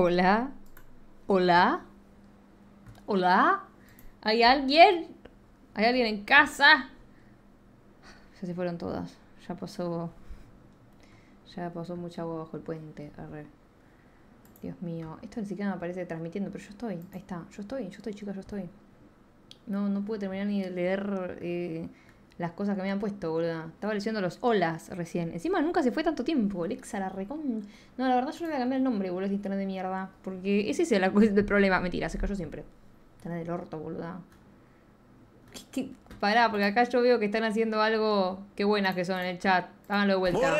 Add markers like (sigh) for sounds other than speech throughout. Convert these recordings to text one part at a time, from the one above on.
Hola. Hola. Hola. ¿Hay alguien? ¿Hay alguien en casa? Ya se fueron todas. Ya pasó. Ya pasó mucha agua bajo el puente. Dios mío. Esto ni siquiera me aparece transmitiendo, pero yo estoy. Ahí está. Yo estoy, yo estoy, chicas, yo estoy. No, no pude terminar ni de leer. Eh, las cosas que me han puesto, boluda. Estaba leyendo los olas recién. Encima nunca se fue tanto tiempo. Alexa la recon. No, la verdad yo le voy a cambiar el nombre, boludo, de internet de mierda. Porque ese es el, problema. Mentira, se cayó siempre. en del orto, boluda. Pará, porque acá yo veo que están haciendo algo. Qué buenas que son en el chat. Háganlo de vuelta.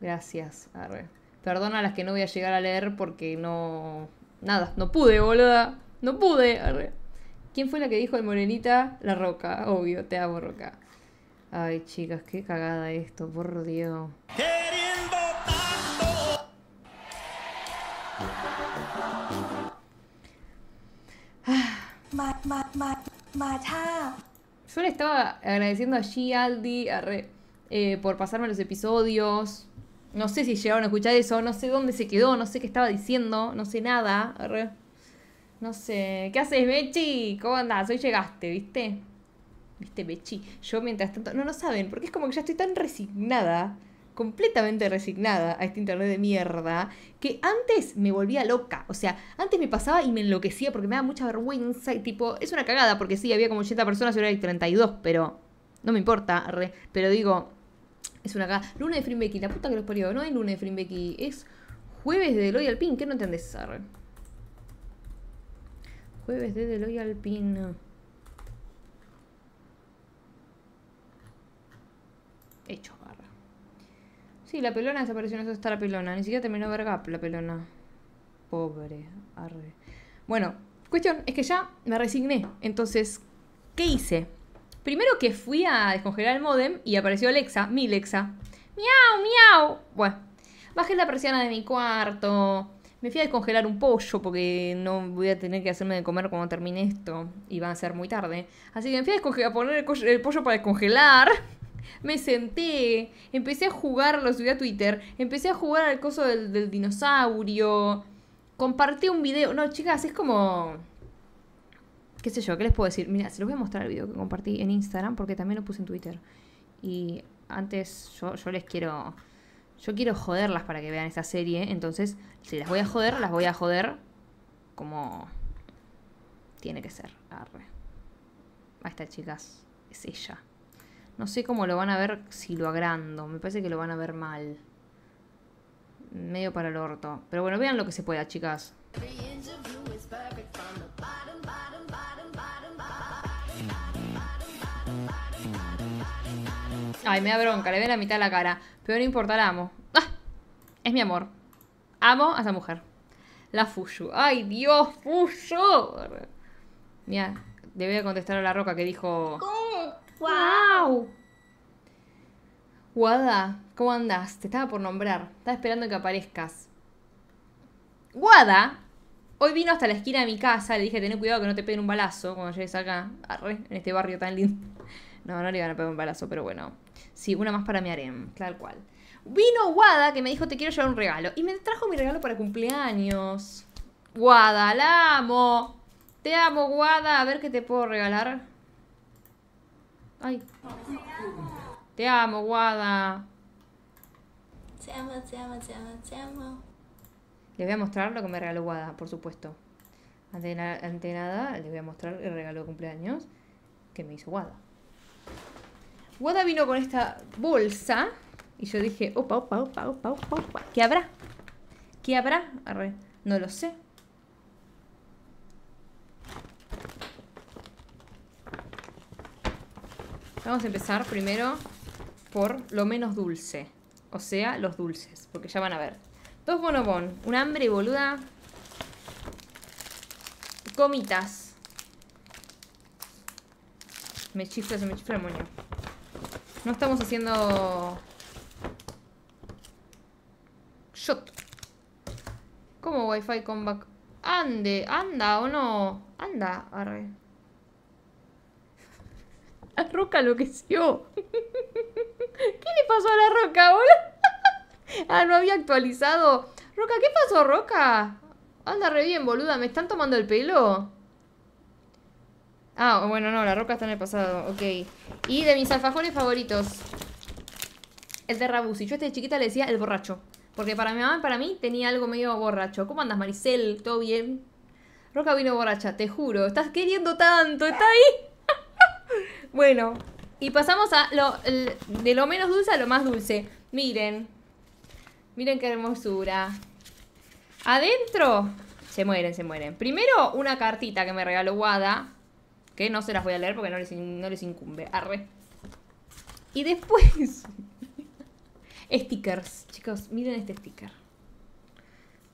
Gracias, Arre. Perdona a las que no voy a llegar a leer porque no. Nada, no pude, boluda. No pude, Arre. ¿Quién fue la que dijo el Morenita? La Roca, obvio, te amo Roca. Ay, chicas, qué cagada esto, por Dios. Ah. Yo le estaba agradeciendo a Aldi, a eh, por pasarme los episodios. No sé si llegaron a escuchar eso, no sé dónde se quedó, no sé qué estaba diciendo, no sé nada. No sé, ¿qué haces, Bechi? ¿Cómo andás? Hoy llegaste, ¿viste? ¿Viste, Bechi? Yo mientras tanto, no lo no saben, porque es como que ya estoy tan resignada, completamente resignada a este internet de mierda, que antes me volvía loca. O sea, antes me pasaba y me enloquecía porque me daba mucha vergüenza y tipo, es una cagada, porque sí, había como 80 personas y ahora hay 32, pero no me importa, re, pero digo, es una cagada. Luna de Frimbecky, la puta que los parió, no hay luna de Frimbecky, es jueves de Loyal Pink, ¿qué no entendés, Arre? Jueves de Deloy Alpino. Hecho barra. Sí, la pelona desapareció, no sé está la pelona. Ni siquiera terminó verga la pelona. Pobre. Arre. Bueno, cuestión es que ya me resigné. Entonces, ¿qué hice? Primero que fui a descongelar el modem y apareció Alexa, mi Alexa. ¡Miau, miau! Bueno, bajé la persiana de mi cuarto. Me fui a descongelar un pollo porque no voy a tener que hacerme de comer cuando termine esto y va a ser muy tarde. Así que me fui a, poner el, pollo para descongelar. (laughs) Me senté, empecé a jugar, lo subí a Twitter, empecé a jugar al coso del, dinosaurio, compartí un video. No, chicas, es como qué sé yo, ¿qué les puedo decir? Mira, se los voy a mostrar el video que compartí en Instagram porque también lo puse en Twitter. Y antes yo les quiero yo quiero joderlas para que vean esta serie, entonces si las voy a joder, las voy a joder como tiene que ser. Arre. Ahí está, chicas. Es ella. No sé cómo lo van a ver si lo agrando. Me parece que lo van a ver mal. Medio para el orto. Pero bueno, vean lo que se pueda, chicas. Ay, me da bronca, le ve la mitad de la cara. Pero no importa, la amo. Ah, es mi amor. Amo a esa mujer. La fushu ¡Ay, Dios! ¡Fuyu! Mira, le contestar a la roca que dijo... ¡Wow! Guada, ¿cómo andas Te estaba por nombrar. Estaba esperando que aparezcas. Guada, hoy vino hasta la esquina de mi casa. Le dije, ten cuidado que no te peguen un balazo cuando llegues acá. en este barrio tan lindo. No, no le iban a pegar un balazo, pero bueno. Sí, una más para mi harem, tal cual. Vino Guada que me dijo, te quiero llevar un regalo. Y me trajo mi regalo para cumpleaños. Wada, la amo. Te amo, Guada A ver qué te puedo regalar. Ay. Te amo, Guada Te amo, te amo, te amo, te amo. Les voy a mostrar lo que me regaló Wada, por supuesto. Ante, nada, les voy a mostrar el regalo de cumpleaños que me hizo Guada Wada vino con esta bolsa. Y yo dije, opa, opa, opa, opa, opa, ¿Qué habrá? ¿Qué habrá? no lo sé. Vamos a empezar primero por lo menos dulce. O sea, los dulces, porque ya van a ver. Dos bonobón, un hambre y boluda. Comitas. Me chifla, se me chifla el moño. No estamos haciendo... Shot. ¿Cómo Wi-Fi comeback? Ande, anda o no. Anda, arre. (laughs) La roca enloqueció. (laughs) ¿Qué le pasó a la roca, boludo? (laughs) ah, no había actualizado. Roca, ¿qué pasó, roca? Anda re bien, boluda. ¿Me están tomando el pelo? Ah, bueno, no, la roca está en el pasado, ok. Y de mis alfajores favoritos. El de Rabusi. Yo este de chiquita le decía el borracho. Porque para mi mamá para mí tenía algo medio borracho. ¿Cómo andas, Maricel? ¿Todo bien? Roca vino borracha, te juro. Estás queriendo tanto, está ahí. (laughs) bueno, y pasamos a lo, de lo menos dulce a lo más dulce. Miren. Miren qué hermosura. Adentro. Se mueren, se mueren. Primero, una cartita que me regaló Wada que no se las voy a leer porque no les, incumbe. Arre. Y después... (laughs) stickers, chicos, miren este sticker.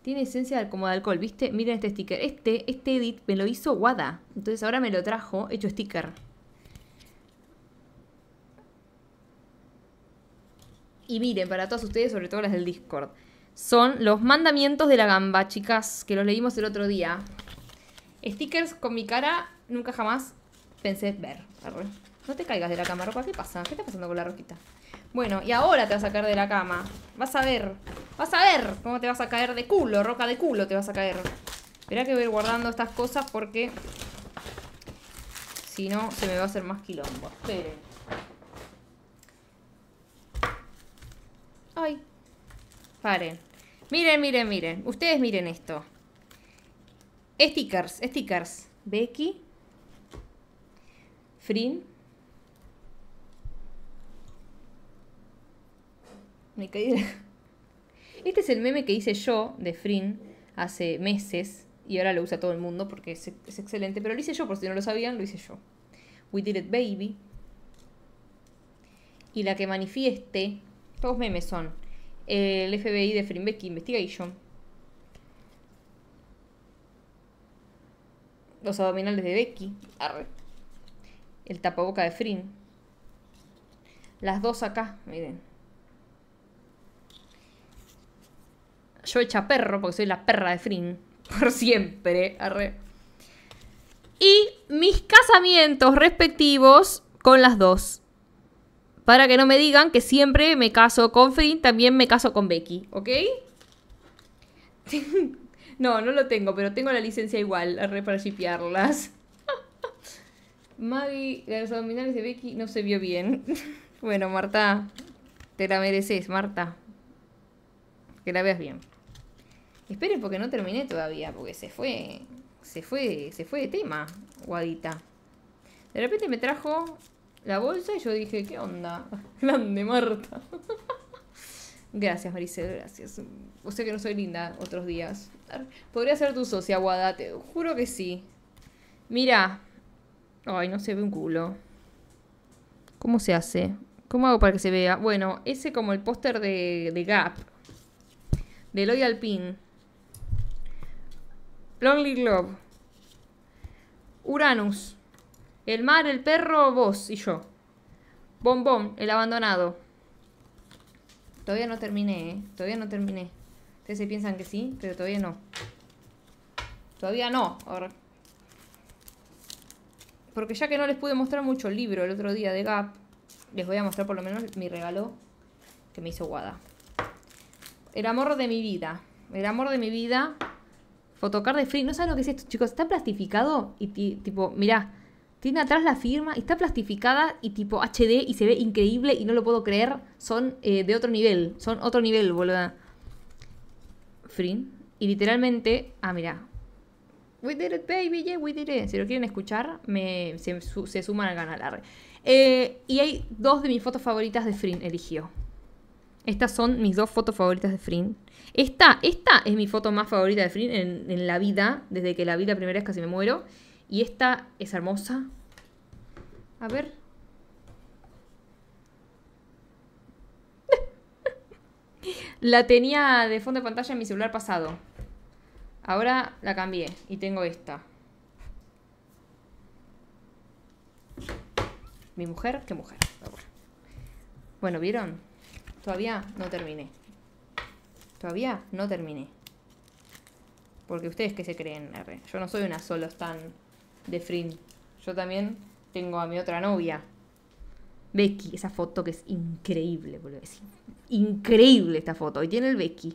Tiene esencia como de alcohol, ¿viste? Miren este sticker. Este, este edit me lo hizo Wada. Entonces ahora me lo trajo hecho sticker. Y miren, para todas ustedes, sobre todo las del Discord, son los mandamientos de la gamba, chicas, que los leímos el otro día. Stickers con mi cara nunca jamás pensé ver. No te caigas de la cama, Roca. ¿Qué pasa? ¿Qué está pasando con la roquita? Bueno, y ahora te vas a caer de la cama. Vas a ver. Vas a ver cómo te vas a caer de culo, roca de culo te vas a caer. Espera que voy a ir guardando estas cosas porque si no se me va a hacer más quilombo. Esperen. Ay. Paren. Miren, miren, miren. Ustedes miren esto. Stickers, stickers. Becky Frin. Me caí de... (laughs) Este es el meme que hice yo de Frin hace meses y ahora lo usa todo el mundo porque es, excelente, pero lo hice yo, por si no lo sabían, lo hice yo. We Did It Baby. Y la que manifieste, todos memes son, el FBI de Becky Investigation, los abdominales de Becky, arre el tapaboca de Frin. Las dos acá, miren. Yo hecha perro, porque soy la perra de Frin. (laughs) Por siempre, arre. Y mis casamientos respectivos con las dos. Para que no me digan que siempre me caso con Frin, también me caso con Becky, ¿ok? (laughs) no, no lo tengo, pero tengo la licencia igual, arre para shipearlas. Maggie, los abdominales de Becky no se vio bien. (laughs) bueno, Marta, te la mereces, Marta. Que la veas bien. Esperen porque no terminé todavía, porque se fue. Se fue, se fue de tema, guadita. De repente me trajo la bolsa y yo dije, ¿qué onda? Grande (laughs) Marta. (laughs) gracias, Maricel, gracias. O sea que no soy linda otros días. Podría ser tu socia, Guada, te juro que sí. Mira, Ay, no se ve un culo. ¿Cómo se hace? ¿Cómo hago para que se vea? Bueno, ese como el póster de, de, Gap. De Loyal Pin. Lonely Globe. Uranus. El mar, el perro, vos y yo. Bombón, el abandonado. Todavía no terminé, ¿eh? Todavía no terminé. Ustedes se piensan que sí, pero todavía no. Todavía no. Ahora porque ya que no les pude mostrar mucho el libro el otro día de Gap, les voy a mostrar por lo menos mi regalo que me hizo Wada. El amor de mi vida. El amor de mi vida. Fotocard de Free. No saben lo que es esto, chicos. Está plastificado y tipo, mirá. Tiene atrás la firma, está plastificada y tipo HD y se ve increíble y no lo puedo creer. Son eh, de otro nivel, son otro nivel, boluda. Free. Y literalmente, ah, mirá. We it, baby, yeah, it. Si lo quieren escuchar, se, suman al canal. Eh, y hay dos de mis fotos favoritas de Frin, eligió. Estas son mis dos fotos favoritas de Frin. Esta, esta es mi foto más favorita de Frin en, en la vida, desde que la vi la primera vez casi me muero. Y esta es hermosa. A ver. (laughs) la tenía de fondo de pantalla en mi celular pasado. Ahora la cambié y tengo esta. Mi mujer, qué mujer. Bueno, ¿vieron? Todavía no terminé. Todavía no terminé. Porque ustedes que se creen, R. Yo no soy una solo stan de frin. Yo también tengo a mi otra novia. Becky, esa foto que es increíble, boludo. Es increíble esta foto. Y tiene el Becky.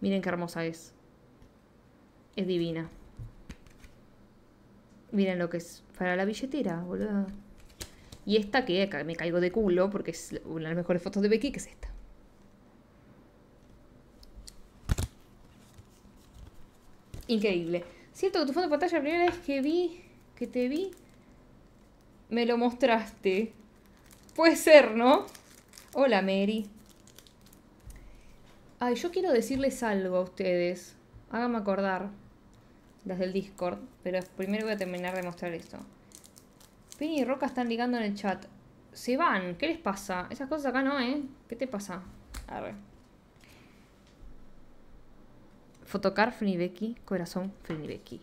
Miren qué hermosa es es divina. Miren lo que es para la billetera, boludo. Y esta que me caigo de culo porque es una de las mejores fotos de Becky, que es esta. Increíble. Siento que tu foto de pantalla la primera vez que vi, que te vi, me lo mostraste. Puede ser, ¿no? Hola, Mary. Ay, yo quiero decirles algo a ustedes. Hágame acordar las del Discord, pero primero voy a terminar de mostrar esto. Penny y Roca están ligando en el chat. Se van, ¿qué les pasa? Esas cosas acá no, ¿eh? ¿Qué te pasa? A ver. Fotocar Frenibeki, corazón Frenibeki.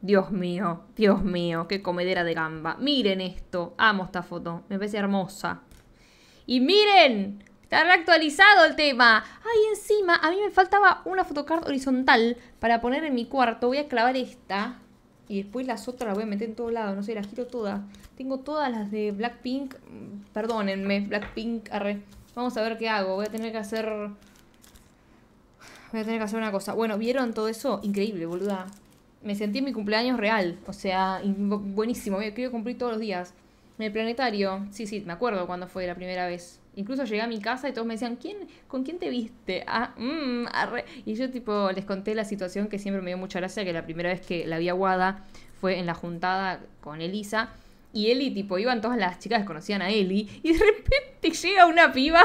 Dios mío, Dios mío, qué comedera de gamba. Miren esto, amo esta foto, me parece hermosa. Y miren, Está reactualizado el tema. Ay, encima, a mí me faltaba una photocard horizontal para poner en mi cuarto. Voy a clavar esta. Y después las otras las voy a meter en todos lados. No sé, las giro todas. Tengo todas las de Blackpink. Mm, perdónenme, Blackpink. Arre. Vamos a ver qué hago. Voy a tener que hacer... Voy a tener que hacer una cosa. Bueno, ¿vieron todo eso? Increíble, boluda. Me sentí en mi cumpleaños real. O sea, buenísimo. Quiero cumplir todos los días. En el planetario. Sí, sí, me acuerdo cuando fue la primera vez. Incluso llegué a mi casa y todos me decían, ¿Quién, ¿con quién te viste? Ah, mm, y yo tipo les conté la situación que siempre me dio mucha gracia, que la primera vez que la vi a Wada fue en la juntada con Elisa. Y Eli, tipo, iban todas las chicas conocían a Eli. Y de repente llega una piba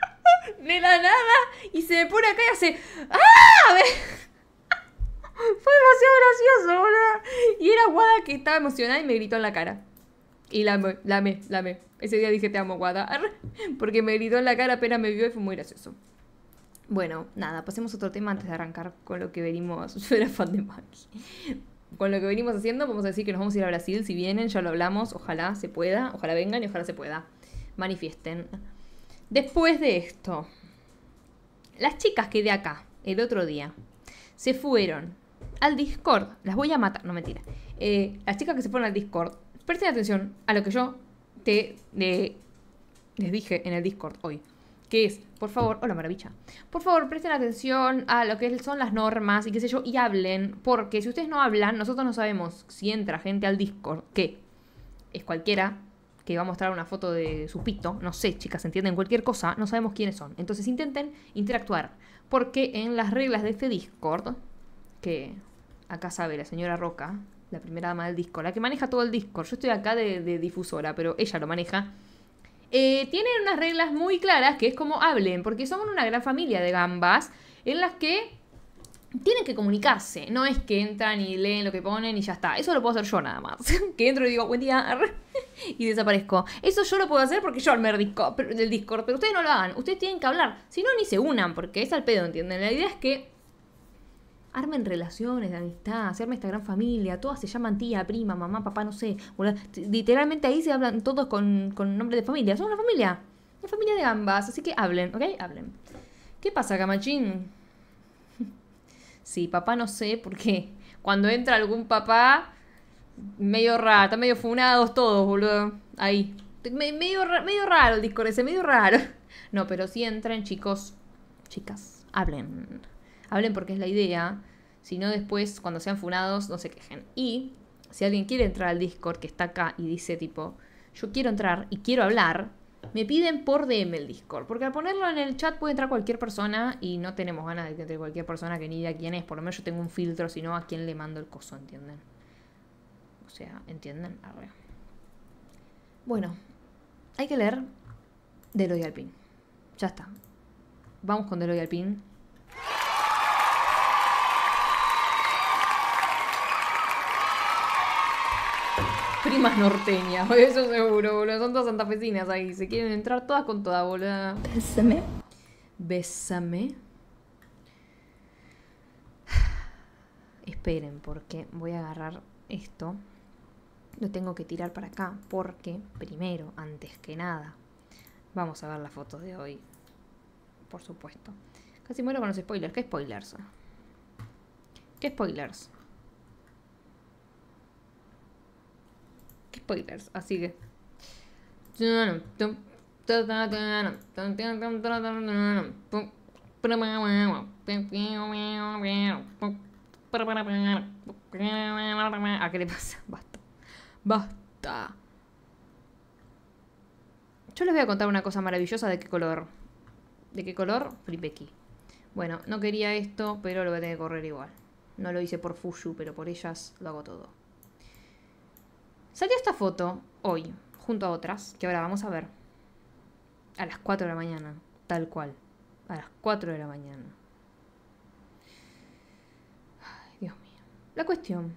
(laughs) de la nada y se me pone acá y hace ¡Ah! (laughs) Fue demasiado gracioso, Y era Wada que estaba emocionada y me gritó en la cara. Y la amé, la amé, la amé. Ese día dije te amo, Guadar. porque me gritó en la cara apenas me vio y fue muy gracioso. Bueno, nada, pasemos a otro tema antes de arrancar con lo que venimos. (laughs) Yo era fan de Maki. Con lo que venimos haciendo, vamos a decir que nos vamos a ir a Brasil. Si vienen, ya lo hablamos. Ojalá se pueda. Ojalá vengan y ojalá se pueda. Manifiesten. Después de esto, las chicas que de acá, el otro día, se fueron al Discord. Las voy a matar. No, mentira. Eh, las chicas que se fueron al Discord Presten atención a lo que yo te, les dije en el Discord hoy, que es, por favor, hola maravilla, por favor presten atención a lo que son las normas y qué sé yo, y hablen, porque si ustedes no hablan, nosotros no sabemos si entra gente al Discord, que es cualquiera, que va a mostrar una foto de su pito, no sé, chicas, entienden cualquier cosa, no sabemos quiénes son. Entonces intenten interactuar, porque en las reglas de este Discord, que acá sabe la señora Roca, la primera dama del disco, la que maneja todo el disco Yo estoy acá de, difusora, pero ella lo maneja. Eh, tienen unas reglas muy claras que es como hablen, porque somos una gran familia de gambas en las que tienen que comunicarse. No es que entran y leen lo que ponen y ya está. Eso lo puedo hacer yo nada más. (laughs) que entro y digo, buen día, (laughs) y desaparezco. Eso yo lo puedo hacer porque yo armé del Discord, pero ustedes no lo hagan. Ustedes tienen que hablar. Si no, ni se unan, porque es al pedo, ¿entienden? La idea es que armen relaciones de amistad, se arma esta gran familia, todas se llaman tía, prima, mamá, papá, no sé. literalmente ahí se hablan todos con, con nombre de familia. Son una familia. Una familia de ambas. Así que hablen, ¿ok? Hablen. ¿Qué pasa, Camachín? sí, papá no sé, porque cuando entra algún papá, medio raro, están medio funados todos, boludo. Ahí. medio, medio raro el Discord ese, medio raro. No, pero si entran, chicos, chicas, hablen hablen porque es la idea, si no después cuando sean funados no se quejen. Y si alguien quiere entrar al Discord que está acá y dice tipo, yo quiero entrar y quiero hablar, me piden por DM el Discord, porque al ponerlo en el chat puede entrar cualquier persona y no tenemos ganas de que entre cualquier persona que ni idea quién es, por lo menos yo tengo un filtro, si no a quién le mando el coso, ¿entienden? O sea, ¿entienden? Arre. Bueno, hay que leer Deloy Alpin. Ya está. Vamos con Pin. Alpin. más norteñas, (laughs) eso seguro, boludo. Son todas santafesinas ahí. Se quieren entrar todas con toda, boludo. Bésame. Bésame. Esperen, porque voy a agarrar esto. Lo tengo que tirar para acá, porque primero, antes que nada, vamos a ver las fotos de hoy. Por supuesto. Casi muero con los spoilers. ¿Qué spoilers? ¿Qué spoilers? spoilers, así que. ¿A qué le pasa? Basta. Basta. Yo les voy a contar una cosa maravillosa de qué color. ¿De qué color? fripeki Bueno, no quería esto, pero lo voy a tener que correr igual. No lo hice por Fuyu, pero por ellas lo hago todo. Salió esta foto hoy, junto a otras, que ahora vamos a ver. A las 4 de la mañana, tal cual. A las 4 de la mañana. Ay, Dios mío. La cuestión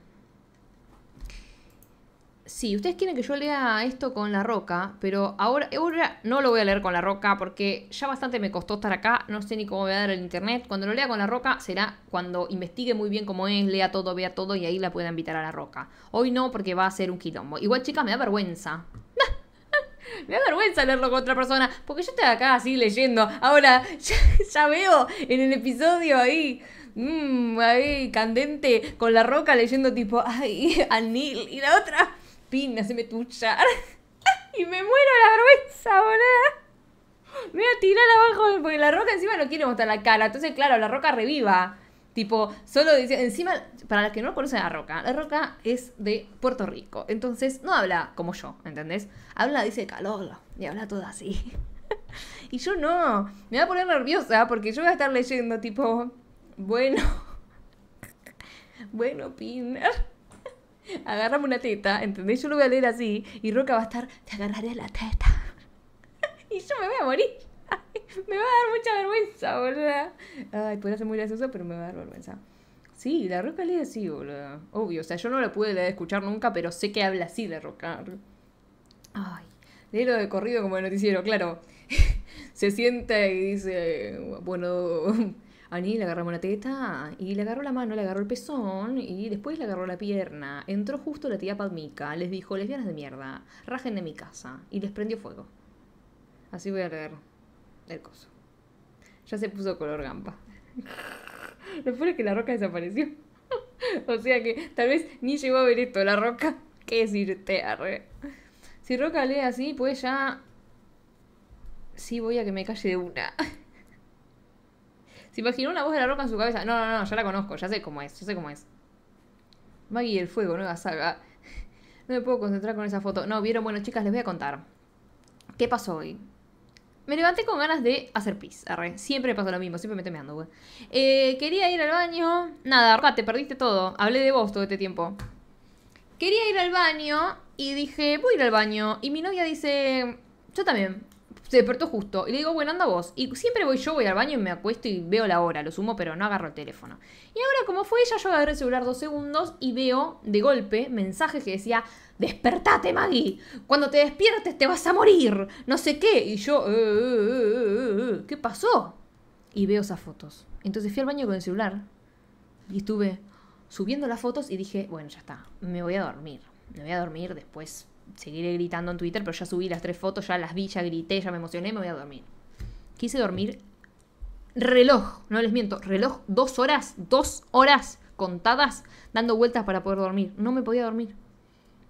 Sí, ustedes quieren que yo lea esto con la roca, pero ahora, ahora no lo voy a leer con la roca porque ya bastante me costó estar acá, no sé ni cómo voy a dar el internet. Cuando lo lea con la roca será cuando investigue muy bien cómo es, lea todo, vea todo y ahí la pueda invitar a la roca. Hoy no porque va a ser un quilombo. Igual chicas, me da vergüenza. (laughs) me da vergüenza leerlo con otra persona, porque yo estoy acá así leyendo. Ahora, (laughs) ya, veo en el episodio ahí mmm, ahí, candente, con la roca leyendo tipo, ay, anil, y la otra, hace me tuchar. (laughs) y me muero la vergüenza, boludo. Me voy a tirar abajo porque la roca encima no quiere mostrar la cara. Entonces, claro, la roca reviva. Tipo, solo dice, encima, para los que no conocen La Roca, La Roca es de Puerto Rico. Entonces, no habla como yo, ¿entendés? Habla, dice calor, y habla todo así. (laughs) y yo no, me va a poner nerviosa porque yo voy a estar leyendo tipo, bueno, (laughs) bueno, pin agárrame una teta, ¿entendés? Yo lo voy a leer así y Roca va a estar, te agarraré la teta. (laughs) y yo me voy a morir. me va a dar mucha vergüenza, boludo. Ay, ser muy gracioso, pero me va a dar vergüenza. Sí, la Roca lee así, boludo. Obvio, o sea, yo no la pude escuchar nunca, pero sé que habla así la Roca. Ay, lo de corrido como el noticiero, claro. (laughs) Se sienta y dice, bueno, a Nini le agarramos la teta y le agarró la mano, le agarró el pezón y después le agarró la pierna. Entró justo la tía Palmica, les dijo, lesbianas de mierda, rajen de mi casa y les prendió fuego. Así voy a leer el coso. Ya se puso color gampa. (laughs) Lo fue que la roca desapareció. (laughs) o sea que tal vez ni llegó a ver esto, la roca. (laughs) ¿Qué decirte, arre? Si Roca lee así, pues ya. Sí, voy a que me calle de una. Se imaginó una voz de la roca en su cabeza. No, no, no, ya la conozco, ya sé cómo es, ya sé cómo es. Maggie y el fuego, nueva saga. No me puedo concentrar con esa foto. No, vieron, bueno, chicas, les voy a contar. ¿Qué pasó hoy? Me levanté con ganas de hacer pis, arre. Siempre me pasa lo mismo, siempre me temeando, güey. Eh, quería ir al baño. Nada, Roca, te perdiste todo. Hablé de vos todo este tiempo. Quería ir al baño y dije, voy a ir al baño. Y mi novia dice, yo también. Se despertó justo. Y le digo, bueno, anda vos. Y siempre voy yo, voy al baño y me acuesto y veo la hora, lo sumo, pero no agarro el teléfono. Y ahora, como fue ella, yo agarré el celular dos segundos y veo de golpe mensajes que decía, despertate, Maggie. Cuando te despiertes te vas a morir. No sé qué. Y yo, eh, eh, eh, ¿qué pasó? Y veo esas fotos. Entonces fui al baño con el celular y estuve subiendo las fotos y dije, bueno, ya está, me voy a dormir. Me voy a dormir después seguiré gritando en Twitter, pero ya subí las tres fotos, ya las vi, ya grité, ya me emocioné, me voy a dormir. Quise dormir reloj, no les miento, reloj, dos horas, dos horas contadas, dando vueltas para poder dormir. No me podía dormir.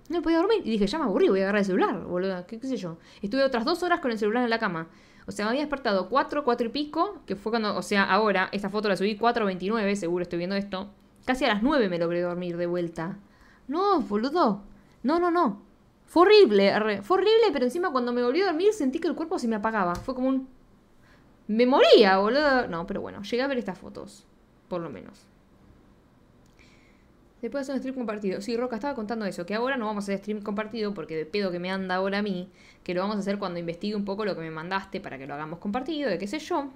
No me podía dormir. Y dije, ya me aburrí, voy a agarrar el celular, boludo, ¿Qué, sé yo. Estuve otras dos horas con el celular en la cama. O sea, me había despertado cuatro, cuatro y pico, que fue cuando, o sea, ahora, esta foto la subí 4.29, seguro estoy viendo esto. Casi a las nueve me logré dormir de vuelta. No, boludo. No, no, no. Fue horrible, fue horrible, pero encima cuando me volví a dormir sentí que el cuerpo se me apagaba. Fue como un... Me moría, boludo. No, pero bueno, llegué a ver estas fotos, por lo menos. Después hacer un stream compartido. Sí, Roca estaba contando eso, que ahora no vamos a hacer stream compartido porque de pedo que me anda ahora a mí, que lo vamos a hacer cuando investigue un poco lo que me mandaste para que lo hagamos compartido, de qué sé yo,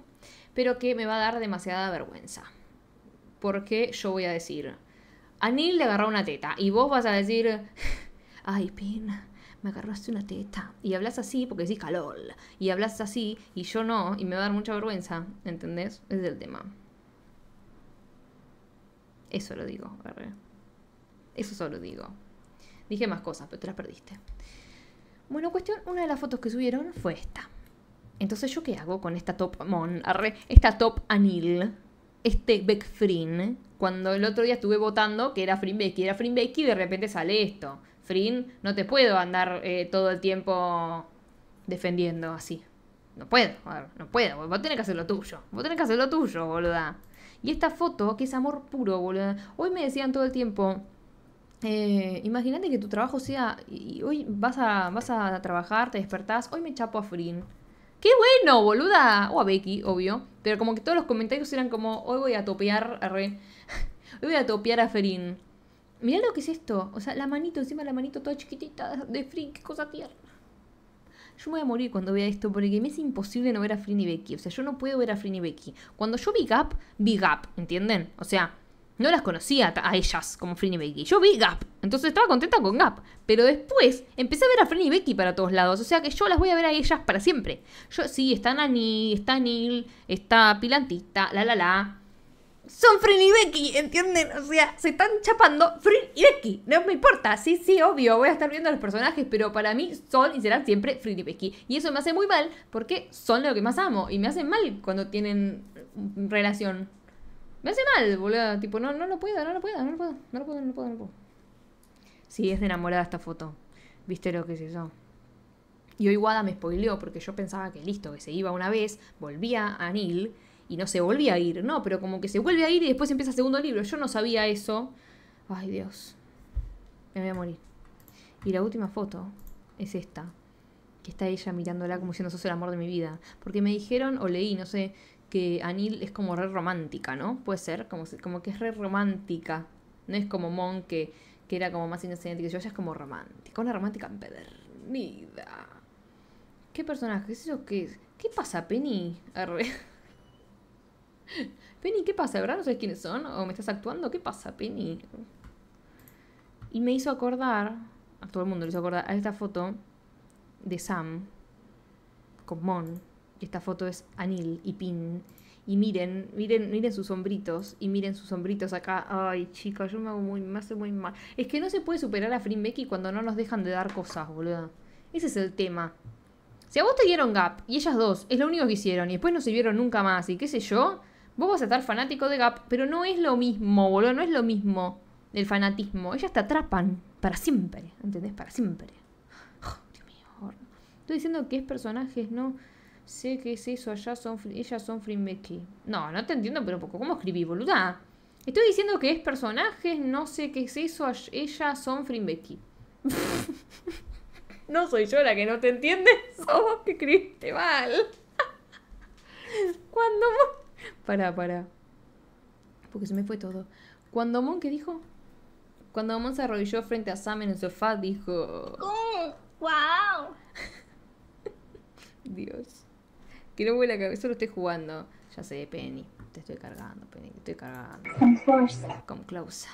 pero que me va a dar demasiada vergüenza. Porque yo voy a decir, a Neil le agarró una teta y vos vas a decir ay, Pin, me agarraste una teta. Y hablas así porque decís calor. Y hablas así y yo no, y me va a dar mucha vergüenza, ¿entendés? Es el tema. Eso lo digo, Eso solo digo. Dije más cosas, pero te las perdiste. Bueno, cuestión, una de las fotos que subieron fue esta. Entonces, ¿yo qué hago con esta top mon, arre, esta top anil, este Beck Frin? Cuando el otro día estuve votando que era Frin era Frin y de repente sale esto no te puedo andar eh, todo el tiempo defendiendo así. No puedo, ver, no puedo. Vos tenés que hacer lo tuyo. Vos tenés que hacer lo tuyo, boluda. Y esta foto, que es amor puro, boluda. Hoy me decían todo el tiempo, eh, imagínate que tu trabajo sea. Y hoy vas a, vas a trabajar, te despertás. Hoy me chapo a Frin. ¡Qué bueno, boluda! O a Becky, obvio. Pero como que todos los comentarios eran como: Hoy voy a topear a Re. (laughs) hoy voy a topear a Frin. Mirá lo que es esto. O sea, la manito, encima la manito toda chiquitita de Free, qué cosa tierna. Yo me voy a morir cuando vea esto porque me es imposible no ver a Free y Becky. O sea, yo no puedo ver a Free y Becky. Cuando yo vi Gap, vi Gap, ¿entienden? O sea, no las conocía a ellas como Free y Becky. Yo vi Gap, entonces estaba contenta con Gap. Pero después empecé a ver a Frin y Becky para todos lados. O sea que yo las voy a ver a ellas para siempre. Yo, sí, está Nani, está Neil, está pilantista la la la son Frin y Becky, ¿entienden? O sea, se están chapando Frin y Becky. No me importa, sí, sí, obvio, voy a estar viendo a los personajes, pero para mí son y serán siempre Frin y Becky. Y eso me hace muy mal porque son lo que más amo y me hacen mal cuando tienen relación. Me hace mal, boludo. Tipo, no, no lo puedo, no lo puedo, no lo puedo, no lo puedo, no lo puedo, no Sí, es de enamorada esta foto. ¿Viste lo que es eso? Y hoy Wada me spoileó porque yo pensaba que listo, que se iba una vez, volvía a Neil y no se volvía a ir, ¿no? Pero como que se vuelve a ir y después empieza el segundo libro. Yo no sabía eso. Ay, Dios. Me voy a morir. Y la última foto es esta. Que está ella mirándola como si no sos el amor de mi vida. Porque me dijeron, o leí, no sé, que Anil es como re romántica, ¿no? Puede ser, como, como que es re romántica. No es como Mon, que, era como más inocente que yo. Ella es como romántica, una romántica empedernida. ¿Qué personaje? ¿Qué es ¿Qué, ¿Qué pasa, Penny? Penny, ¿qué pasa? ¿Verdad no sabes quiénes son? ¿O me estás actuando? ¿Qué pasa, Penny? Y me hizo acordar, a todo el mundo le hizo acordar, a esta foto de Sam con Mon. Y esta foto es Anil y Pin. Y miren, miren, miren sus sombritos. Y miren sus sombritos acá. Ay, chicos, yo me hago muy, me muy mal. Es que no se puede superar a Free Becky cuando no nos dejan de dar cosas, boludo. Ese es el tema. Si a vos te dieron Gap y ellas dos, es lo único que hicieron, y después no se vieron nunca más, y qué sé yo, Vos vas a estar fanático de Gap, pero no es lo mismo, boludo, no es lo mismo el fanatismo. Ellas te atrapan para siempre, ¿entendés? Para siempre. Ah, Dios mío. Estoy diciendo que es personajes, no sé qué es eso, allá son, ellas son Frimbeki. No, no te entiendo, pero poco. ¿Cómo escribí, boluda? Estoy diciendo que es personajes, no sé qué es eso, ellas son Frimbeki. (laughs) no soy yo la que no te entiende, (laughs) sos que escribiste mal. (laughs) Cuando vos (laughs) Para, para. Porque se me fue todo. Cuando Mon, ¿qué dijo? Cuando Amon se arrodilló frente a Sam en el sofá, dijo... ¡Oh! ¡Wow! (laughs) Dios. Que no la cabeza, lo estoy jugando. Ya sé, Penny. Te estoy cargando, Penny. Te estoy cargando. Con fuerza. Con clausa.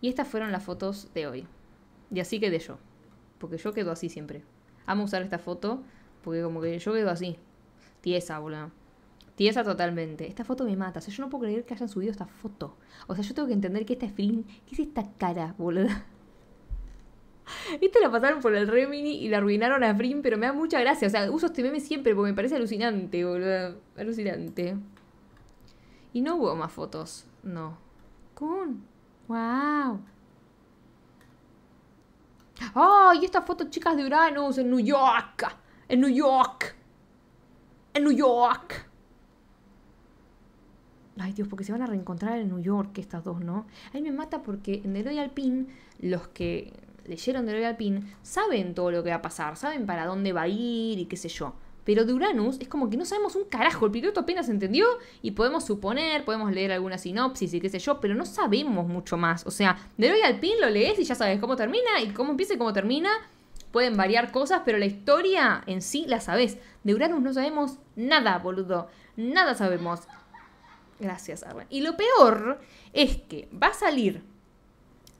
Y estas fueron las fotos de hoy. Y así quedé yo. Porque yo quedo así siempre. Amo usar esta foto porque como que yo quedo así. Tiesa, boludo. Tiesa totalmente. Esta foto me mata. O sea, yo no puedo creer que hayan subido esta foto. O sea, yo tengo que entender que esta es Flynn. ¿Qué es esta cara, boludo? (laughs) Esta la pasaron por el Remini y la arruinaron a Frim, pero me da mucha gracia. O sea, uso este meme siempre porque me parece alucinante, boludo. Alucinante. Y no hubo más fotos. No. ¿Con? ¡Wow! y esta foto, chicas de Uranus, en New York. En New York. En New York. Ay Dios, porque se van a reencontrar en New York estas dos, ¿no? A mí me mata porque en The Royal Pin, los que leyeron The Royal Pin saben todo lo que va a pasar, saben para dónde va a ir y qué sé yo. Pero de Uranus es como que no sabemos un carajo. El piloto apenas entendió y podemos suponer, podemos leer alguna sinopsis y qué sé yo, pero no sabemos mucho más. O sea, The Royal pin lo lees y ya sabes cómo termina y cómo empieza y cómo termina. Pueden variar cosas, pero la historia en sí la sabes. De Uranus no sabemos nada, boludo. Nada sabemos. Gracias, Arlen. Y lo peor es que va a salir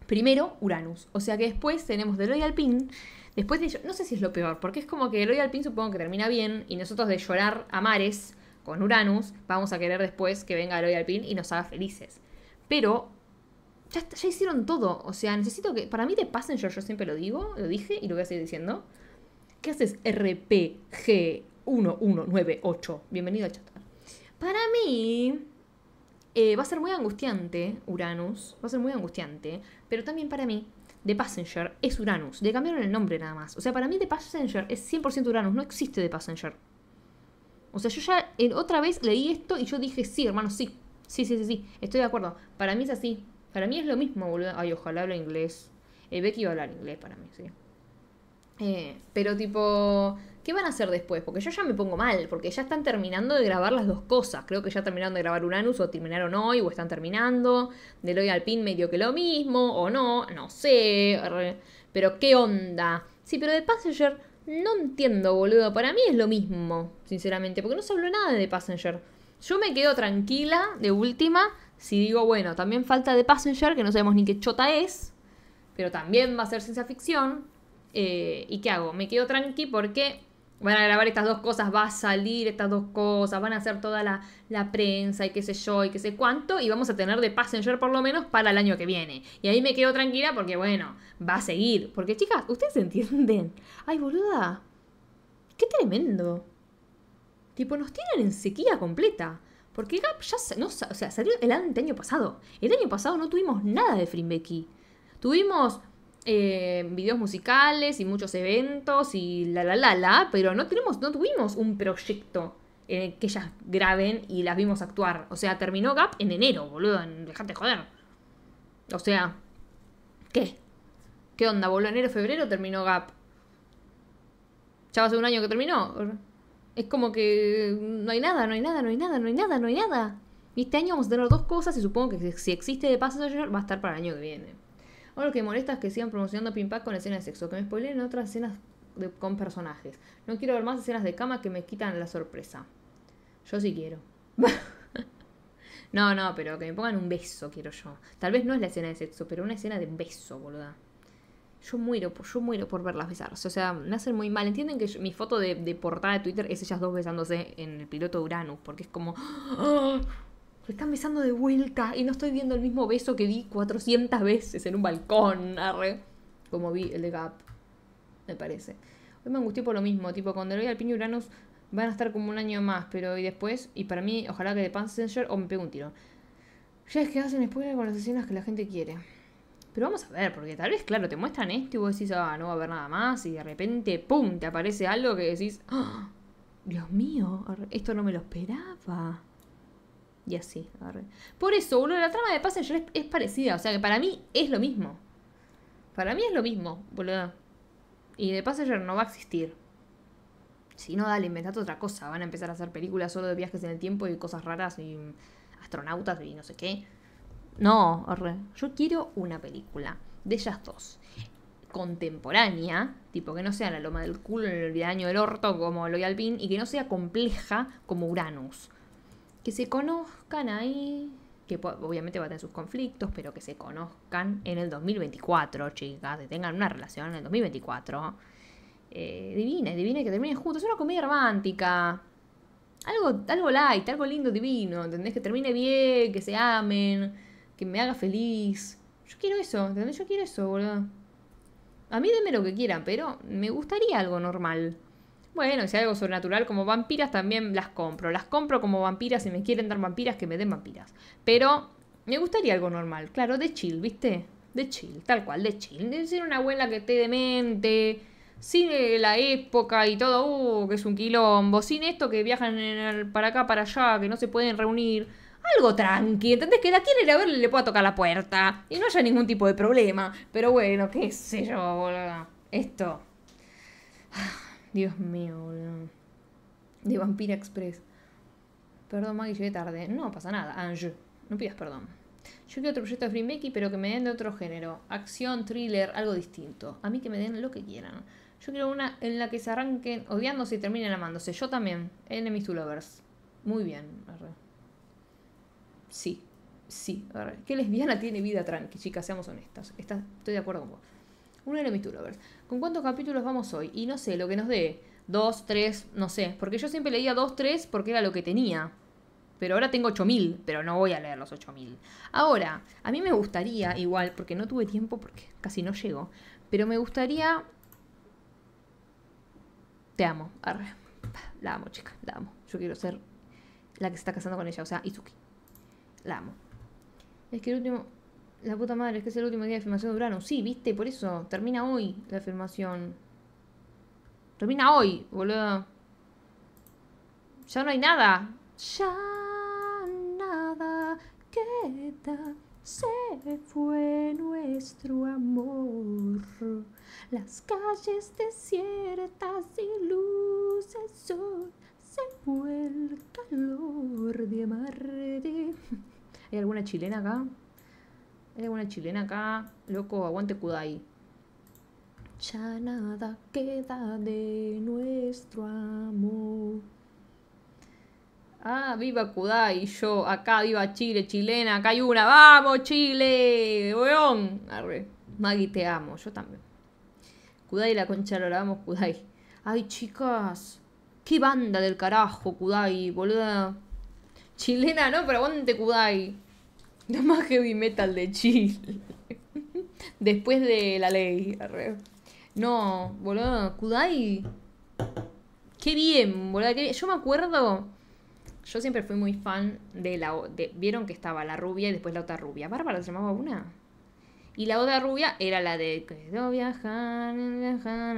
primero Uranus. O sea que después tenemos The Royal Pin. Después de. No sé si es lo peor, porque es como que el Royal Pin supongo que termina bien. Y nosotros de llorar a mares con Uranus, vamos a querer después que venga el Royal Pin y nos haga felices. Pero. Ya, ya hicieron todo. O sea, necesito que. Para mí, te Passenger, yo siempre lo digo, lo dije y lo voy a seguir diciendo. ¿Qué haces? RPG1198. Bienvenido al chat. Para mí eh, va a ser muy angustiante, Uranus, va a ser muy angustiante, pero también para mí, The Passenger es Uranus. Le cambiaron el nombre nada más. O sea, para mí The Passenger es 100% Uranus, no existe The Passenger. O sea, yo ya eh, otra vez leí esto y yo dije, sí, hermano, sí. Sí, sí, sí, sí, estoy de acuerdo. Para mí es así. Para mí es lo mismo, boludo. Ay, ojalá hablo inglés. Eh, Becky va a hablar inglés para mí, sí. Eh, pero tipo, ¿qué van a hacer después? Porque yo ya me pongo mal, porque ya están terminando de grabar las dos cosas. Creo que ya terminaron de grabar Uranus, o terminaron hoy, o están terminando. Del hoy al pin medio que lo mismo, o no, no sé. Pero qué onda. Sí, pero de Passenger no entiendo, boludo. Para mí es lo mismo, sinceramente, porque no se habló nada de Passenger. Yo me quedo tranquila de última si digo, bueno, también falta de Passenger, que no sabemos ni qué chota es, pero también va a ser ciencia ficción. Eh, ¿Y qué hago? Me quedo tranqui porque van a grabar estas dos cosas, va a salir estas dos cosas, van a hacer toda la, prensa y qué sé yo y qué sé cuánto, y vamos a tener de Passenger por lo menos para el año que viene. Y ahí me quedo tranquila porque, bueno, va a seguir. Porque, chicas, ¿ustedes entienden? Ay, boluda, qué tremendo. Tipo, nos tienen en sequía completa. Porque Gap ya salió el año pasado. El año pasado no tuvimos nada de Frimbecki. Tuvimos eh, videos musicales y muchos eventos y la la la la, pero no tenemos, no tuvimos un proyecto en el que ellas graben y las vimos actuar. O sea, terminó Gap en enero, boludo, dejate joder. O sea, ¿qué? ¿Qué onda? ¿Boludo? ¿Enero, febrero terminó Gap? ¿Ya va a ser un año que terminó? Es como que no hay nada, no hay nada, no hay nada, no hay nada, no hay nada. Y este año vamos a tener dos cosas y supongo que si existe de paso va a estar para el año que viene. Ahora lo que me molesta es que sigan promocionando Pimpac con escenas de sexo, que me spoileen otras escenas con personajes. No quiero ver más escenas de cama que me quitan la sorpresa. Yo sí quiero. (laughs) no, no, pero que me pongan un beso, quiero yo. Tal vez no es la escena de sexo, pero una escena de beso, boluda. Yo muero, yo muero por verlas besarse. O sea, me hacen muy mal. Entienden que mi foto de, de, portada de Twitter es ellas dos besándose en el piloto de Uranus, porque es como. (gasps) ¡Ah! están besando de vuelta y no estoy viendo el mismo beso que vi 400 veces en un balcón, arre, como vi el de Gap, me parece. Hoy me angustié por lo mismo, tipo, cuando le voy al piño Uranus van a estar como un año más, pero y después, y para mí, ojalá que de Passenger o me pegue un tiro. Ya es que hacen spoiler con las escenas que la gente quiere. Pero vamos a ver, porque tal vez, claro, te muestran esto y vos decís, ah, no va a haber nada más, y de repente, ¡pum!, te aparece algo que decís, ¡Ah! Dios mío, esto no me lo esperaba. Y así, Por eso, boludo, la trama de Passenger es, parecida. O sea que para mí es lo mismo. Para mí es lo mismo, boludo. Y de Passenger no va a existir. Si no, dale, inventate otra cosa. Van a empezar a hacer películas solo de viajes en el tiempo y cosas raras y astronautas y no sé qué. No, arre. Yo quiero una película de ellas dos. Contemporánea, tipo que no sea la loma del culo en el año del orto como Loyal alpin y que no sea compleja como Uranus que se conozcan ahí, que obviamente va a tener sus conflictos, pero que se conozcan en el 2024, chicas, que tengan una relación en el 2024. Eh, divina, divina que terminen juntos. Es una comedia romántica. Algo, algo light, algo lindo, divino, ¿entendés? Que termine bien, que se amen, que me haga feliz. Yo quiero eso, ¿entendés? Yo quiero eso, boludo. A mí denme lo que quieran, pero me gustaría algo normal. Bueno, si hay algo sobrenatural como vampiras, también las compro. Las compro como vampiras, si me quieren dar vampiras, que me den vampiras. Pero me gustaría algo normal, claro, de chill, ¿viste? De chill, tal cual, de chill. De ser una abuela que esté demente, sin eh, la época y todo, uh, que es un quilombo, sin esto que viajan para acá, para allá, que no se pueden reunir. Algo tranqui, ¿entendés? Que la quiere ir a ver le pueda tocar la puerta y no haya ningún tipo de problema. Pero bueno, qué sé yo, boludo. Esto. Dios mío, De Vampira Express. Perdón, Maggie, llegué tarde. No pasa nada, Ange. No pidas perdón. Yo quiero otro proyecto de y pero que me den de otro género. Acción, thriller, algo distinto. A mí que me den lo que quieran. Yo quiero una en la que se arranquen odiándose y terminen amándose. Yo también. Enemies to lovers. Muy bien. Sí. Sí. que ¿Qué lesbiana tiene vida tranqui, chicas? Seamos honestas. Está, estoy de acuerdo con vos. Uno era mis ver ¿Con cuántos capítulos vamos hoy? Y no sé, lo que nos dé. Dos, tres, no sé. Porque yo siempre leía dos, tres porque era lo que tenía. Pero ahora tengo 8000, pero no voy a leer los 8000. Ahora, a mí me gustaría, igual, porque no tuve tiempo, porque casi no llego, pero me gustaría. Te amo, La amo, chica, la amo. Yo quiero ser la que se está casando con ella, o sea, Izuki. La amo. Es que el último la puta madre, es que es el último día de filmación de verano. Sí, viste, por eso. Termina hoy la afirmación Termina hoy, boludo. Ya no hay nada. Ya nada queda. Se fue nuestro amor. Las calles desiertas y luces sol Se fue el calor de amarre (laughs) ¿Hay alguna chilena acá? Hay alguna chilena acá. Loco, aguante Kudai. Ya nada queda de nuestro amor. Ah, viva Kudai, yo, acá viva Chile, chilena, acá hay una, vamos Chile, weón. Arre, te amo, yo también. Kudai la concha, lo vamos Kudai. Ay, chicas, qué banda del carajo, Kudai, boluda. Chilena, no, pero aguante Kudai. (laughs) No más heavy metal de chill Después de la ley. No, boludo, Kudai. Qué bien, boludo. Yo me acuerdo. Yo siempre fui muy fan de la. Vieron que estaba la rubia y después la otra rubia. ¿Bárbara se llamaba una? Y la otra rubia era la de. viajar,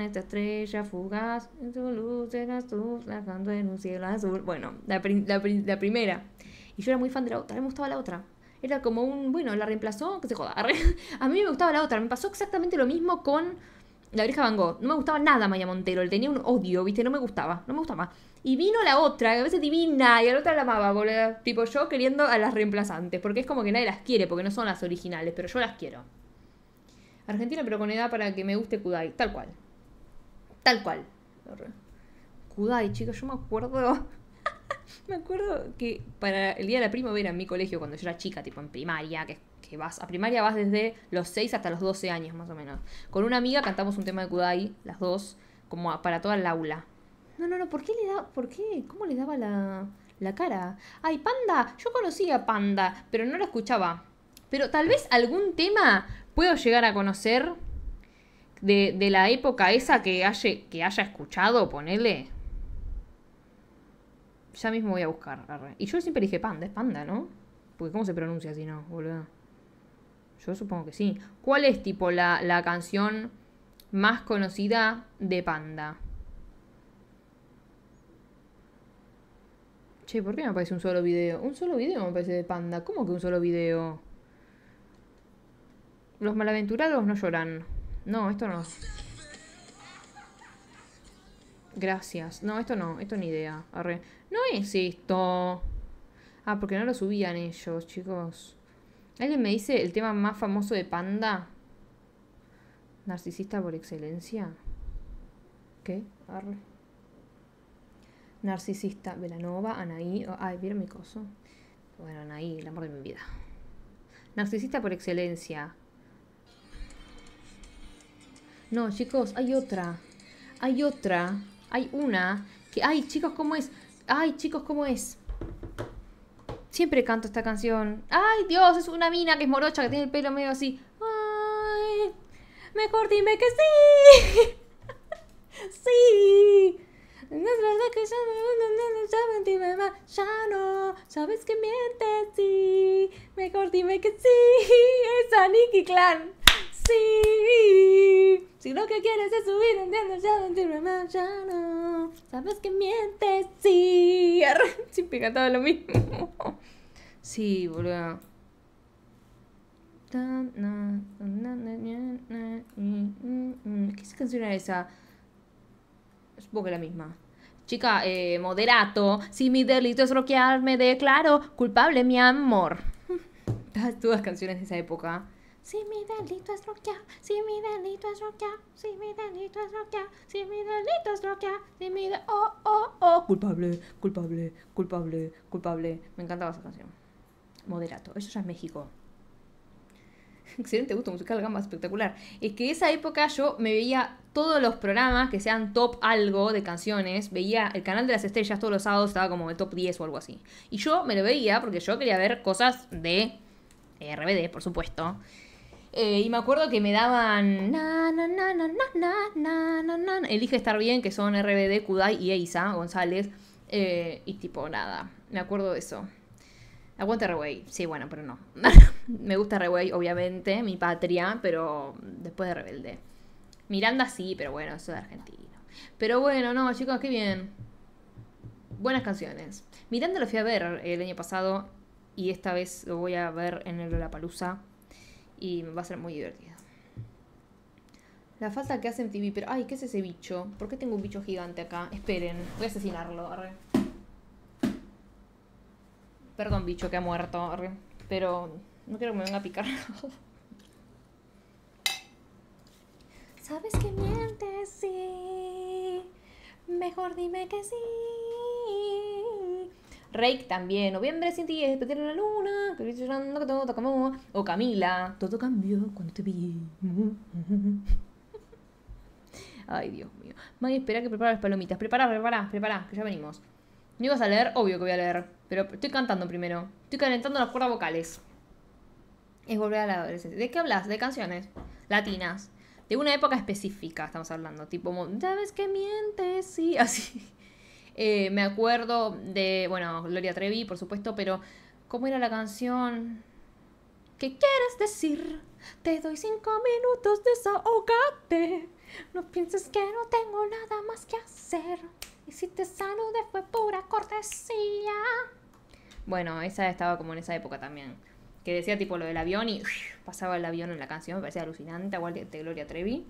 esta estrella fugaz, en luz, en un cielo azul. Bueno, la, la primera. Y yo era muy fan de la otra. me gustaba la otra. Era como un, bueno, la reemplazó, que se joda. (laughs) A mí me gustaba la otra, me pasó exactamente lo mismo con la Virgen Van Gogh. No me gustaba nada Maya Montero, le tenía un odio, ¿viste? No me gustaba, no me gustaba. Y vino la otra, que a veces divina, y a la otra la amaba, boludo. Tipo yo queriendo a las reemplazantes, porque es como que nadie las quiere, porque no son las originales, pero yo las quiero. Argentina, pero con edad para que me guste Kudai, tal cual. Tal cual. Kudai, chicos, yo me acuerdo me acuerdo que para el día de la primavera en mi colegio, cuando yo era chica, tipo en primaria, que, vas a primaria vas desde los 6 hasta los 12 años más o menos. Con una amiga cantamos un tema de Kudai, las dos, como para toda el aula. No, no, no, ¿por qué le da, por qué? ¿Cómo le daba la, cara? Ay, Panda, yo conocía a Panda, pero no lo escuchaba. Pero tal vez algún tema puedo llegar a conocer de, la época esa que, haya, que haya escuchado, ponele ya mismo voy a buscar. Y yo siempre dije panda, es panda, ¿no? Porque ¿cómo se pronuncia si no, boludo? Yo supongo que sí. ¿Cuál es tipo la, canción más conocida de panda? Che, ¿por qué me aparece un solo video? Un solo video me parece de panda. ¿Cómo que un solo video? Los malaventurados no lloran. No, esto no. Gracias. No, esto no, esto ni idea. No es esto. Ah, porque no lo subían ellos, chicos. ¿Alguien me dice el tema más famoso de Panda? ¿Narcisista por excelencia? ¿Qué? Narcisista, Belanova. Anaí. ay, ¿vieron mi coso? Bueno, Anaí, el amor de mi vida. Narcisista por excelencia. No, chicos, hay otra. Hay otra hay una que... ¡Ay, chicos, cómo es! ¡Ay, chicos, cómo es! Siempre canto esta canción. ¡Ay, Dios! Es una mina que es morocha, que tiene el pelo medio así. ¡Ay! Mejor dime que sí. (laughs) sí. No es verdad que ya no, no, no, ya no, sabes que mientes, sí. Mejor dime que sí. (laughs) Es Nicky Clan. Sí, si lo que quieres es subir, entiendo ya, sentirme más, ya no. Sabes que mientes, sí. (laughs) pica todo lo mismo. Sí, boludo. ¿Qué canción era esa? Supongo que la misma. Chica, eh, moderato. Si mi delito es roquear, me declaro culpable, mi amor. (laughs) Todas canciones de esa época. Si mi delito es roquear, si mi delito es roquear, si mi delito es roquear, si mi delito es roquear, si mi de... Oh, oh, oh, culpable, culpable, culpable, culpable. Me encantaba esa canción. Moderato, eso ya es México. Excelente gusto musical, gama espectacular. Es que esa época yo me veía todos los programas que sean top algo de canciones. Veía el canal de las estrellas todos los sábados, estaba como el top 10 o algo así. Y yo me lo veía porque yo quería ver cosas de RBD, por supuesto. Eh, y me acuerdo que me daban. Na, na, na, na, na, Elige estar bien, que son RBD, Kudai y Eisa González. Eh, y tipo, nada. Me acuerdo de eso. Aguante Reway. Sí, bueno, pero no. (laughs) me gusta Reway, obviamente, mi patria, pero después de Rebelde. Miranda sí, pero bueno, eso de argentino. Pero bueno, no, chicos, qué bien. Buenas canciones. Miranda lo fui a ver el año pasado y esta vez lo voy a ver en el Lollapalooza y va a ser muy divertido. La falta que hacen TV pero ay, ¿qué es ese bicho? ¿Por qué tengo un bicho gigante acá? Esperen, voy a asesinarlo, Perdón, bicho que ha muerto, Pero no quiero que me venga a picar. (laughs) ¿Sabes que mientes? Sí. Mejor dime que sí. Rake también. Noviembre sin ti es la luna. Que estoy llorando que todo tocamos. O Camila. Todo cambió cuando te vi. (laughs) Ay, Dios mío. Mari, espera que prepara las palomitas. Prepara, prepara, prepara, que ya venimos. ¿Me ibas a leer? Obvio que voy a leer. Pero estoy cantando primero. Estoy calentando las cuerdas vocales. Es volver a la adolescencia. ¿De qué hablas? De canciones latinas. De una época específica estamos hablando. Tipo, ya ves que mientes? Sí, (laughs) así. Eh, me acuerdo de, bueno, Gloria Trevi, por supuesto, pero ¿cómo era la canción? ¿Qué quieres decir? Te doy cinco minutos, de desahogate. No pienses que no tengo nada más que hacer. Y si te saludé fue pura cortesía. Bueno, esa estaba como en esa época también. Que decía tipo lo del avión y pasaba el avión en la canción, me parecía alucinante, igual de Gloria Trevi.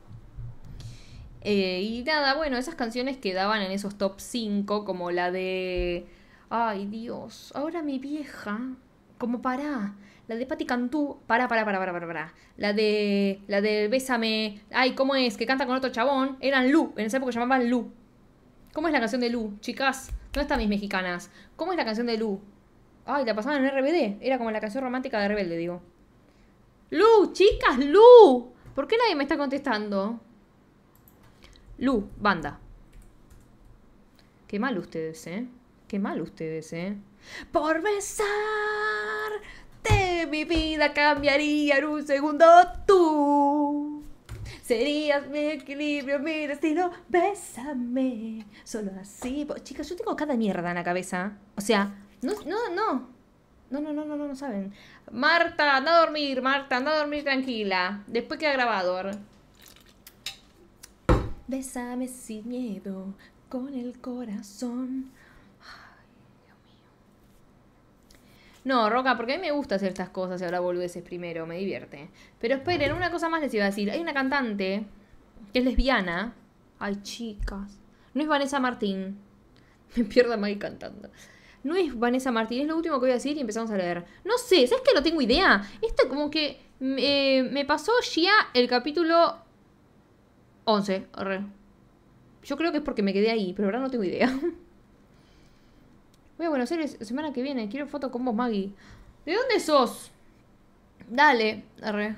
Eh, y nada, bueno, esas canciones quedaban en esos top 5, como la de. Ay Dios, ahora mi vieja. Como pará. La de Patti Cantú. Para, para, para, para La de. La de Bésame. Ay, ¿cómo es? Que canta con otro chabón. Eran Lu. En esa época llamaban Lu. ¿Cómo es la canción de Lu? Chicas, no están mis mexicanas? ¿Cómo es la canción de Lu? Ay, la pasaban en RBD. Era como la canción romántica de Rebelde, digo. Lu, chicas, Lu. ¿Por qué nadie me está contestando? Lu, banda. Qué mal ustedes, ¿eh? Qué mal ustedes, ¿eh? Por besar. De mi vida cambiaría en un segundo tú. Serías mi equilibrio, mi destino. Bésame. Solo así. Chicas, yo tengo cada mierda en la cabeza. O sea, no, no, no. No, no, no, no, no, saben. Marta, anda a dormir, Marta, anda a dormir tranquila. Después queda grabado. Bésame sin miedo, con el corazón. Ay, Dios mío. No, Roca, porque a mí me gusta hacer estas cosas y ahora es primero, me divierte. Pero esperen, una cosa más les iba a decir. Hay una cantante que es lesbiana. Ay, chicas. No es Vanessa Martín. (laughs) Me pierdo mal cantando. No es Vanessa Martín, es lo último que voy a decir y empezamos a leer. No sé, ¿sabes que no tengo idea? Esto como que mm, eh, me pasó ya el capítulo 11. R Yo creo que es porque me quedé ahí, pero ahora no tengo idea. Voy a Buenos Aires semana que viene. Quiero foto con vos, Maggie. ¿De dónde sos? Dale. R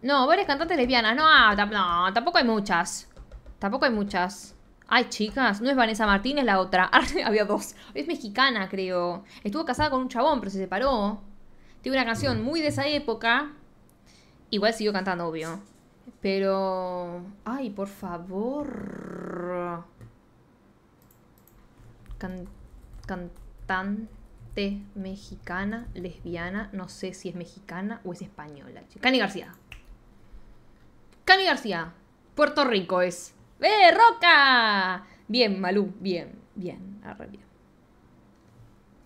No, varias cantantes lesbianas. No, no, tampoco hay muchas. Tampoco hay muchas. Ay, chicas, no es Vanessa Martínez la otra. (laughs) Había dos. Es mexicana, creo. Estuvo casada con un chabón, pero se separó. Tiene una canción muy de esa época. Igual siguió cantando, obvio. Pero... ¡Ay, por favor! cantante mexicana, lesbiana, no sé si es mexicana o es española. Cani García. Cani García. Puerto Rico es. ¡Eh, Roca! Bien, Malú, bien, bien, arre bien.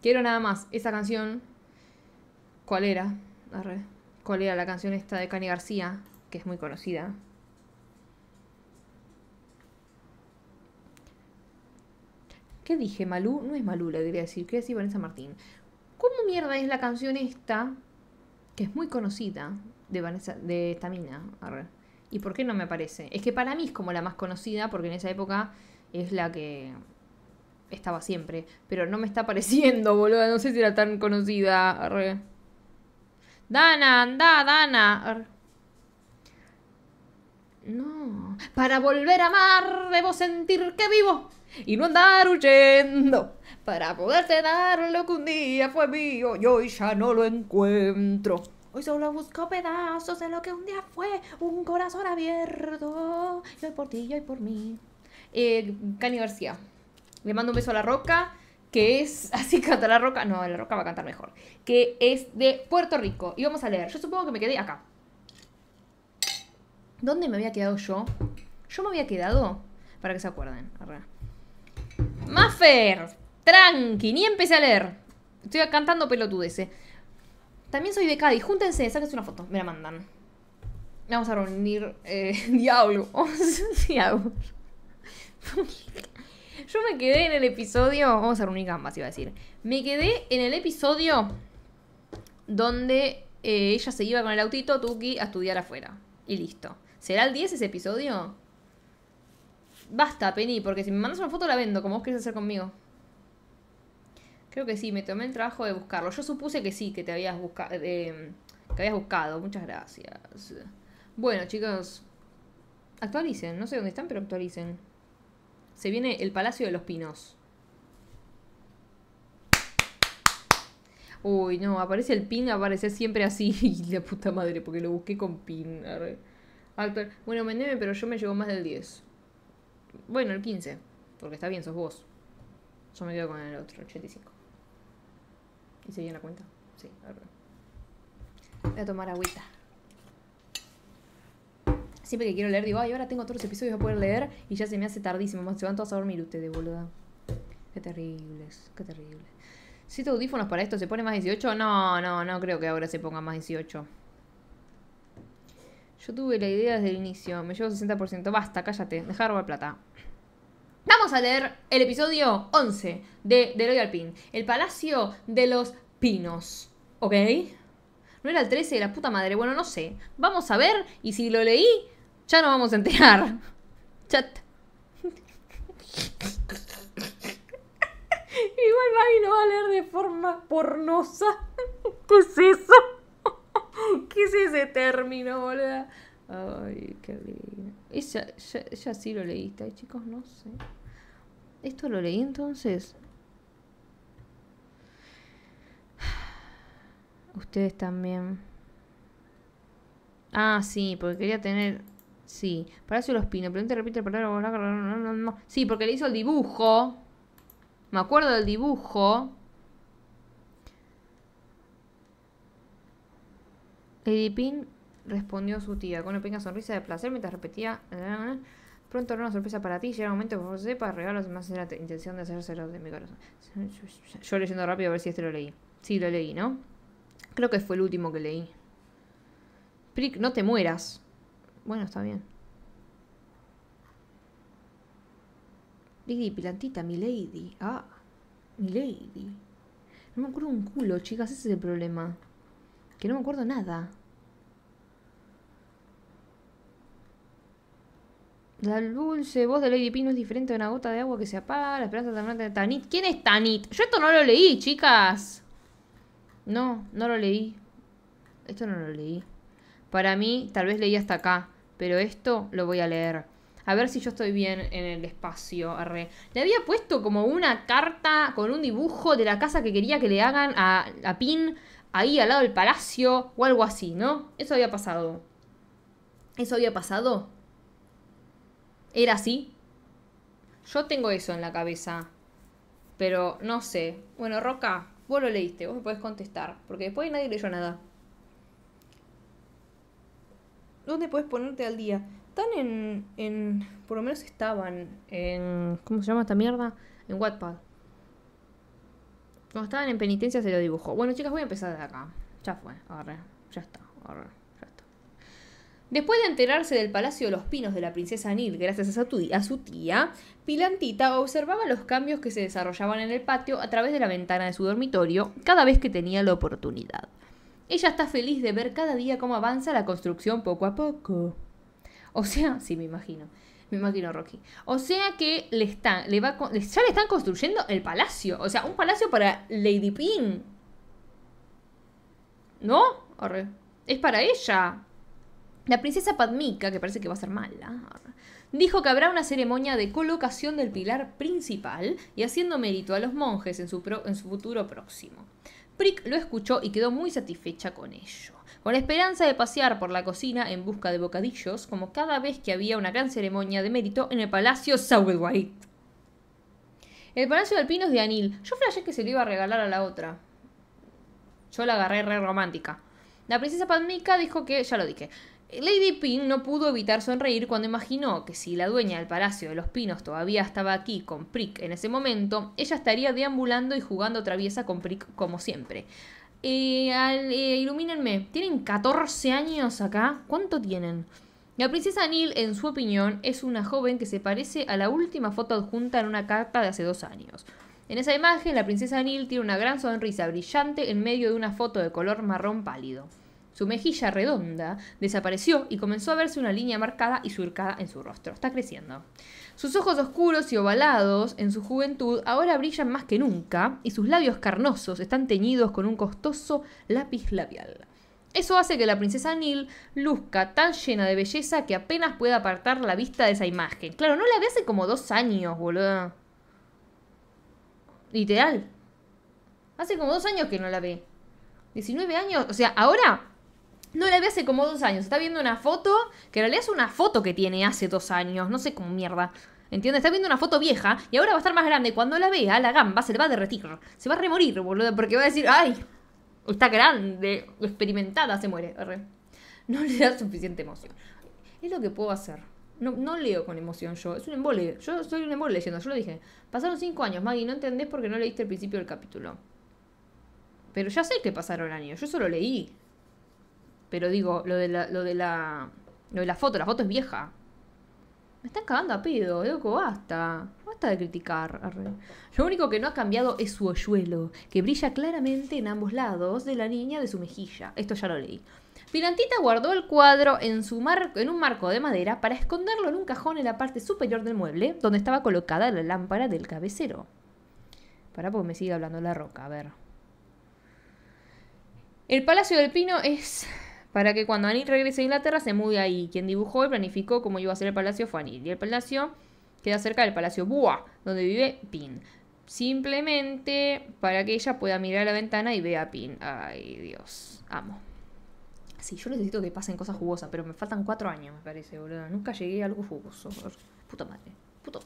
Quiero nada más esa canción. ¿Cuál era? ¿Cuál era la canción esta de Cani García? que es muy conocida. ¿Qué dije? Malú, no es Malú, le debería decir, qué decir Vanessa Martín. ¿Cómo mierda es la canción esta, que es muy conocida, de Vanessa, de Tamina? ¿Y por qué no me aparece? Es que para mí es como la más conocida, porque en esa época es la que estaba siempre. Pero no me está apareciendo, (laughs) boludo. No sé si era tan conocida. Dana, anda, Dana. No. Para volver a amar debo sentir que vivo y no andar huyendo. Para poderte dar lo que un día fue mío yo hoy ya no lo encuentro. Hoy solo busco pedazos de lo que un día fue un corazón abierto. Yo por ti, yo por mí. Cani eh, García. Le mando un beso a La Roca, que es... (laughs) Así canta La Roca. No, La Roca va a cantar mejor. Que es de Puerto Rico. Y vamos a leer. Yo supongo que me quedé acá. ¿Dónde me había quedado yo? Yo me había quedado... Para que se acuerden. Muffer, Maffer, tranqui, ni empecé a leer. Estoy cantando pelotudeces. También soy de Cádiz. Júntense, sáquense una foto. Me la mandan. Vamos a reunir... Eh, (laughs) diablo. (laughs) diablo. Yo me quedé en el episodio... Vamos a reunir gambas, iba a decir. Me quedé en el episodio donde eh, ella se iba con el autito, Tuki, a estudiar afuera. Y listo. ¿Será el 10 ese episodio? Basta, Penny, porque si me mandas una foto la vendo, como vos querés hacer conmigo. Creo que sí, me tomé el trabajo de buscarlo. Yo supuse que sí, que te habías buscado. Eh, que buscado. Muchas gracias. Bueno, chicos. Actualicen. No sé dónde están, pero actualicen. Se viene el Palacio de los Pinos. Uy, no, aparece el pin, aparece siempre así. (laughs) la puta madre, porque lo busqué con pin. Actor. Bueno, vendeme, pero yo me llevo más del 10. Bueno, el 15. Porque está bien, sos vos. Yo me quedo con el otro, 85. ¿Hice bien la cuenta? Sí, a ver Voy a tomar agüita. Siempre que quiero leer, digo, ay, ahora tengo todos episodios a poder leer y ya se me hace tardísimo. Se van todos a dormir ustedes, boluda. Qué terribles, qué terribles. ¿Siete audífonos para esto? ¿Se pone más 18? No, no, no creo que ahora se ponga más 18. Yo tuve la idea desde el inicio. Me llevo 60%. Basta, cállate. Deja de robar plata. Vamos a leer el episodio 11 de The Royal Pin. El Palacio de los Pinos. ¿Ok? No era el 13 de la puta madre. Bueno, no sé. Vamos a ver. Y si lo leí, ya no vamos a enterar. (laughs) Chat. (laughs) Igual Mami lo va a leer de forma pornosa. (laughs) ¿Qué es eso? (laughs) ¿Qué es ese término, boludo? Ay, qué lindo. Ella, ya, sí lo leíste, chicos, no sé. ¿Esto lo leí entonces? (sighs) Ustedes también. Ah, sí, porque quería tener. Sí, para eso los Pero no repite la palabra. Sí, porque le hizo el dibujo. Me acuerdo del dibujo. Pin respondió su tía con una pequeña sonrisa de placer mientras repetía. Pronto habrá una sorpresa para ti. Llega un momento que por sepa regalos más la intención de hacérselo de mi corazón. Yo leyendo rápido a ver si este lo leí. Sí, lo leí, ¿no? Creo que fue el último que leí. Prick, no te mueras. Bueno, está bien. Lady plantita, mi lady. Ah, mi lady. No me acuerdo un culo, chicas, ese es el problema que no me acuerdo nada. La dulce voz de Lady Pino es diferente a una gota de agua que se apaga. La esperanza de Tanit. ¿Quién es Tanit? Yo esto no lo leí, chicas. No, no lo leí. Esto no lo leí. Para mí, tal vez leí hasta acá. Pero esto lo voy a leer. A ver si yo estoy bien en el espacio. Le había puesto como una carta con un dibujo de la casa que quería que le hagan a, a Pin ahí al lado del palacio o algo así, ¿no? Eso había pasado. ¿Eso había pasado? ¿Era así? Yo tengo eso en la cabeza. Pero no sé. Bueno, Roca, vos lo leíste, vos me podés contestar. Porque después nadie leyó nada. ¿Dónde podés ponerte al día? Están en, en. Por lo menos estaban en. ¿Cómo se llama esta mierda? En Wattpad. Cuando estaban en penitencia se lo dibujó. Bueno, chicas, voy a empezar de acá. Ya fue, agarré. ya está, agarré. ya está. Después de enterarse del Palacio de los Pinos de la princesa Nil, gracias a a su tía, Pilantita observaba los cambios que se desarrollaban en el patio a través de la ventana de su dormitorio cada vez que tenía la oportunidad. Ella está feliz de ver cada día cómo avanza la construcción poco a poco. O sea, sí me imagino. Me imagino Rocky. O sea que le le va, ya le están construyendo el palacio. O sea, un palacio para Lady Pink. ¿No? Es para ella. La princesa Padmika, que parece que va a ser mala, dijo que habrá una ceremonia de colocación del pilar principal y haciendo mérito a los monjes en su, en su futuro próximo. Prick lo escuchó y quedó muy satisfecha con ello con la esperanza de pasear por la cocina en busca de bocadillos, como cada vez que había una gran ceremonia de mérito en el Palacio White. El Palacio de Pinos de Anil. Yo flashé que se lo iba a regalar a la otra. Yo la agarré re romántica. La princesa Padmica dijo que, ya lo dije, Lady Pink no pudo evitar sonreír cuando imaginó que si la dueña del Palacio de los Pinos todavía estaba aquí con Prick en ese momento, ella estaría deambulando y jugando traviesa con Prick como siempre. Eh, ilumínenme, tienen 14 años acá. ¿Cuánto tienen? La princesa Neil, en su opinión, es una joven que se parece a la última foto adjunta en una carta de hace dos años. En esa imagen, la princesa Neil tiene una gran sonrisa brillante en medio de una foto de color marrón pálido. Su mejilla redonda desapareció y comenzó a verse una línea marcada y surcada en su rostro. Está creciendo. Sus ojos oscuros y ovalados en su juventud ahora brillan más que nunca y sus labios carnosos están teñidos con un costoso lápiz labial. Eso hace que la princesa Neil luzca tan llena de belleza que apenas puede apartar la vista de esa imagen. Claro, no la ve hace como dos años, boludo. Literal. Hace como dos años que no la ve. 19 años, o sea, ahora no la vi hace como dos años. Está viendo una foto, que en realidad es una foto que tiene hace dos años. No sé cómo mierda. ¿Entiendes? Está viendo una foto vieja y ahora va a estar más grande. Cuando la vea, la gamba se le va a derretir. Se va a remorir, boludo, porque va a decir, ¡ay! Está grande, experimentada, se muere. No le da suficiente emoción. Es lo que puedo hacer. No, no, leo con emoción yo. Es un embole. Yo soy un embole leyendo. Yo lo dije. Pasaron cinco años, Maggie. No entendés porque no leíste el principio del capítulo. Pero ya sé que pasaron años. Yo solo leí. Pero digo, lo de la, lo de la, la foto, la foto es vieja. Me están cagando a pedo, loco, basta. Basta de criticar. Lo único que no ha cambiado es su hoyuelo, que brilla claramente en ambos lados de la niña de su mejilla. Esto ya lo leí. Pirantita guardó el cuadro en, su en un marco de madera para esconderlo en un cajón en la parte superior del mueble, donde estaba colocada la lámpara del cabecero. Para porque me sigue hablando la roca, a ver. El Palacio del Pino es para que cuando Annie regrese a Inglaterra se mude ahí. Quien dibujó y planificó cómo iba a ser el palacio fue Anil. Y el palacio queda cerca del palacio Bua, donde vive Pin. Simplemente para que ella pueda mirar a la ventana y vea a Pin. Ay, Dios. Amo. Sí, yo necesito que pasen cosas jugosas, pero me faltan cuatro años, me parece, boludo. Nunca llegué a algo jugoso. Puta madre. Puto.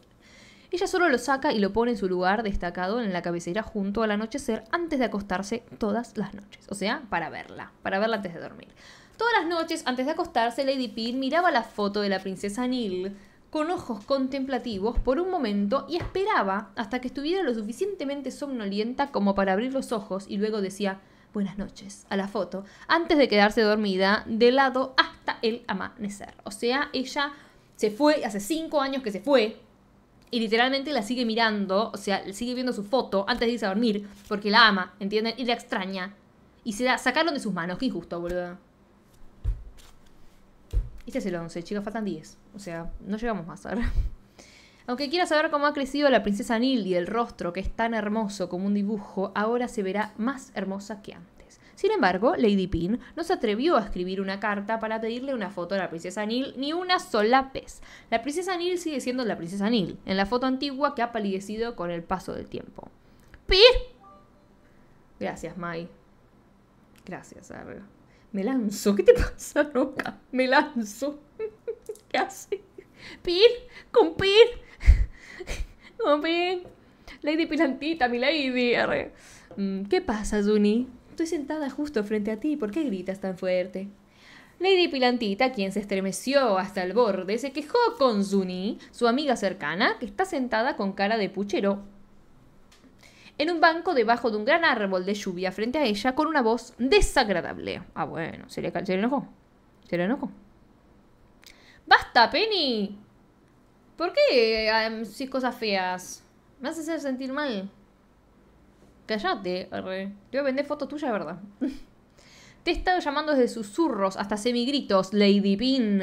Ella solo lo saca y lo pone en su lugar destacado en la cabecera junto al anochecer antes de acostarse todas las noches. O sea, para verla, para verla antes de dormir. Todas las noches, antes de acostarse, Lady Peel miraba la foto de la princesa Nil con ojos contemplativos por un momento y esperaba hasta que estuviera lo suficientemente somnolienta como para abrir los ojos y luego decía buenas noches a la foto antes de quedarse dormida de lado hasta el amanecer. O sea, ella se fue, hace cinco años que se fue y literalmente la sigue mirando, o sea, sigue viendo su foto antes de irse a dormir, porque la ama, ¿entienden? Y la extraña. Y se la sacaron de sus manos, qué injusto, boludo. Este es el 11, chicos, faltan 10. O sea, no llegamos más a ver (laughs) Aunque quiera saber cómo ha crecido la princesa y el rostro que es tan hermoso como un dibujo, ahora se verá más hermosa que antes. Sin embargo, Lady Pin no se atrevió a escribir una carta para pedirle una foto a la princesa Neil, ni una sola vez. La princesa Neil sigue siendo la princesa Neil, en la foto antigua que ha palidecido con el paso del tiempo. ¡Pir! Gracias, Mai. Gracias, Arga. Me lanzo. ¿Qué te pasa, Roca? Me lanzo. (laughs) ¿Qué hace? ¡Pir! ¡Con Pir! (laughs) ¡Con Pir! Lady Pilantita, mi lady. Mm, ¿Qué pasa, Zuni? Estoy sentada justo frente a ti. ¿Por qué gritas tan fuerte? Lady Pilantita, quien se estremeció hasta el borde, se quejó con Zuni, su amiga cercana, que está sentada con cara de puchero en un banco debajo de un gran árbol de lluvia frente a ella con una voz desagradable. Ah, bueno, se le, enojó. Se ¡Basta, Penny! ¿Por qué cosas feas? Me haces sentir mal. Callate, Te voy a vender fotos tuyas verdad. (laughs) Te he estado llamando desde susurros hasta semigritos, Lady Pin.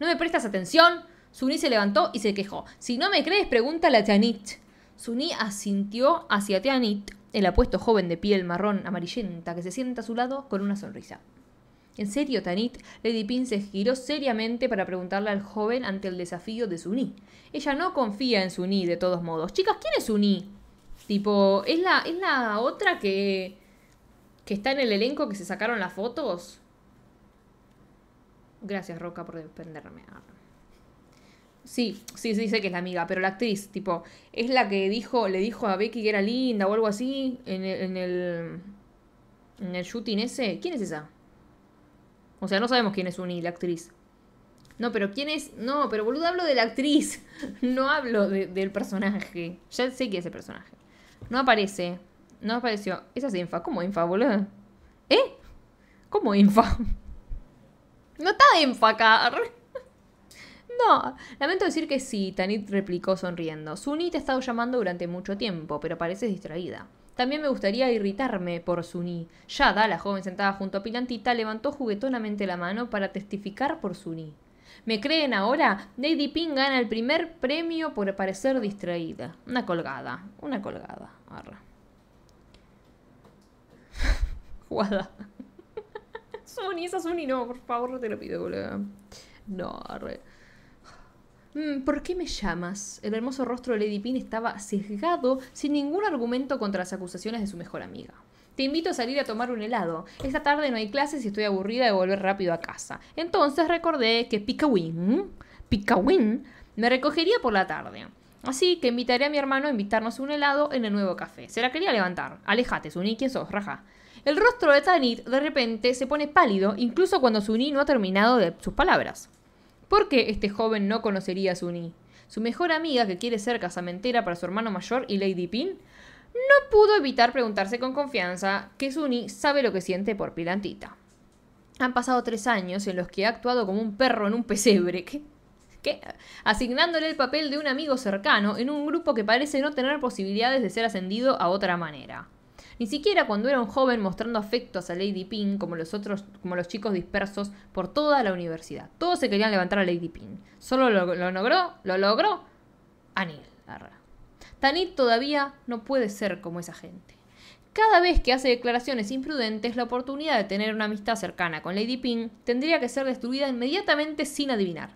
¿No me prestas atención? Suni se levantó y se quejó. Si no me crees, pregúntale a Tianit. Suni asintió hacia Tianit, el apuesto joven de piel marrón amarillenta que se sienta a su lado con una sonrisa. ¿En serio, Tanit? Lady Pin se giró seriamente para preguntarle al joven ante el desafío de Suni. Ella no confía en Suni de todos modos. Chicas, ¿quién es Suni? Tipo, es la, es la otra que, que está en el elenco que se sacaron las fotos. Gracias, Roca, por defenderme. Ah. Sí, sí, sí, sé que es la amiga, pero la actriz, tipo, es la que dijo, le dijo a Becky que era linda o algo así en el, en el, shooting ese. ¿Quién es esa? O sea, no sabemos quién es Uni, la actriz. No, pero quién es. No, pero boludo, hablo de la actriz. (laughs) No hablo del personaje. Ya sé quién es el personaje. No aparece. No apareció. Esa es infa. ¿Cómo infa, boludo? ¿Eh? ¿Cómo infa? (laughs) No está de enfacar. (laughs) No, lamento decir que sí, Tanit replicó sonriendo. Suni te ha estado llamando durante mucho tiempo, pero pareces distraída. También me gustaría irritarme por Suni. Yada, la joven sentada junto a Pilantita, levantó juguetonamente la mano para testificar por Suni. ¿Me creen ahora? Lady Pin gana el primer premio por parecer distraída. Una colgada, una colgada. Arra. Jugada. (laughs) Sony, (laughs) esa Sony no, por favor, te lo pido, boludo. No, arre. Mm, ¿Por qué me llamas? El hermoso rostro de Lady Pin estaba sesgado sin ningún argumento contra las acusaciones de su mejor amiga. Te invito a salir a tomar un helado. Esta tarde no hay clases y estoy aburrida de volver rápido a casa. Entonces recordé que Picawin, Win me recogería por la tarde. Así que invitaré a mi hermano a invitarnos un helado en el nuevo café. Se la quería levantar. Alejate, Suni, ¿quién sos? Raja. El rostro de Tanit de repente se pone pálido, incluso cuando Suni no ha terminado de sus palabras. ¿Por qué este joven no conocería a Suni? Su mejor amiga que quiere ser casamentera para su hermano mayor y Lady Pin no pudo evitar preguntarse con confianza que Suni sabe lo que siente por Pilantita. Han pasado tres años en los que ha actuado como un perro en un pesebre. ¿Qué? Asignándole el papel de un amigo cercano en un grupo que parece no tener posibilidades de ser ascendido a otra manera. Ni siquiera cuando era un joven mostrando afectos a Lady Pink como los otros, como los chicos dispersos por toda la universidad. Todos se querían levantar a Lady Pink. Solo lo, lo logró, lo logró Anil. Tanit todavía no puede ser como esa gente. Cada vez que hace declaraciones imprudentes, la oportunidad de tener una amistad cercana con Lady Ping tendría que ser destruida inmediatamente sin adivinar.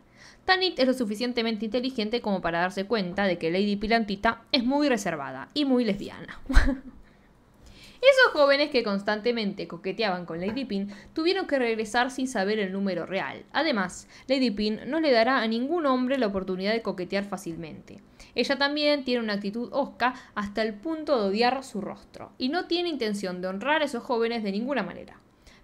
Tanit es lo suficientemente inteligente como para darse cuenta de que Lady Pilantita es muy reservada y muy lesbiana. (laughs) Esos jóvenes que constantemente coqueteaban con Lady Pin tuvieron que regresar sin saber el número real. Además, Lady Pin no le dará a ningún hombre la oportunidad de coquetear fácilmente. Ella también tiene una actitud hosca hasta el punto de odiar su rostro, y no tiene intención de honrar a esos jóvenes de ninguna manera.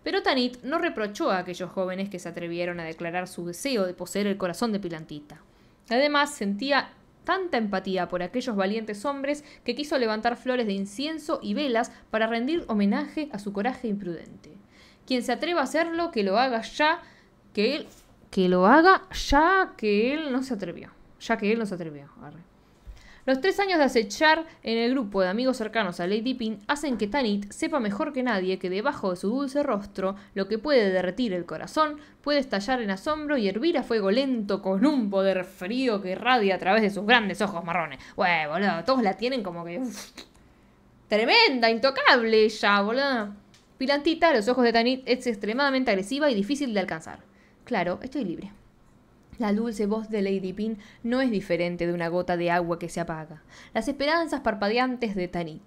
Pero Tanit no reprochó a aquellos jóvenes que se atrevieron a declarar su deseo de poseer el corazón de Pilantita. Además, sentía tanta empatía por aquellos valientes hombres que quiso levantar flores de incienso y velas para rendir homenaje a su coraje imprudente. Quien se atreva a hacerlo, que lo haga ya, que él que lo haga ya que él no se atrevió. Ya que él no se atrevió. Los tres años de acechar en el grupo de amigos cercanos a Lady Pin hacen que Tanit sepa mejor que nadie que debajo de su dulce rostro, lo que puede derretir el corazón, puede estallar en asombro y hervir a fuego lento con un poder frío que irradia a través de sus grandes ojos marrones. Güey, boludo, todos la tienen como que... tremenda, intocable ya, boludo. Pilantita, los ojos de Tanit es extremadamente agresiva y difícil de alcanzar. Claro, estoy libre. La dulce voz de Lady Pin no es diferente de una gota de agua que se apaga. Las esperanzas parpadeantes de Tanit.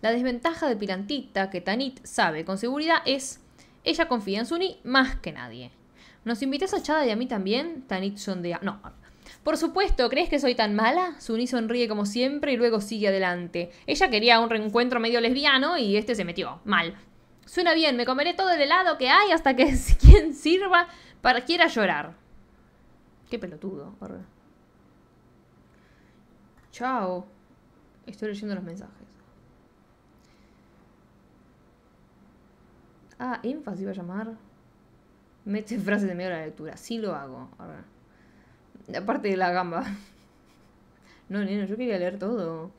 La desventaja de Pirantita, que Tanit sabe con seguridad, es ella confía en Suni más que nadie. ¿Nos invitas a Chada y a mí también? Tanit sondea. No. Por supuesto, ¿crees que soy tan mala? Suni sonríe como siempre y luego sigue adelante. Ella quería un reencuentro medio lesbiano y este se metió. Mal. Suena bien, me comeré todo el helado que hay hasta que (laughs) quien sirva para quiera llorar. Qué pelotudo. Chao. Estoy leyendo los mensajes. Ah, énfasis iba a llamar. Mete frases de medio de la lectura. Sí lo hago. Aparte de la gamba. (laughs) No, nena, yo quería leer todo.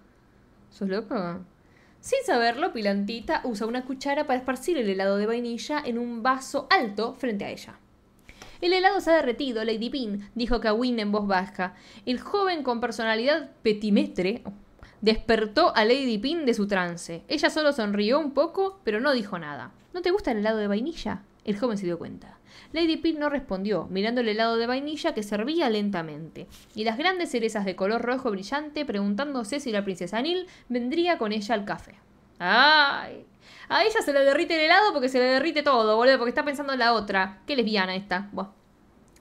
¿Sos loco? Sin saberlo, Pilantita usa una cuchara para esparcir el helado de vainilla en un vaso alto frente a ella. El helado se ha derretido, Lady Pin, dijo Kawin en voz baja. El joven con personalidad petimestre despertó a Lady Pin de su trance. Ella solo sonrió un poco, pero no dijo nada. ¿No te gusta el helado de vainilla? El joven se dio cuenta. Lady Pin no respondió, mirando el helado de vainilla que servía lentamente, y las grandes cerezas de color rojo brillante preguntándose si la princesa Anil vendría con ella al café. ¡Ay! A ella se le derrite el helado porque se le derrite todo, boludo, porque está pensando en la otra. Qué lesbiana esta.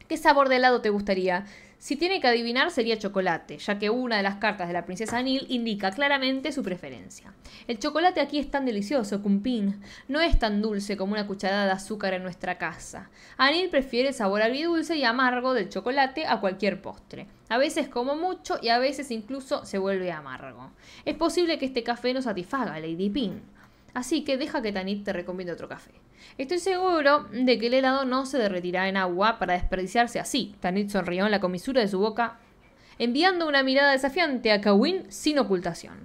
¿Qué sabor de helado te gustaría? Si tiene que adivinar sería chocolate, ya que una de las cartas de la princesa Anil indica claramente su preferencia. El chocolate aquí es tan delicioso, Cumpín. No es tan dulce como una cucharada de azúcar en nuestra casa. Anil prefiere el sabor agridulce y amargo del chocolate a cualquier postre. A veces como mucho y a veces incluso se vuelve amargo. Es posible que este café no satisfaga a Lady Pin. Así que deja que Tanit te recomiende otro café. Estoy seguro de que el helado no se derretirá en agua para desperdiciarse así. Tanit sonrió en la comisura de su boca, enviando una mirada desafiante a Kawin sin ocultación.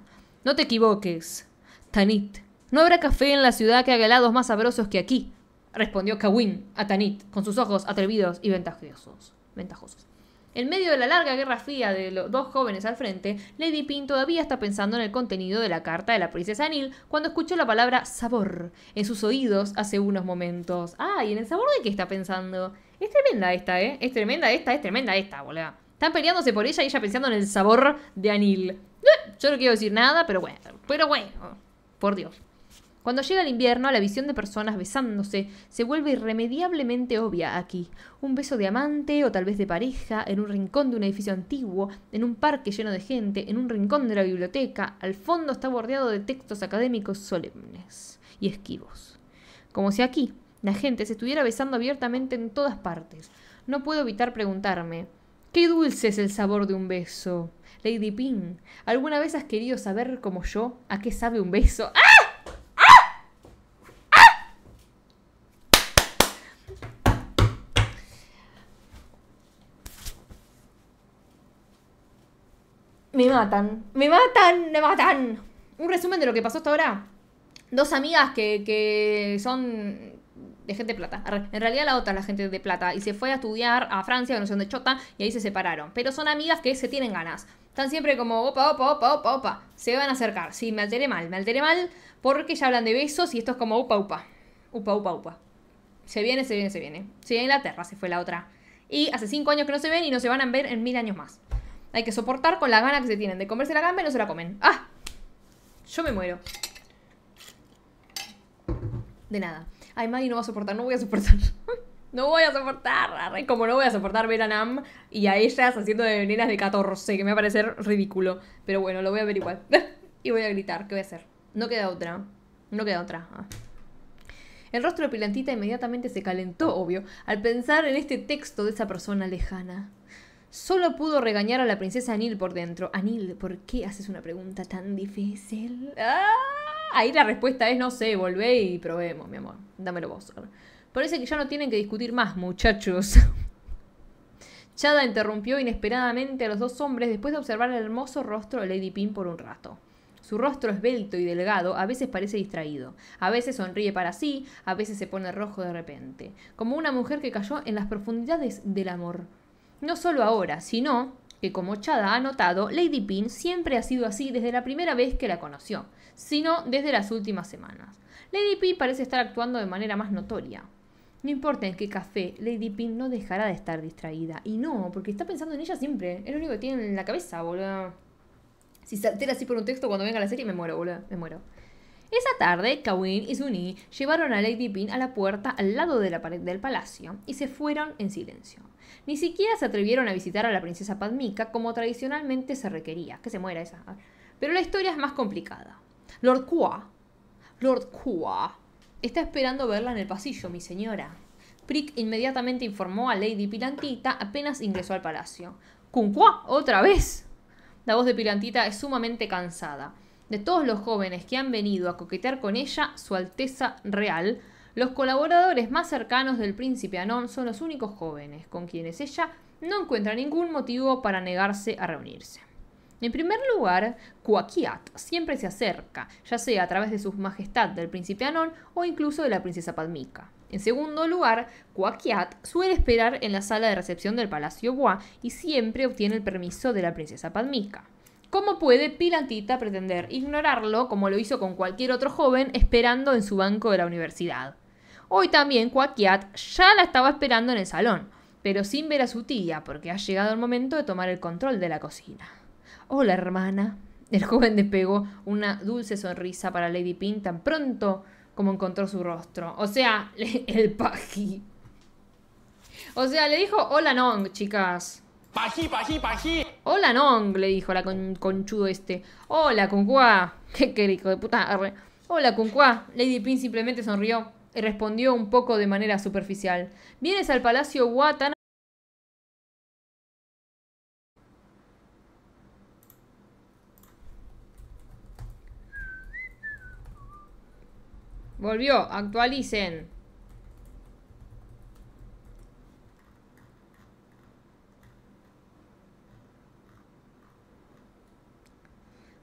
No te equivoques, Tanit. No habrá café en la ciudad que haga helados más sabrosos que aquí, respondió Kawin a Tanit con sus ojos atrevidos y ventajosos. ventajosos. En medio de la larga guerra fría de los dos jóvenes al frente, Lady Pin todavía está pensando en el contenido de la carta de la princesa Anil cuando escuchó la palabra sabor en sus oídos hace unos momentos. Ah, ¿y en el sabor de qué está pensando? Es tremenda esta, ¿eh? Es tremenda esta, es tremenda esta, boludo. Están peleándose por ella y ella pensando en el sabor de Anil. Eh, yo no quiero decir nada, pero bueno, pero bueno, por Dios. Cuando llega el invierno, la visión de personas besándose se vuelve irremediablemente obvia aquí. Un beso de amante o tal vez de pareja, en un rincón de un edificio antiguo, en un parque lleno de gente, en un rincón de la biblioteca, al fondo está bordeado de textos académicos solemnes y esquivos. Como si aquí la gente se estuviera besando abiertamente en todas partes. No puedo evitar preguntarme, ¿qué dulce es el sabor de un beso? Lady Pin, ¿alguna vez has querido saber como yo a qué sabe un beso? ¡Ah! Me matan, me matan, me matan. Un resumen de lo que pasó hasta ahora. Dos amigas que, son de gente de plata. En realidad la otra es la gente de plata. Y se fue a estudiar a Francia, son de Chota, y ahí se separaron. Pero son amigas que se tienen ganas. Están siempre como, opa, opa, opa, opa, Se van a acercar. Sí, me alteré mal, me alteré mal porque ya hablan de besos y esto es como, upa, upa. Upa, upa, upa. Se viene, se viene, se viene. Se viene a Inglaterra, se fue la otra. Y hace cinco años que no se ven y no se van a ver en mil años más. Hay que soportar con la gana que se tienen de comerse la gamba y no se la comen. ¡Ah! Yo me muero. De nada. Ay, Maggie no va a soportar, no voy a soportar. (laughs) no voy a soportar. Como no voy a soportar ver a Nam y a ellas haciendo de venenas de 14, que me va a parecer ridículo. Pero bueno, lo voy a ver igual. (laughs) y voy a gritar, ¿qué voy a hacer? No queda otra. No queda otra. Ah. El rostro de Pilantita inmediatamente se calentó, obvio, al pensar en este texto de esa persona lejana. Solo pudo regañar a la princesa Anil por dentro. Anil, ¿por qué haces una pregunta tan difícil? ¡Ah! Ahí la respuesta es, no sé, volvé y probemos, mi amor. Dámelo vos. Parece que ya no tienen que discutir más, muchachos. (laughs) Chada interrumpió inesperadamente a los dos hombres después de observar el hermoso rostro de Lady Pin por un rato. Su rostro esbelto y delgado a veces parece distraído, a veces sonríe para sí, a veces se pone rojo de repente, como una mujer que cayó en las profundidades del amor. No solo ahora, sino que como Chada ha notado, Lady Pin siempre ha sido así desde la primera vez que la conoció, sino desde las últimas semanas. Lady Pin parece estar actuando de manera más notoria. No importa en qué café, Lady Pin no dejará de estar distraída. Y no, porque está pensando en ella siempre. Es lo único que tiene en la cabeza, boludo. Si se así por un texto cuando venga la serie, me muero, boludo. Me muero. Esa tarde, Kawin y Suni llevaron a Lady Pin a la puerta al lado de la pared del palacio y se fueron en silencio. Ni siquiera se atrevieron a visitar a la princesa Padmika como tradicionalmente se requería. Que se muera esa. Pero la historia es más complicada. Lord Kua. Lord Kua. Está esperando verla en el pasillo, mi señora. Prick inmediatamente informó a Lady Pilantita apenas ingresó al palacio. Kua, ¡Otra vez! La voz de Pilantita es sumamente cansada. De todos los jóvenes que han venido a coquetear con ella, Su Alteza Real, los colaboradores más cercanos del príncipe Anón son los únicos jóvenes con quienes ella no encuentra ningún motivo para negarse a reunirse. En primer lugar, Kuakiat siempre se acerca, ya sea a través de su majestad del príncipe Anón o incluso de la princesa Padmika. En segundo lugar, Kuakiat suele esperar en la sala de recepción del Palacio Guá y siempre obtiene el permiso de la princesa Padmika. ¿Cómo puede Pilantita pretender ignorarlo como lo hizo con cualquier otro joven esperando en su banco de la universidad? Hoy también Kwakiat ya la estaba esperando en el salón, pero sin ver a su tía, porque ha llegado el momento de tomar el control de la cocina. Hola, hermana. El joven despegó una dulce sonrisa para Lady Pink tan pronto como encontró su rostro. O sea, (laughs) el paji. O sea, le dijo, hola, Nong, chicas. Pají, pají, pají. Hola, Nong, le dijo la conchudo este. Hola, Concuá. (laughs) Qué rico, de puta. Hola, Concuá. Lady Pin simplemente sonrió y respondió un poco de manera superficial. Vienes al Palacio Watan. Volvió, actualicen.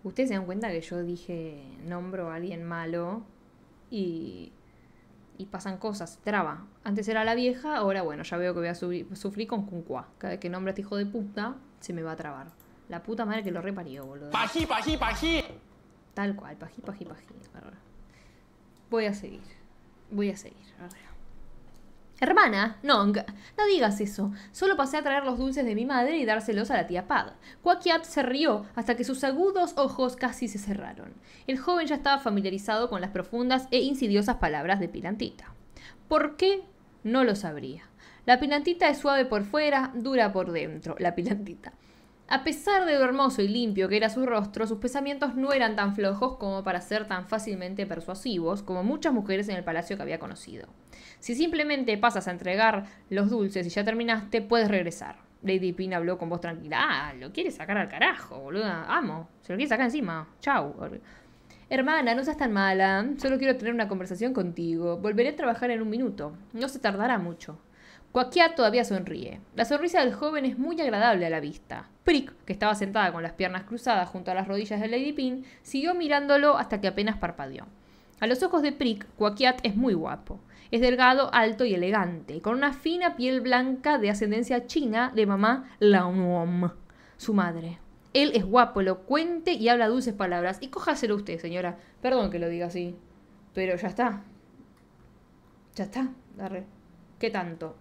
Ustedes se dan cuenta que yo dije, nombro a alguien malo y, y pasan cosas, traba. Antes era la vieja, ahora bueno, ya veo que voy a sufrir con Cuncua. Cada vez que nombra a este hijo de puta, se me va a trabar. La puta madre que lo reparió, boludo. Pají, pají, pají. Tal cual, pají, pají, pají. Voy a seguir. Voy a seguir. Hermana, Nong, no digas eso. Solo pasé a traer los dulces de mi madre y dárselos a la tía Pad. Quakiat se rió hasta que sus agudos ojos casi se cerraron. El joven ya estaba familiarizado con las profundas e insidiosas palabras de Pilantita. ¿Por qué? No lo sabría. La pilantita es suave por fuera, dura por dentro, la pilantita. A pesar de lo hermoso y limpio que era su rostro, sus pensamientos no eran tan flojos como para ser tan fácilmente persuasivos como muchas mujeres en el palacio que había conocido. Si simplemente pasas a entregar los dulces y ya terminaste, puedes regresar. Lady Pin habló con voz tranquila. Ah, lo quiere sacar al carajo, boluda. Amo. Se lo quiere sacar encima. Chau. Hermana, no seas tan mala. Solo quiero tener una conversación contigo. Volveré a trabajar en un minuto. No se tardará mucho todavía sonríe. La sonrisa del joven es muy agradable a la vista. Prick, que estaba sentada con las piernas cruzadas junto a las rodillas de Lady Pin, siguió mirándolo hasta que apenas parpadeó. A los ojos de Prick, Quaquiat es muy guapo. Es delgado, alto y elegante, con una fina piel blanca de ascendencia china de mamá Launuom, su madre. Él es guapo, elocuente y habla dulces palabras. Y cójaselo usted, señora. Perdón que lo diga así. Pero ya está. Ya está. Darle. ¿Qué tanto?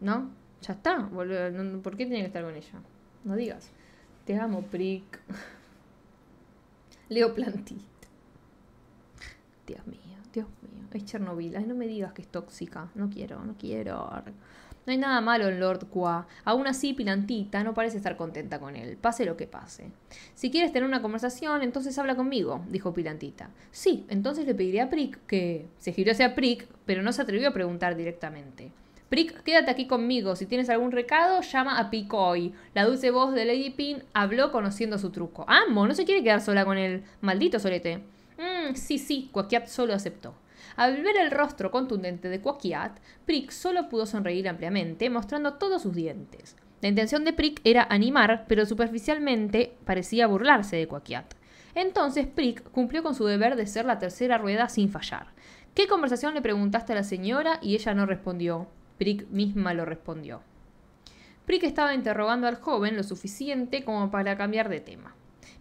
¿No? Ya está, ¿Por qué tiene que estar con ella? No digas. Te amo, prick. (laughs) Leo plantita. Dios mío, Dios mío. Es Chernobyl. no me digas que es tóxica. No quiero, no quiero. No hay nada malo en Lord Qua. Aún así, Pilantita no parece estar contenta con él, pase lo que pase. Si quieres tener una conversación, entonces habla conmigo, dijo Pilantita. Sí, entonces le pediré a Prick que se giró hacia Prick, pero no se atrevió a preguntar directamente. —Prick, quédate aquí conmigo. Si tienes algún recado, llama a Picoy. La dulce voz de Lady Pin habló conociendo su truco. Amo, no se quiere quedar sola con el maldito solete. Mm, sí, sí, Cuauquiat solo aceptó. Al ver el rostro contundente de Cuauquiat, Prick solo pudo sonreír ampliamente, mostrando todos sus dientes. La intención de Prick era animar, pero superficialmente parecía burlarse de Cuauquiat. Entonces Prick cumplió con su deber de ser la tercera rueda sin fallar. ¿Qué conversación le preguntaste a la señora? Y ella no respondió. Prick misma lo respondió. Prick estaba interrogando al joven lo suficiente como para cambiar de tema.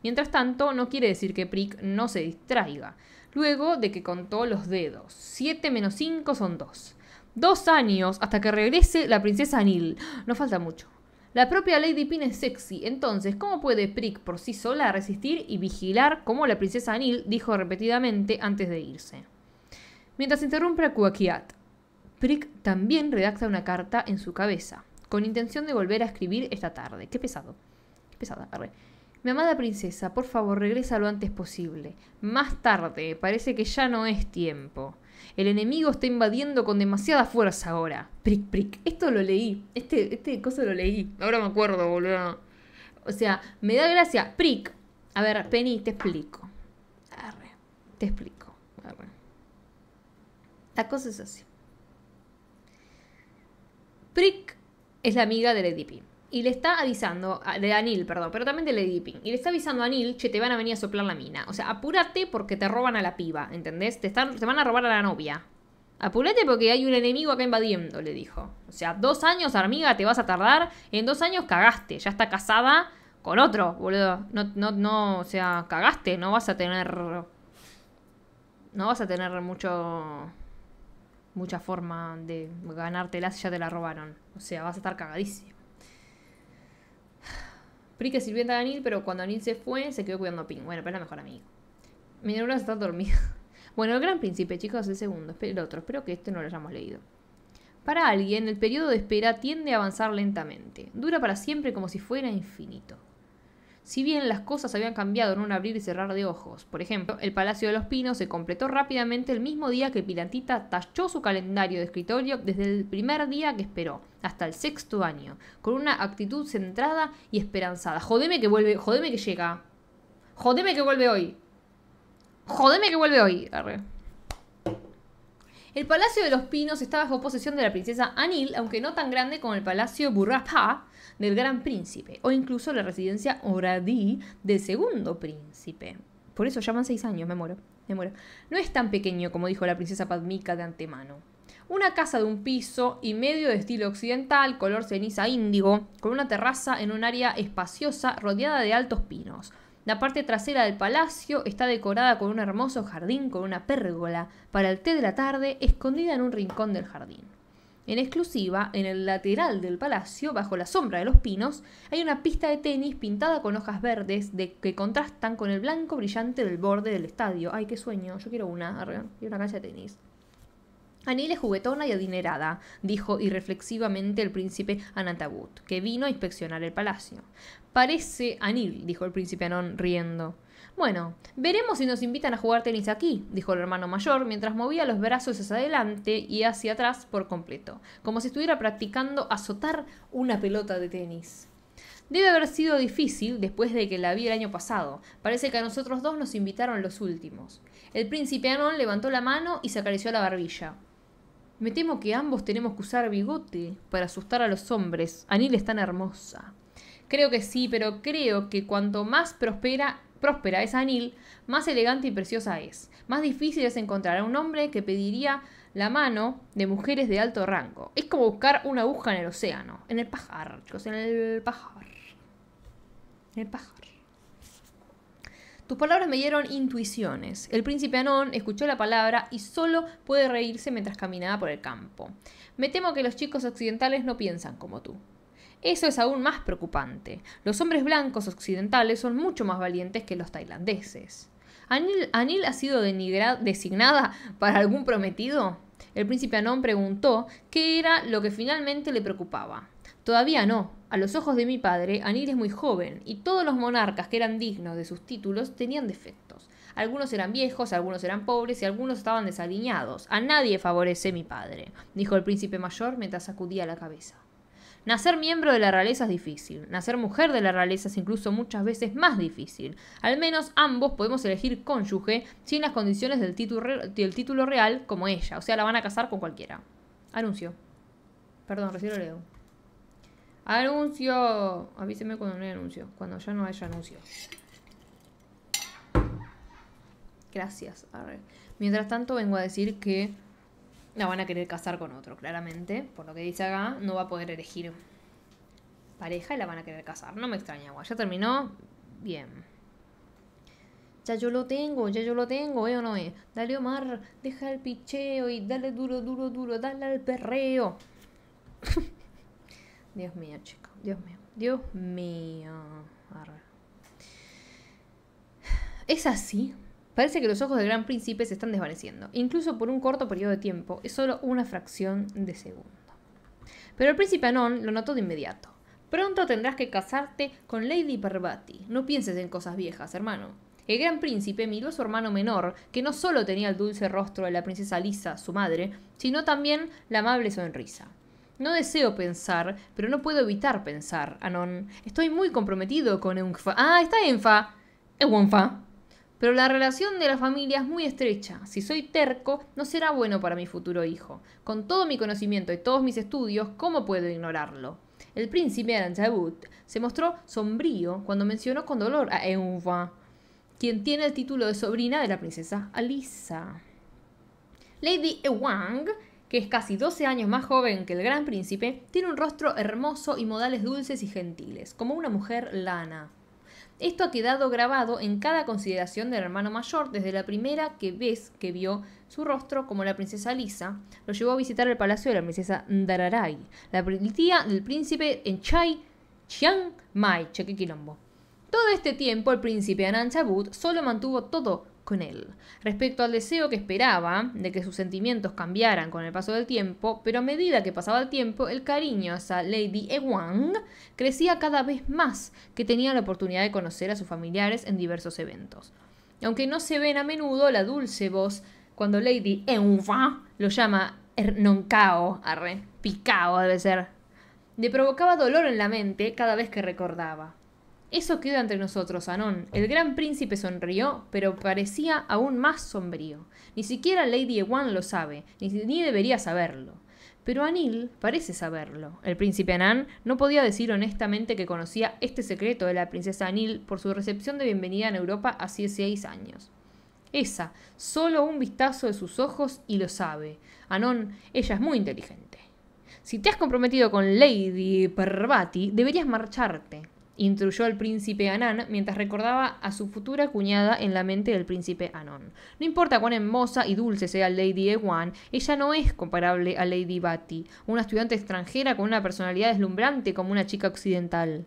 Mientras tanto, no quiere decir que Prick no se distraiga, luego de que contó los dedos. 7 menos 5 son 2. Dos años hasta que regrese la princesa Anil. No falta mucho. La propia Lady Pin es sexy, entonces, ¿cómo puede Prick por sí sola resistir y vigilar como la princesa Anil dijo repetidamente antes de irse? Mientras interrumpe a Kuakiat, Prick también redacta una carta en su cabeza, con intención de volver a escribir esta tarde. Qué pesado. Qué pesada, arre. Mi amada princesa, por favor, regresa lo antes posible. Más tarde, parece que ya no es tiempo. El enemigo está invadiendo con demasiada fuerza ahora. Prick, prick. Esto lo leí. Este, este cosa lo leí. Ahora me acuerdo, boludo. O sea, me da gracia. Prick. A ver, Penny, te explico. Arre. Te explico. Arre. La cosa es así. Prick es la amiga de Lady Y le está avisando, de Anil, perdón, pero también de Lady Y le está avisando a Anil, che, te van a venir a soplar la mina. O sea, apúrate porque te roban a la piba, ¿entendés? Te, están, van a robar a la novia. Apúrate porque hay un enemigo acá invadiendo, le dijo. O sea, dos años, amiga, te vas a tardar. En dos años cagaste, ya está casada con otro, boludo. No, no, no, o sea, cagaste, no vas a tener... No vas a tener mucho mucha forma de ganártela si ya te la robaron. O sea, vas a estar cagadísimo. que sirvienta a Anil, pero cuando Anil se fue, se quedó cuidando a Ping. Bueno, pero es la mejor amiga. está dormida. (laughs) Bueno, el gran príncipe, chicos, el segundo. El otro. Espero que este no lo hayamos leído. Para alguien, el periodo de espera tiende a avanzar lentamente. Dura para siempre como si fuera infinito. Si bien las cosas habían cambiado en un abrir y cerrar de ojos, por ejemplo, el Palacio de los Pinos se completó rápidamente el mismo día que Pilantita tachó su calendario de escritorio desde el primer día que esperó, hasta el sexto año, con una actitud centrada y esperanzada. Jodeme que vuelve, jodeme que llega. Jodeme que vuelve hoy. Jodeme que vuelve hoy. El Palacio de los Pinos está bajo posesión de la princesa Anil, aunque no tan grande como el Palacio Burrapa del gran príncipe o incluso la residencia Oradí del segundo príncipe. Por eso llaman seis años, me muero, me muero. No es tan pequeño como dijo la princesa Padmika de antemano. Una casa de un piso y medio de estilo occidental, color ceniza índigo, con una terraza en un área espaciosa rodeada de altos pinos. La parte trasera del palacio está decorada con un hermoso jardín con una pérgola para el té de la tarde escondida en un rincón del jardín. En exclusiva, en el lateral del palacio, bajo la sombra de los pinos, hay una pista de tenis pintada con hojas verdes de, que contrastan con el blanco brillante del borde del estadio. Ay, qué sueño, yo quiero una, y una cancha de tenis. Anil es juguetona y adinerada, dijo irreflexivamente el príncipe Anatabut, que vino a inspeccionar el palacio. Parece Anil, dijo el príncipe Anón riendo. Bueno, veremos si nos invitan a jugar tenis aquí, dijo el hermano mayor mientras movía los brazos hacia adelante y hacia atrás por completo, como si estuviera practicando azotar una pelota de tenis. Debe haber sido difícil después de que la vi el año pasado. Parece que a nosotros dos nos invitaron los últimos. El príncipe Anon levantó la mano y se acarició la barbilla. Me temo que ambos tenemos que usar bigote para asustar a los hombres. Anil es tan hermosa. Creo que sí, pero creo que cuanto más prospera próspera es Anil, más elegante y preciosa es. Más difícil es encontrar a un hombre que pediría la mano de mujeres de alto rango. Es como buscar una aguja en el océano, en el pajar, chicos, en el pajar. En el pajar. Tus palabras me dieron intuiciones. El príncipe Anón escuchó la palabra y solo puede reírse mientras caminaba por el campo. Me temo que los chicos occidentales no piensan como tú. Eso es aún más preocupante. Los hombres blancos occidentales son mucho más valientes que los tailandeses. ¿Anil, ha sido designada para algún prometido? El príncipe Anón preguntó qué era lo que finalmente le preocupaba. Todavía no. A los ojos de mi padre, Anil es muy joven, y todos los monarcas que eran dignos de sus títulos tenían defectos. Algunos eran viejos, algunos eran pobres y algunos estaban desaliñados. A nadie favorece mi padre, dijo el príncipe mayor mientras sacudía la cabeza. Nacer miembro de la realeza es difícil, nacer mujer de la realeza es incluso muchas veces más difícil. Al menos ambos podemos elegir cónyuge sin las condiciones del título, real como ella, o sea, la van a casar con cualquiera. Anuncio. Perdón, recién lo leo. Anuncio. Avíseme cuando no hay anuncio, cuando ya no haya anuncio. Gracias. Mientras tanto, vengo a decir que la van a querer casar con otro, claramente. Por lo que dice acá, no va a poder elegir pareja y la van a querer casar. No me extraña, guay. Ya terminó. Bien. Ya yo lo tengo, ya yo lo tengo, ¿eh o no eh? Dale, Omar, deja el picheo y dale duro, duro, duro, dale al perreo. (laughs) Dios mío, chico. Dios mío. Dios mío. Es así Parece que los ojos del gran príncipe se están desvaneciendo. Incluso por un corto periodo de tiempo, es solo una fracción de segundo. Pero el príncipe Anón lo notó de inmediato. Pronto tendrás que casarte con Lady Parvati. No pienses en cosas viejas, hermano. El gran príncipe miró a su hermano menor, que no solo tenía el dulce rostro de la princesa Lisa, su madre, sino también la amable sonrisa. No deseo pensar, pero no puedo evitar pensar, Anon. Estoy muy comprometido con Eunfa. Ah, está Enfa. Eunfa. Pero la relación de la familia es muy estrecha. Si soy terco, no será bueno para mi futuro hijo. Con todo mi conocimiento y todos mis estudios, ¿cómo puedo ignorarlo? El príncipe Aranjabut se mostró sombrío cuando mencionó con dolor a Wang, quien tiene el título de sobrina de la princesa Alisa. Lady Ewang, que es casi 12 años más joven que el gran príncipe, tiene un rostro hermoso y modales dulces y gentiles, como una mujer lana. Esto ha quedado grabado en cada consideración del hermano mayor, desde la primera que ves que vio su rostro como la princesa Lisa, lo llevó a visitar el palacio de la princesa Dararai, la tía del príncipe en Chai Chiang Mai, Chequiquilombo. Todo este tiempo el príncipe Chabut solo mantuvo todo con él. Respecto al deseo que esperaba de que sus sentimientos cambiaran con el paso del tiempo, pero a medida que pasaba el tiempo, el cariño hacia Lady Ewang crecía cada vez más que tenía la oportunidad de conocer a sus familiares en diversos eventos. Aunque no se ven a menudo, la dulce voz cuando Lady Ewang lo llama Ernoncao, arre, picao debe ser, le provocaba dolor en la mente cada vez que recordaba. Eso queda entre nosotros, Anón. El gran príncipe sonrió, pero parecía aún más sombrío. Ni siquiera Lady Ewan lo sabe, ni, debería saberlo. Pero Anil parece saberlo. El príncipe Anán no podía decir honestamente que conocía este secreto de la princesa Anil por su recepción de bienvenida en Europa hace seis años. Esa, solo un vistazo de sus ojos y lo sabe. Anón, ella es muy inteligente. Si te has comprometido con Lady Parvati, deberías marcharte. Intruyó al príncipe Anán mientras recordaba a su futura cuñada en la mente del príncipe Anón. No importa cuán hermosa y dulce sea Lady Ewan, ella no es comparable a Lady Batty, una estudiante extranjera con una personalidad deslumbrante como una chica occidental.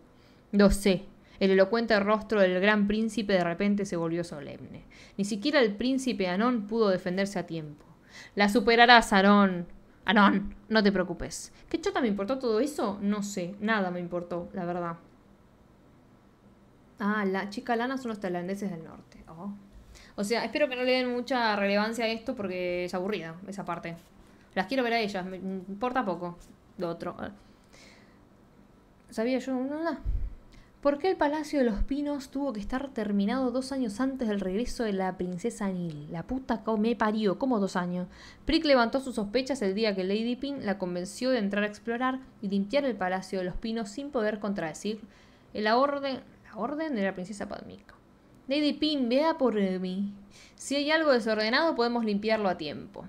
Lo sé. El elocuente rostro del gran príncipe de repente se volvió solemne. Ni siquiera el príncipe Anón pudo defenderse a tiempo. La superarás, Anón. Anón, no te preocupes. ¿Qué chota me importó todo eso? No sé, nada me importó, la verdad. Ah, la Lana son los tailandeses del norte. Oh. O sea, espero que no le den mucha relevancia a esto porque es aburrida esa parte. Las quiero ver a ellas, me importa poco lo otro. Sabía yo nada. ¿Por qué el Palacio de los Pinos tuvo que estar terminado dos años antes del regreso de la princesa Anil? La puta me parió, como dos años. Prick levantó sus sospechas el día que Lady Pin la convenció de entrar a explorar y limpiar el Palacio de los Pinos sin poder contradecir la orden orden de la princesa Padmika. Lady Pin, vea por mí. Si hay algo desordenado, podemos limpiarlo a tiempo.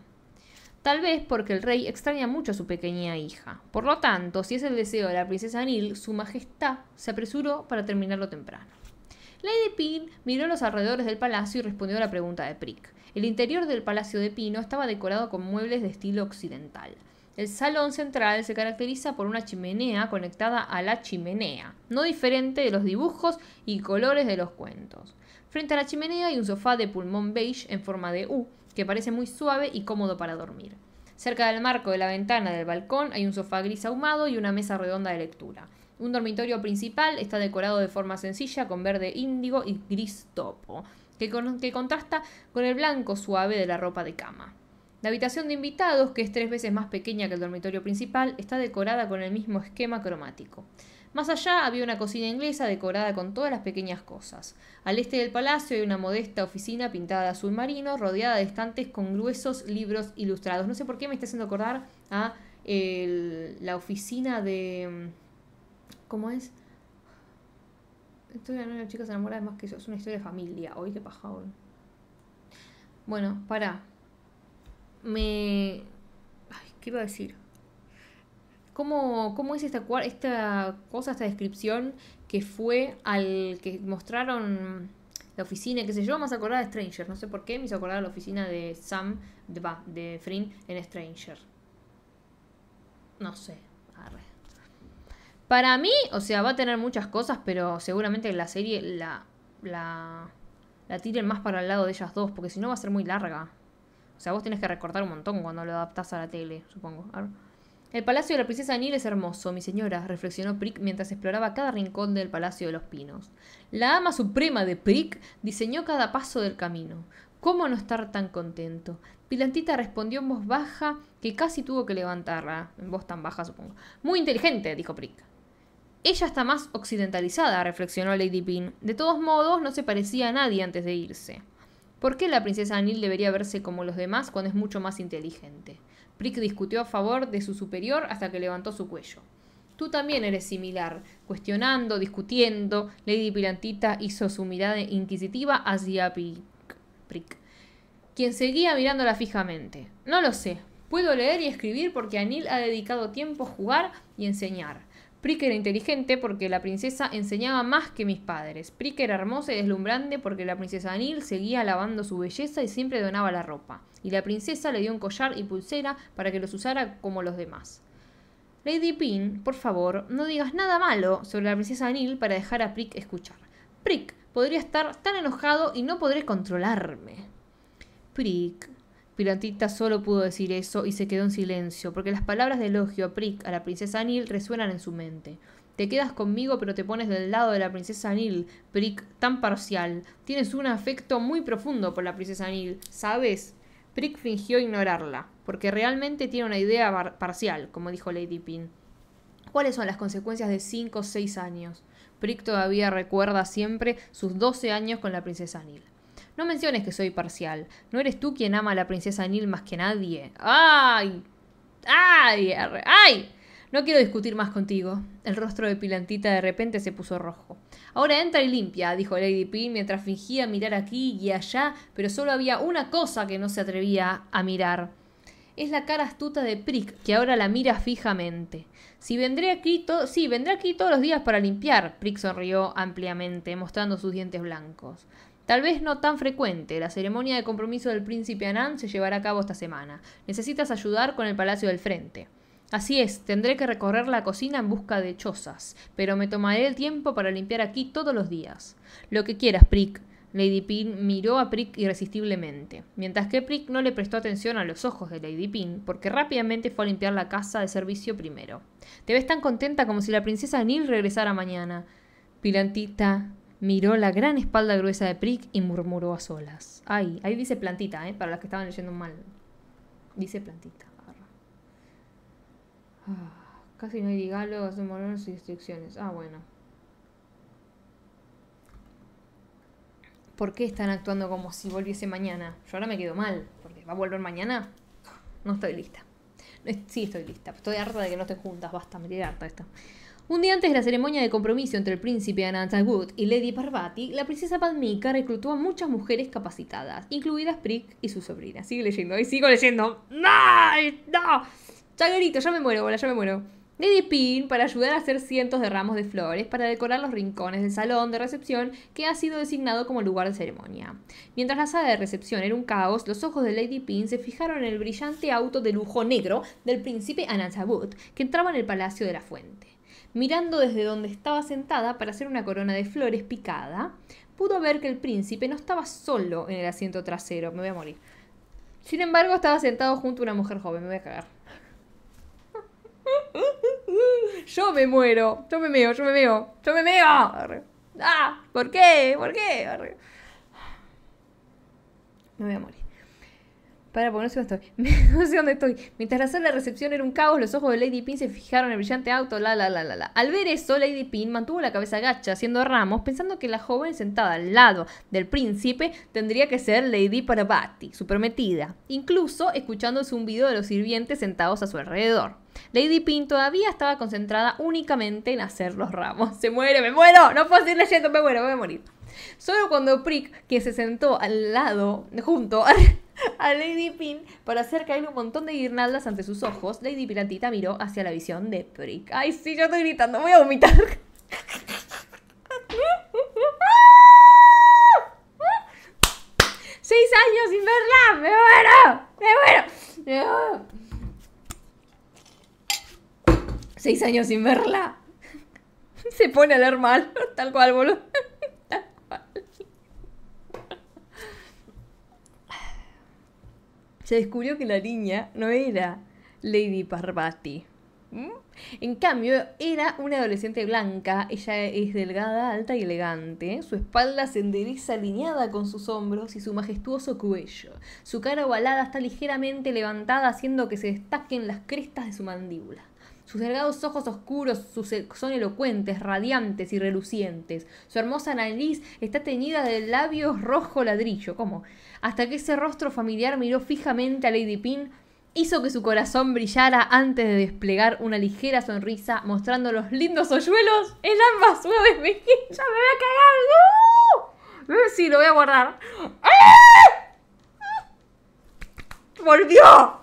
Tal vez porque el rey extraña mucho a su pequeña hija. Por lo tanto, si es el deseo de la princesa Anil, su majestad se apresuró para terminarlo temprano. Lady Pin miró los alrededores del palacio y respondió a la pregunta de Prick. El interior del palacio de Pino estaba decorado con muebles de estilo occidental. El salón central se caracteriza por una chimenea conectada a la chimenea, no diferente de los dibujos y colores de los cuentos. Frente a la chimenea hay un sofá de pulmón beige en forma de U, que parece muy suave y cómodo para dormir. Cerca del marco de la ventana del balcón hay un sofá gris ahumado y una mesa redonda de lectura. Un dormitorio principal está decorado de forma sencilla con verde índigo y gris topo, que, contrasta con el blanco suave de la ropa de cama. La habitación de invitados, que es tres veces más pequeña que el dormitorio principal, está decorada con el mismo esquema cromático. Más allá había una cocina inglesa decorada con todas las pequeñas cosas. Al este del palacio hay una modesta oficina pintada de azul marino, rodeada de estantes con gruesos libros ilustrados. No sé por qué me está haciendo acordar a la oficina de... Mm, ¿Cómo es? Esto de una chica se más que eso. Es una historia de familia. Hoy qué pajao! Bueno, para me... Ay, ¿Qué iba a decir? ¿Cómo, ¿Cómo es esta, esta cosa, esta descripción que fue al que mostraron la oficina, qué sé yo? Más acordada de Stranger, no sé por qué, me hizo acordar la oficina de Sam, de, en Stranger. No sé, Para mí, o sea, va a tener muchas cosas, pero seguramente la serie la, la, la tiren más para el lado de ellas dos, porque si no va a ser muy larga sea, vos tenés que recortar un montón cuando lo adaptás a la tele, supongo. El palacio de la princesa Anil es hermoso, mi señora, reflexionó Prick mientras exploraba cada rincón del Palacio de los Pinos. La ama suprema de Prick diseñó cada paso del camino. ¿Cómo no estar tan contento? Pilantita respondió en voz baja que casi tuvo que levantarla. En voz tan baja, supongo. Muy inteligente, dijo Prick. Ella está más occidentalizada, reflexionó Lady Pin. De todos modos, no se parecía a nadie antes de irse. ¿Por qué la princesa Anil debería verse como los demás cuando es mucho más inteligente? Prick discutió a favor de su superior hasta que levantó su cuello. Tú también eres similar, cuestionando, discutiendo. Lady Pirantita hizo su mirada inquisitiva hacia Prick, quien seguía mirándola fijamente. No lo sé, puedo leer y escribir porque Anil ha dedicado tiempo a jugar y enseñar. Prick era inteligente porque la princesa enseñaba más que mis padres. Prick era hermosa y deslumbrante porque la princesa Anil seguía alabando su belleza y siempre donaba la ropa. Y la princesa le dio un collar y pulsera para que los usara como los demás. Lady Pin, por favor, no digas nada malo sobre la princesa Anil para dejar a Prick escuchar. Prick podría estar tan enojado y no podré controlarme. Prick, Piratita solo pudo decir eso y se quedó en silencio, porque las palabras de elogio a Prick a la princesa Anil resuenan en su mente. Te quedas conmigo pero te pones del lado de la princesa Anil, Prick, tan parcial. Tienes un afecto muy profundo por la princesa Anil, ¿sabes? Prick fingió ignorarla, porque realmente tiene una idea parcial, como dijo Lady Pin. ¿Cuáles son las consecuencias de cinco o seis años? Prick todavía recuerda siempre sus 12 años con la princesa Anil. No menciones que soy parcial. No eres tú quien ama a la princesa Neil más que nadie. ¡Ay! ¡Ay! ¡Ay! No quiero discutir más contigo. El rostro de Pilantita de repente se puso rojo. Ahora entra y limpia, dijo Lady Pin mientras fingía mirar aquí y allá, pero solo había una cosa que no se atrevía a mirar. Es la cara astuta de Prick, que ahora la mira fijamente. Si vendré aquí, sí, vendré aquí todos los días para limpiar, Prick sonrió ampliamente, mostrando sus dientes blancos. Tal vez no tan frecuente, la ceremonia de compromiso del príncipe Anán se llevará a cabo esta semana. Necesitas ayudar con el Palacio del Frente. Así es, tendré que recorrer la cocina en busca de chozas, pero me tomaré el tiempo para limpiar aquí todos los días. Lo que quieras, Prick. Lady Pin miró a Prick irresistiblemente, mientras que Prick no le prestó atención a los ojos de Lady Pin, porque rápidamente fue a limpiar la casa de servicio primero. Te ves tan contenta como si la princesa Neil regresara mañana. Pilantita, miró la gran espalda gruesa de Prick y murmuró a solas. Ay, ahí dice plantita, ¿eh? Para las que estaban leyendo mal. Dice plantita. Ah, casi no hay diálogos, instrucciones. Ah, bueno. ¿Por qué están actuando como si volviese mañana? Yo ahora me quedo mal, porque va a volver mañana. No estoy lista. Sí, estoy lista. Estoy harta de que no te juntas, basta, me quedé harta esto. Un día antes de la ceremonia de compromiso entre el príncipe Ananta y Lady Parvati, la princesa Padmika reclutó a muchas mujeres capacitadas, incluidas Prick y su sobrina. Sigue leyendo, y sigo leyendo. ¡No! ¡No! Ya ya me muero, bola, ya me muero. Lady Pin para ayudar a hacer cientos de ramos de flores para decorar los rincones del salón de recepción que ha sido designado como lugar de ceremonia. Mientras la sala de recepción era un caos, los ojos de Lady Pin se fijaron en el brillante auto de lujo negro del príncipe Anantabut que entraba en el Palacio de la Fuente. Mirando desde donde estaba sentada para hacer una corona de flores picada, pudo ver que el príncipe no estaba solo en el asiento trasero. Me voy a morir. Sin embargo, estaba sentado junto a una mujer joven. Me voy a cagar. (laughs) Yo me muero. Yo me meo, yo me meo. Yo me meo. Ah, ¿por qué? ¿Por qué? Me voy a morir. Para, ponerse no dónde estoy. (laughs) no sé dónde estoy. Mientras la de recepción era un caos, los ojos de Lady Pin se fijaron en el brillante auto, la, la, la, la, la. Al ver eso, Lady Pin mantuvo la cabeza gacha, haciendo ramos, pensando que la joven sentada al lado del príncipe tendría que ser Lady Parvati, su prometida. Incluso escuchando un zumbido de los sirvientes sentados a su alrededor. Lady Pin todavía estaba concentrada únicamente en hacer los ramos. (laughs) ¡Se muere! ¡Me muero! ¡No puedo seguir leyendo! ¡Me muero! ¡Me voy a morir! Solo cuando Prick, que se sentó al lado, junto, (laughs) a Lady Pin para hacer caer un montón de guirnaldas ante sus ojos, Lady Piratita miró hacia la visión de Prick. Ay, sí, yo estoy gritando, voy a vomitar. (laughs) ¡Seis años sin verla! ¡Me muero! ¡Me muero! ¡Seis años sin verla! (laughs) Se pone a leer mal, (laughs) tal cual, boludo. se descubrió que la niña no era Lady Parvati. ¿Mm? En cambio, era una adolescente blanca. Ella es delgada, alta y elegante. Su espalda se endereza alineada con sus hombros y su majestuoso cuello. Su cara ovalada está ligeramente levantada, haciendo que se destaquen las crestas de su mandíbula. Sus delgados ojos oscuros e-, son elocuentes, radiantes y relucientes. Su hermosa nariz está teñida de labios rojo ladrillo. ¿Cómo? hasta que ese rostro familiar miró fijamente a Lady Pin, hizo que su corazón brillara antes de desplegar una ligera sonrisa mostrando los lindos hoyuelos en ambas suaves mejillas. ¡Me voy a cagar! Sí, lo voy a guardar. ¡Eh! ¡Volvió!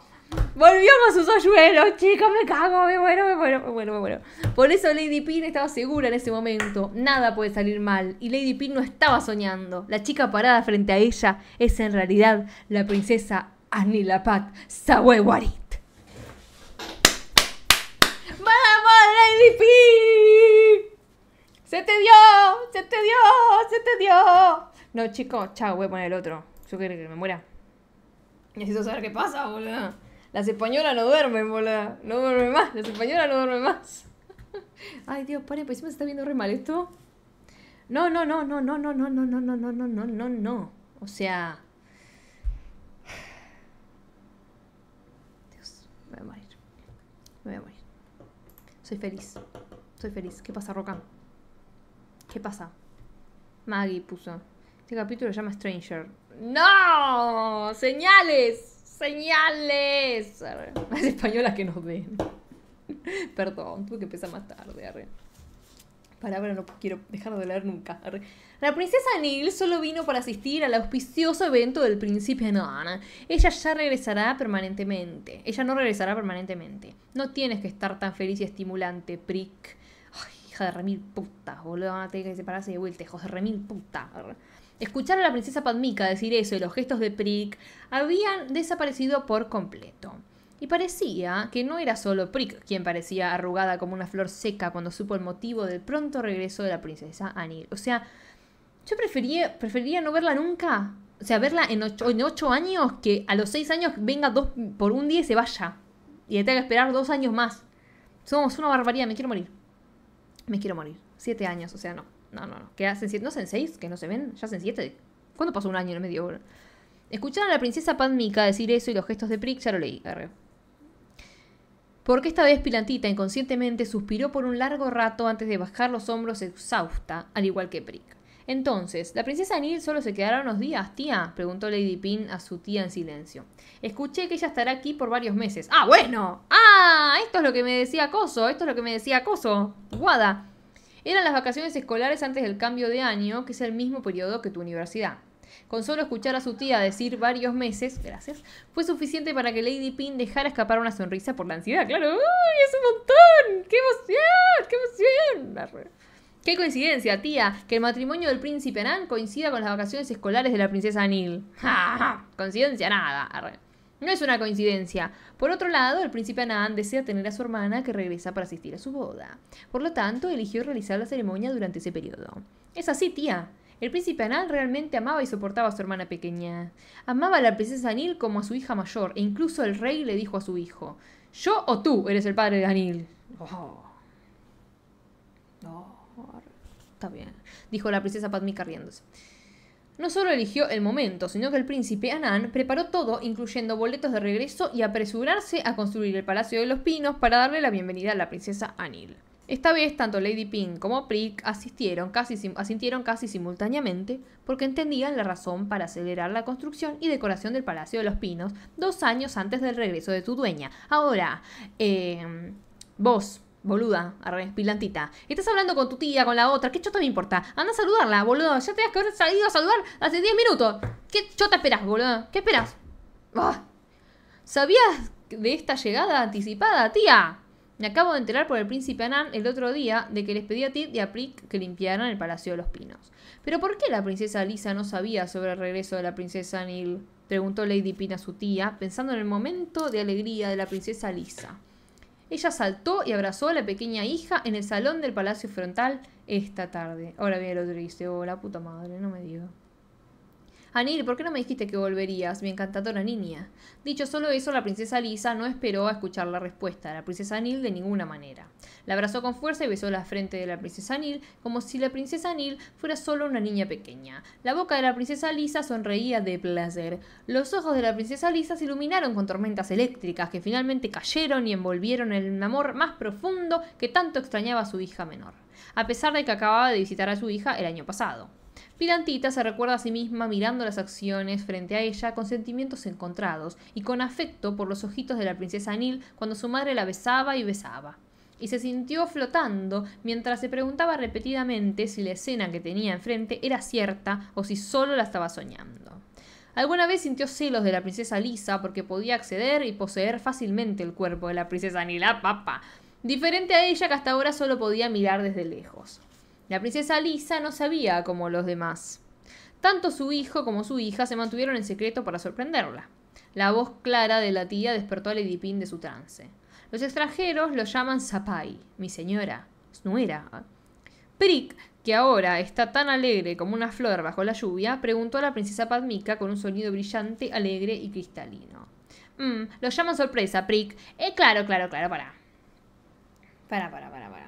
Volvió a sus hoyuelos, chicos, me cago, me muero, me muero, me bueno me Por eso Lady Pin estaba segura en ese momento, nada puede salir mal, y Lady Pin no estaba soñando. La chica parada frente a ella es en realidad la princesa Anilapat Sawewarit. ¡Vamos, Lady Pin! ¡Se te dio! ¡Se te dio! ¡Se te dio! No, chicos, chao, voy a poner el otro. Yo quiero que me muera. Necesito saber qué pasa, boludo. Las españolas no duermen, mola. No duermen más. Las españolas no duermen más. Ay, Dios, pare, pues me está viendo re mal esto. No, no, no, no, no, no, no, no, no, no, no, no, no, no, no. O sea. Dios, me voy a morir. Me voy a morir. Soy feliz. Soy feliz. ¿Qué pasa, Rocan? ¿Qué pasa? Maggie puso. Este capítulo se llama Stranger. ¡No! ¡Señales! señales. (laughs) Más españolas que nos ven Perdón, tuve que empezar más tarde. Palabra no quiero dejar de leer nunca. La princesa Neil solo vino para asistir al auspicioso evento del príncipe Nana. Ella ya regresará permanentemente. Ella no regresará permanentemente. No tienes que estar tan feliz y estimulante, prick. Ay, hija de remil puta, boludo. Van a tener que separarse de de remil puta. Escuchar a la princesa Padmika decir eso y los gestos de Prick habían desaparecido por completo. Y parecía que no era solo Prick quien parecía arrugada como una flor seca cuando supo el motivo del pronto regreso de la princesa Anil. O sea, yo prefería, preferiría no verla nunca. O sea, verla en ocho, años que a los seis años venga dos por un día y se vaya. Y le tenga que esperar dos años más. Somos una barbaridad, me quiero morir. Me quiero morir. Siete años, o sea, no. No, no, no. Que hacen siete. No hacen seis, que no se ven. Ya hacen siete. ¿Cuándo pasó un año en medio? Escucharon Escuchar a la princesa Padmica decir eso y los gestos de Prick, ya lo leí, Porque esta vez Pilantita inconscientemente suspiró por un largo rato antes de bajar los hombros exhausta, al igual que Prick. Entonces, ¿la princesa Neil solo se quedará unos días, tía? preguntó Lady Pin a su tía en silencio. Escuché que ella estará aquí por varios meses. ¡Ah, bueno! ¡Ah! Esto es lo que me decía Coso, esto es lo que me decía Coso. Guada. Eran las vacaciones escolares antes del cambio de año, que es el mismo periodo que tu universidad. Con solo escuchar a su tía decir varios meses, gracias, fue suficiente para que Lady Pin dejara escapar una sonrisa por la ansiedad. Claro, ¡Uy, es un montón! ¡Qué emoción! ¡Qué emoción! ¡Qué coincidencia, tía! Que el matrimonio del príncipe Anán coincida con las vacaciones escolares de la princesa Anil. (laughs) ¡Ja, coincidencia nada! Arre. No es una coincidencia. Por otro lado, el príncipe Anand desea tener a su hermana que regresa para asistir a su boda. Por lo tanto, eligió realizar la ceremonia durante ese periodo. Es así, tía. El príncipe Anand realmente amaba y soportaba a su hermana pequeña. Amaba a la princesa Anil como a su hija mayor, e incluso el rey le dijo a su hijo, yo o tú eres el padre de Anil. No, oh. oh, Está bien, dijo la princesa Padmika riéndose. No solo eligió el momento, sino que el príncipe Anán preparó todo, incluyendo boletos de regreso y apresurarse a construir el Palacio de los Pinos para darle la bienvenida a la princesa Anil. Esta vez tanto Lady Pink como Prick asistieron casi, asintieron casi simultáneamente porque entendían la razón para acelerar la construcción y decoración del Palacio de los Pinos dos años antes del regreso de tu dueña. Ahora, eh, vos, Boluda, arre, pilantita. Estás hablando con tu tía, con la otra, ¿qué chota me importa? Anda a saludarla, boludo. Ya tenías que haber salido a saludar hace 10 minutos. ¿Qué chota esperas, boludo? ¿Qué esperas? Ah. ¿Sabías de esta llegada anticipada, tía? Me acabo de enterar por el príncipe Anán el otro día de que les pedí a Tid y a Prick que limpiaran el Palacio de los Pinos. ¿Pero por qué la princesa Lisa no sabía sobre el regreso de la princesa Neil? Preguntó Lady Pina a su tía, pensando en el momento de alegría de la princesa Lisa ella saltó y abrazó a la pequeña hija en el salón del Palacio Frontal esta tarde. Ahora viene el otro y dice, oh, puta madre, no me digo. Anil, ¿por qué no me dijiste que volverías? Me encantadora niña. Dicho solo eso, la princesa Lisa no esperó a escuchar la respuesta la princesa Anil de ninguna manera. La abrazó con fuerza y besó la frente de la princesa Anil como si la princesa Anil fuera solo una niña pequeña. La boca de la princesa Lisa sonreía de placer. Los ojos de la princesa Lisa se iluminaron con tormentas eléctricas que finalmente cayeron y envolvieron el amor más profundo que tanto extrañaba a su hija menor, a pesar de que acababa de visitar a su hija el año pasado. Pirantita se recuerda a sí misma mirando las acciones frente a ella con sentimientos encontrados y con afecto por los ojitos de la princesa Anil cuando su madre la besaba y besaba. Y se sintió flotando mientras se preguntaba repetidamente si la escena que tenía enfrente era cierta o si solo la estaba soñando. Alguna vez sintió celos de la princesa Lisa porque podía acceder y poseer fácilmente el cuerpo de la princesa Anil. ¡Ah, papa, Diferente a ella que hasta ahora solo podía mirar desde lejos. La princesa Lisa no sabía como los demás. Tanto su hijo como su hija se mantuvieron en secreto para sorprenderla. La voz clara de la tía despertó a Lady de su trance. Los extranjeros lo llaman Zapai, mi señora, nuera. Prick, que ahora está tan alegre como una flor bajo la lluvia, preguntó a la princesa Padmika con un sonido brillante, alegre y cristalino. Mmm, lo llaman sorpresa, Prick. Eh, claro, claro, claro, para. Para, para, para, para.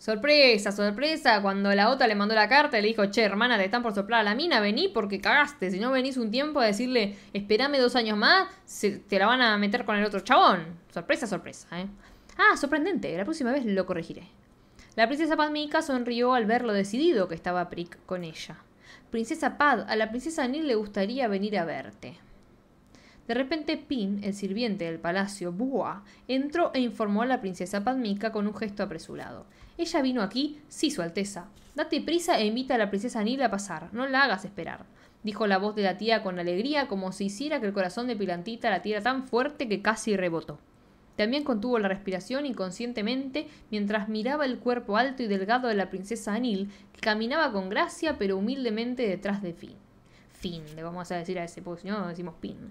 Sorpresa, sorpresa, cuando la otra le mandó la carta y le dijo, che, hermana, te están por soplar a la mina, vení porque cagaste. Si no venís un tiempo a decirle, esperame dos años más, te la van a meter con el otro chabón. Sorpresa, sorpresa, ¿eh? Ah, sorprendente, la próxima vez lo corregiré. La princesa Padmika sonrió al ver lo decidido que estaba Prick con ella. Princesa Pad, a la princesa Nil le gustaría venir a verte. De repente Pin, el sirviente del palacio, Bua, entró e informó a la princesa Padmika con un gesto apresurado. Ella vino aquí, sí, Su Alteza. Date prisa e invita a la princesa Anil a pasar, no la hagas esperar, dijo la voz de la tía con alegría, como si hiciera que el corazón de Pilantita latiera tan fuerte que casi rebotó. También contuvo la respiración inconscientemente mientras miraba el cuerpo alto y delgado de la princesa Anil, que caminaba con gracia pero humildemente detrás de Finn. Fin, le vamos a decir a ese, porque no decimos Pin.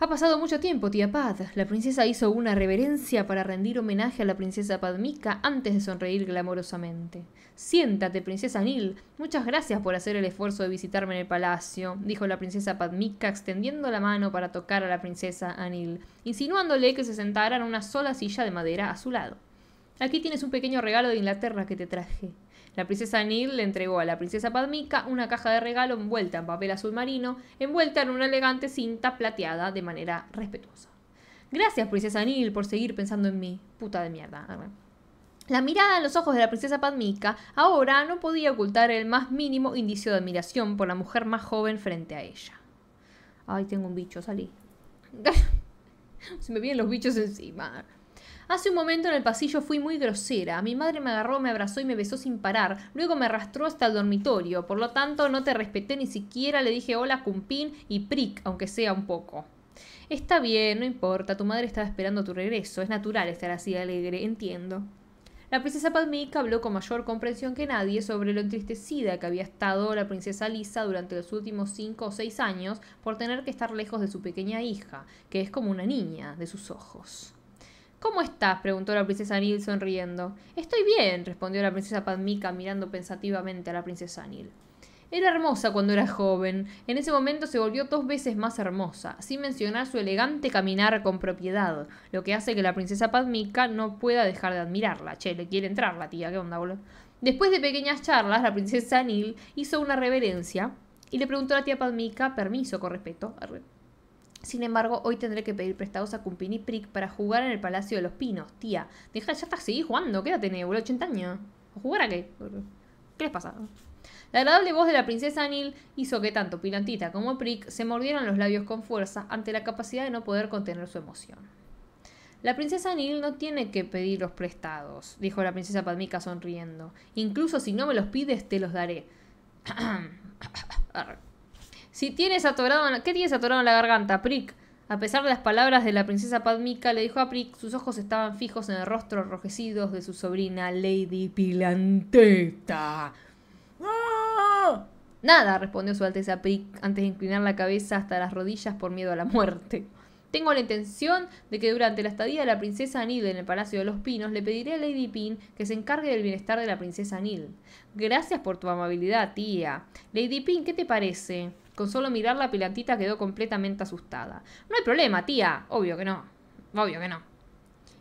Ha pasado mucho tiempo, tía Pad. La princesa hizo una reverencia para rendir homenaje a la princesa Padmika antes de sonreír glamorosamente. Siéntate, princesa Anil. Muchas gracias por hacer el esfuerzo de visitarme en el palacio, dijo la princesa Padmika extendiendo la mano para tocar a la princesa Anil, insinuándole que se sentara en una sola silla de madera a su lado. Aquí tienes un pequeño regalo de Inglaterra que te traje. La princesa Neil le entregó a la princesa Padmika una caja de regalo envuelta en papel azul marino, envuelta en una elegante cinta plateada de manera respetuosa. Gracias, princesa Neil, por seguir pensando en mí. Puta de mierda. La mirada en los ojos de la princesa Padmika ahora no podía ocultar el más mínimo indicio de admiración por la mujer más joven frente a ella. Ay, tengo un bicho, salí. (laughs) Se me vienen los bichos encima. Hace un momento en el pasillo fui muy grosera. Mi madre me agarró, me abrazó y me besó sin parar. Luego me arrastró hasta el dormitorio. Por lo tanto, no te respeté ni siquiera le dije hola, cumpín y prick, aunque sea un poco. Está bien, no importa, tu madre estaba esperando tu regreso. Es natural estar así alegre, entiendo. La princesa Padmica habló con mayor comprensión que nadie sobre lo entristecida que había estado la princesa Lisa durante los últimos cinco o seis años por tener que estar lejos de su pequeña hija, que es como una niña de sus ojos. ¿Cómo estás? preguntó la princesa Anil sonriendo. Estoy bien, respondió la princesa Padmika mirando pensativamente a la princesa Anil. Era hermosa cuando era joven. En ese momento se volvió dos veces más hermosa, sin mencionar su elegante caminar con propiedad, lo que hace que la princesa Padmika no pueda dejar de admirarla. Che, le quiere entrar la tía, ¿qué onda, boludo? Después de pequeñas charlas, la princesa Anil hizo una reverencia y le preguntó a la tía Padmika permiso con respeto sin embargo, hoy tendré que pedir prestados a Cumpini y Prick para jugar en el Palacio de los Pinos. Tía, deja, ya estás seguir jugando, quédate en 80 años. jugar a qué? ¿Qué les pasa? La agradable voz de la princesa Anil hizo que tanto Pilantita como Prick se mordieran los labios con fuerza ante la capacidad de no poder contener su emoción. La princesa Anil no tiene que pedir los prestados, dijo la princesa Padmika sonriendo. Incluso si no me los pides, te los daré. (clears throat) Si tienes atorado ¿Qué tienes atorado en la garganta, Prick? A pesar de las palabras de la princesa Padmika, le dijo a Prick, sus ojos estaban fijos en el rostro enrojecido de su sobrina Lady Pilanteta. ¡Ah! Nada, respondió su Alteza Prick antes de inclinar la cabeza hasta las rodillas por miedo a la muerte. Tengo la intención de que durante la estadía de la princesa Anil en el Palacio de los Pinos le pediré a Lady Pin que se encargue del bienestar de la princesa Anil. Gracias por tu amabilidad, tía. Lady Pin, ¿qué te parece? Con solo mirar la pilatita quedó completamente asustada. No hay problema, tía. Obvio que no. Obvio que no.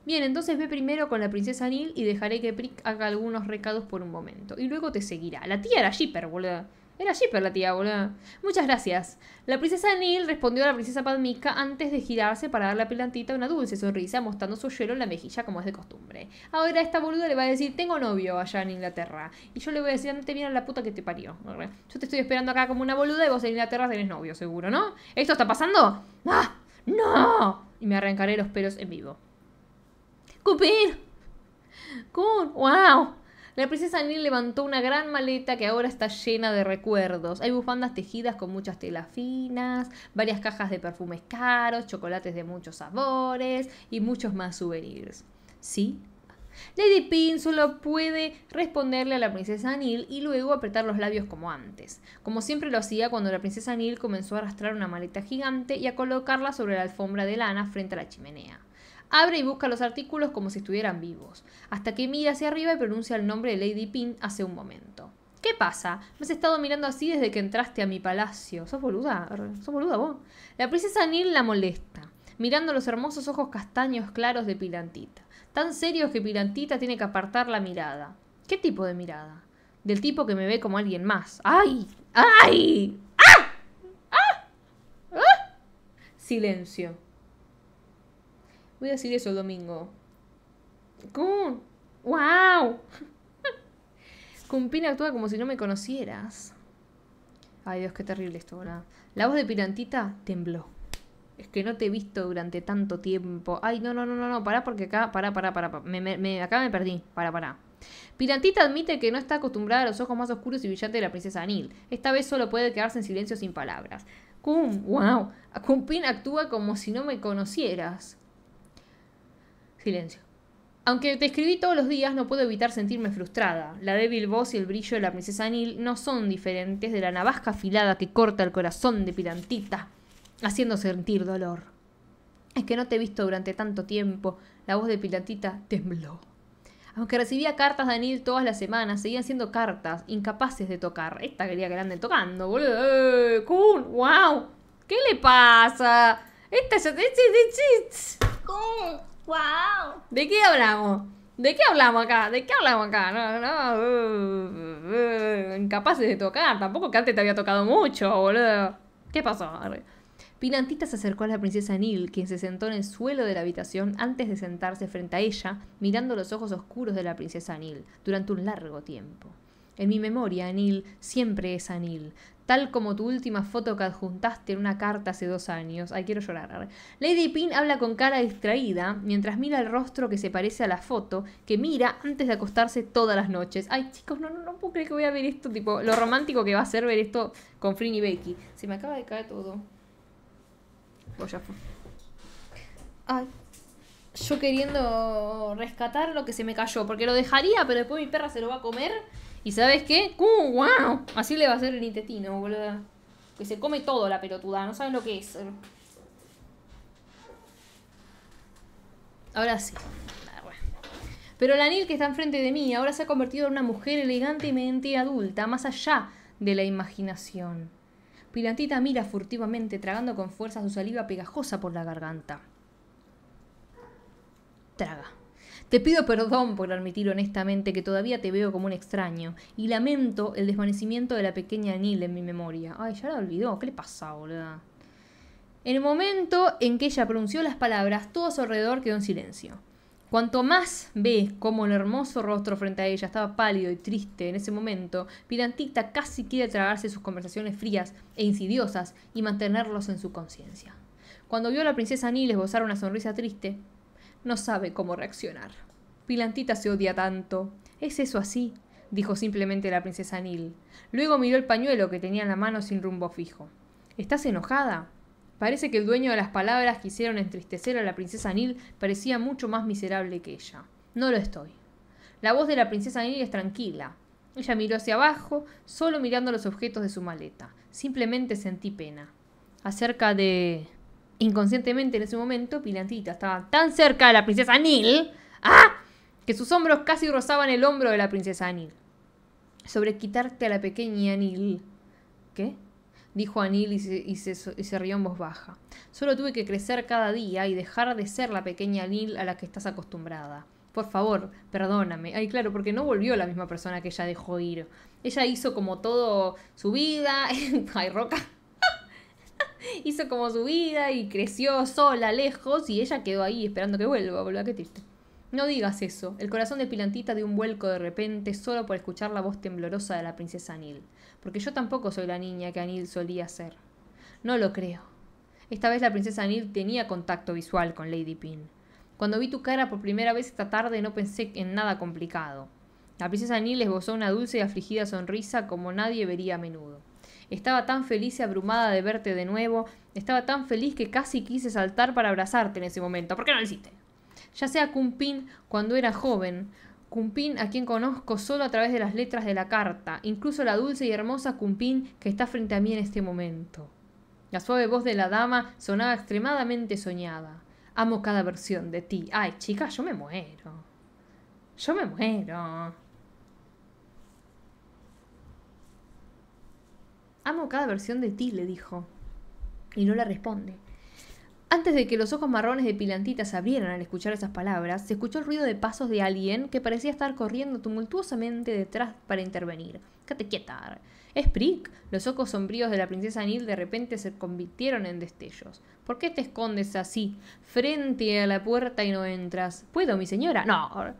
Bien, entonces ve primero con la princesa Neil y dejaré que Prick haga algunos recados por un momento. Y luego te seguirá. La tía era Jipper, boludo. Era Shipper la tía, boludo. Muchas gracias. La princesa Neil respondió a la princesa Padmika antes de girarse para darle a pelantita una dulce sonrisa, mostrando su hielo en la mejilla como es de costumbre. Ahora esta boluda le va a decir, tengo novio allá en Inglaterra. Y yo le voy a decir, no te a la puta que te parió. Yo te estoy esperando acá como una boluda y vos en Inglaterra tenés novio, seguro, ¿no? ¿Esto está pasando? ¡Ah! ¡No! Y me arrancaré los pelos en vivo. ¡Cupín! ¡Cun! ¡Wow! La princesa Anil levantó una gran maleta que ahora está llena de recuerdos. Hay bufandas tejidas con muchas telas finas, varias cajas de perfumes caros, chocolates de muchos sabores y muchos más souvenirs. ¿Sí? Lady Pin solo puede responderle a la princesa Anil y luego apretar los labios como antes, como siempre lo hacía cuando la princesa Anil comenzó a arrastrar una maleta gigante y a colocarla sobre la alfombra de lana frente a la chimenea. Abre y busca los artículos como si estuvieran vivos, hasta que mira hacia arriba y pronuncia el nombre de Lady Pin hace un momento. ¿Qué pasa? Me has estado mirando así desde que entraste a mi palacio. ¿Sos boluda? ¿Sos boluda vos? La princesa Nil la molesta, mirando los hermosos ojos castaños claros de Pilantita, tan serios que Pilantita tiene que apartar la mirada. ¿Qué tipo de mirada? Del tipo que me ve como alguien más. ¡Ay! ¡Ay! ¡Ah! ¡Ah! ¡Ah! ¡Ah! Silencio. Voy a decir eso el domingo. Cum, ¡Wow! Cumpín actúa como si no me conocieras. Ay, Dios, qué terrible esto, ¿verdad? La voz de Pirantita tembló. Es que no te he visto durante tanto tiempo. Ay, no, no, no, no, no, pará porque acá, pará, pará, pará. Me, acá me perdí. Pará, pará. Pirantita admite que no está acostumbrada a los ojos más oscuros y brillantes de la princesa Anil. Esta vez solo puede quedarse en silencio sin palabras. Cum, wow. Cumpin actúa como si no me conocieras. Silencio. Aunque te escribí todos los días, no puedo evitar sentirme frustrada. La débil voz y el brillo de la princesa Anil no son diferentes de la navaja afilada que corta el corazón de Pilantita haciendo sentir dolor. Es que no te he visto durante tanto tiempo. La voz de Pilantita tembló. Aunque recibía cartas de Anil todas las semanas, seguían siendo cartas, incapaces de tocar. Esta quería que la anden tocando, ¡Wow! Eh, ¿Qué le pasa? Esta ya... ¡Wow! ¿De qué hablamos? ¿De qué hablamos acá? ¿De qué hablamos acá? No, no. no. Uh, uh, uh, incapaces de tocar. Tampoco que antes te había tocado mucho, boludo. ¿Qué pasó? Pinantita se acercó a la princesa Neil, quien se sentó en el suelo de la habitación antes de sentarse frente a ella, mirando los ojos oscuros de la princesa Neil durante un largo tiempo. En mi memoria, Anil, siempre es Anil. Tal como tu última foto que adjuntaste en una carta hace dos años. Ay, quiero llorar. Lady Pin habla con cara distraída mientras mira el rostro que se parece a la foto que mira antes de acostarse todas las noches. Ay, chicos, no, no, no puedo creer que voy a ver esto. Tipo, lo romántico que va a ser ver esto con Flynn y Becky. Se me acaba de caer todo. Voy a... Ay, yo queriendo rescatar lo que se me cayó, porque lo dejaría, pero después mi perra se lo va a comer ¿Y sabes qué? wow! ¡Uh, Así le va a hacer el intestino, boludo. Que se come todo la pelotuda, no saben lo que es. Ahora sí. Ah, Pero la Nil que está enfrente de mí ahora se ha convertido en una mujer elegantemente adulta, más allá de la imaginación. Pilantita mira furtivamente, tragando con fuerza su saliva pegajosa por la garganta. Traga. Te pido perdón por admitir honestamente que todavía te veo como un extraño y lamento el desvanecimiento de la pequeña Anil en mi memoria. Ay, ya la olvidó. ¿Qué le pasa, boluda? En el momento en que ella pronunció las palabras, todo a su alrededor quedó en silencio. Cuanto más ve cómo el hermoso rostro frente a ella estaba pálido y triste en ese momento, Pirantita casi quiere tragarse sus conversaciones frías e insidiosas y mantenerlos en su conciencia. Cuando vio a la princesa Anil esbozar una sonrisa triste, no sabe cómo reaccionar. Pilantita se odia tanto. ¿Es eso así? dijo simplemente la princesa Nil. Luego miró el pañuelo que tenía en la mano sin rumbo fijo. ¿Estás enojada? Parece que el dueño de las palabras que hicieron entristecer a la princesa Nil parecía mucho más miserable que ella. No lo estoy. La voz de la princesa Nil es tranquila. Ella miró hacia abajo, solo mirando los objetos de su maleta. Simplemente sentí pena. Acerca de... Inconscientemente en ese momento, Pilantita estaba tan cerca de la princesa Anil ¿ah? que sus hombros casi rozaban el hombro de la princesa Anil. Sobre quitarte a la pequeña Anil. ¿Qué? Dijo Anil y se, y, se, rió en voz baja. Solo tuve que crecer cada día y dejar de ser la pequeña Anil a la que estás acostumbrada. Por favor, perdóname. Ay, claro, porque no volvió la misma persona que ella dejó ir. Ella hizo como todo su vida. (laughs) Ay, Roca. (laughs) hizo como su vida y creció sola, lejos, y ella quedó ahí esperando que vuelva, boludo, qué triste. No digas eso. El corazón de Pilantita dio un vuelco de repente solo por escuchar la voz temblorosa de la princesa Anil, porque yo tampoco soy la niña que Anil solía ser. No lo creo. Esta vez la princesa Anil tenía contacto visual con Lady Pin. Cuando vi tu cara por primera vez esta tarde no pensé en nada complicado. La princesa Anil esbozó una dulce y afligida sonrisa como nadie vería a menudo. Estaba tan feliz y abrumada de verte de nuevo. Estaba tan feliz que casi quise saltar para abrazarte en ese momento. ¿Por qué no lo hiciste? Ya sea Cumpín cuando era joven, Cumpín, a quien conozco solo a través de las letras de la carta, incluso la dulce y hermosa Cumpín que está frente a mí en este momento. La suave voz de la dama sonaba extremadamente soñada. Amo cada versión de ti. Ay, chica, yo me muero. Yo me muero. Amo cada versión de ti, le dijo. Y no la responde. Antes de que los ojos marrones de Pilantita se abrieran al escuchar esas palabras, se escuchó el ruido de pasos de alguien que parecía estar corriendo tumultuosamente detrás para intervenir. ¡Cate quieta! ¡Es Prick! Los ojos sombríos de la princesa Anil de repente se convirtieron en destellos. ¿Por qué te escondes así, frente a la puerta y no entras? ¿Puedo, mi señora? ¡No! En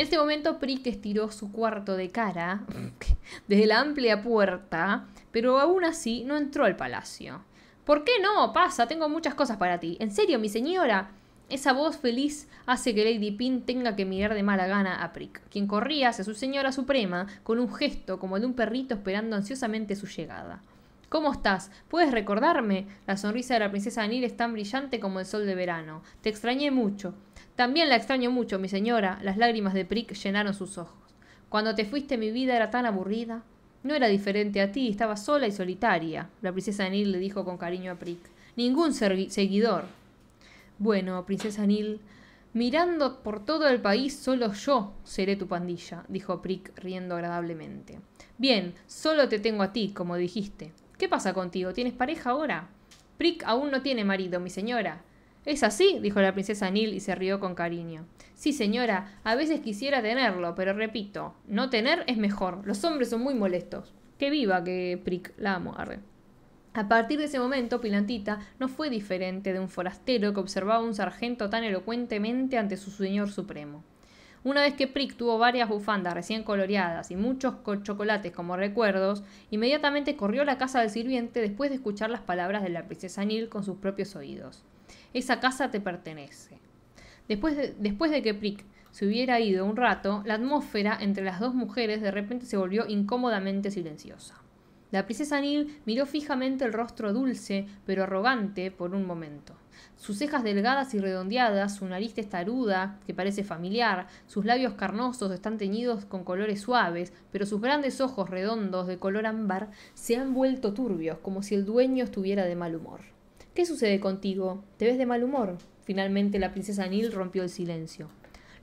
este momento Prick estiró su cuarto de cara (laughs) desde la amplia puerta pero aún así no entró al palacio. ¿Por qué no? Pasa, tengo muchas cosas para ti. En serio, mi señora. Esa voz feliz hace que Lady Pin tenga que mirar de mala gana a Prick, quien corría hacia su señora suprema con un gesto como el de un perrito esperando ansiosamente su llegada. ¿Cómo estás? ¿Puedes recordarme? La sonrisa de la princesa Anil es tan brillante como el sol de verano. Te extrañé mucho. También la extraño mucho, mi señora. Las lágrimas de Prick llenaron sus ojos. Cuando te fuiste mi vida era tan aburrida. No era diferente a ti, estaba sola y solitaria, la princesa Anil le dijo con cariño a Prick. Ningún seguidor. Bueno, princesa Anil, mirando por todo el país, solo yo seré tu pandilla, dijo Prick riendo agradablemente. Bien, solo te tengo a ti, como dijiste. ¿Qué pasa contigo? ¿Tienes pareja ahora? Prick aún no tiene marido, mi señora. Es así, dijo la princesa Nil y se rió con cariño. Sí, señora, a veces quisiera tenerlo, pero repito, no tener es mejor. Los hombres son muy molestos. —¡Qué viva, que Prick, la amo, A partir de ese momento, Pilantita no fue diferente de un forastero que observaba a un sargento tan elocuentemente ante su señor supremo. Una vez que Prick tuvo varias bufandas recién coloreadas y muchos chocolates como recuerdos, inmediatamente corrió a la casa del sirviente después de escuchar las palabras de la princesa Nil con sus propios oídos esa casa te pertenece. Después de, después de que Prick se hubiera ido un rato, la atmósfera entre las dos mujeres de repente se volvió incómodamente silenciosa. La princesa Nil miró fijamente el rostro dulce pero arrogante por un momento. Sus cejas delgadas y redondeadas, su nariz testaruda, que parece familiar, sus labios carnosos están teñidos con colores suaves, pero sus grandes ojos redondos de color ámbar se han vuelto turbios, como si el dueño estuviera de mal humor. ¿Qué sucede contigo? ¿Te ves de mal humor? Finalmente la princesa Nil rompió el silencio.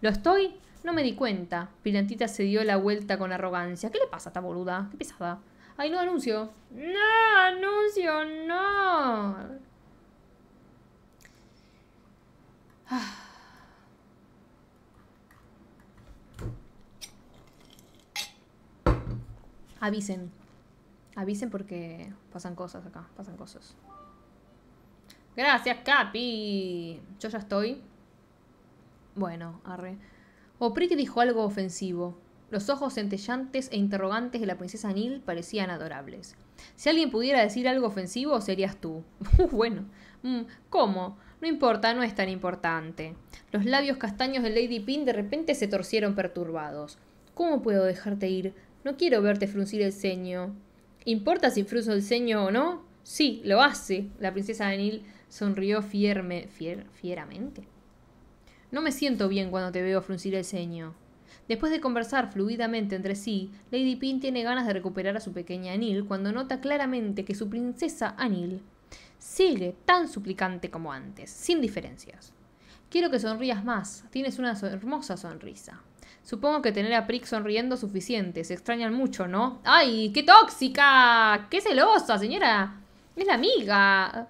¿Lo estoy? No me di cuenta. Pilantita se dio la vuelta con arrogancia. ¿Qué le pasa a esta boluda? Qué pesada. Ay, no anuncio. No, anuncio, no. Ah. Avisen. Avisen porque pasan cosas acá, pasan cosas. Gracias, Capi. Yo ya estoy. Bueno, arre. que dijo algo ofensivo. Los ojos centellantes e interrogantes de la princesa Neil parecían adorables. Si alguien pudiera decir algo ofensivo, serías tú. (laughs) Uh, bueno, mm, ¿cómo? No importa, no es tan importante. Los labios castaños de Lady Pin de repente se torcieron perturbados. ¿Cómo puedo dejarte ir? No quiero verte fruncir el ceño. ¿Importa si frunzo el ceño o no? Sí, lo hace. La princesa Anil Sonrió fierme, fieramente. No me siento bien cuando te veo fruncir el ceño. Después de conversar fluidamente entre sí, Lady Pin tiene ganas de recuperar a su pequeña Anil cuando nota claramente que su princesa Anil sigue tan suplicante como antes, sin diferencias. Quiero que sonrías más, tienes una hermosa sonrisa. Supongo que tener a Prick sonriendo es suficiente, se extrañan mucho, ¿no? ¡Ay, qué tóxica! ¡Qué celosa, señora! ¡Es la amiga!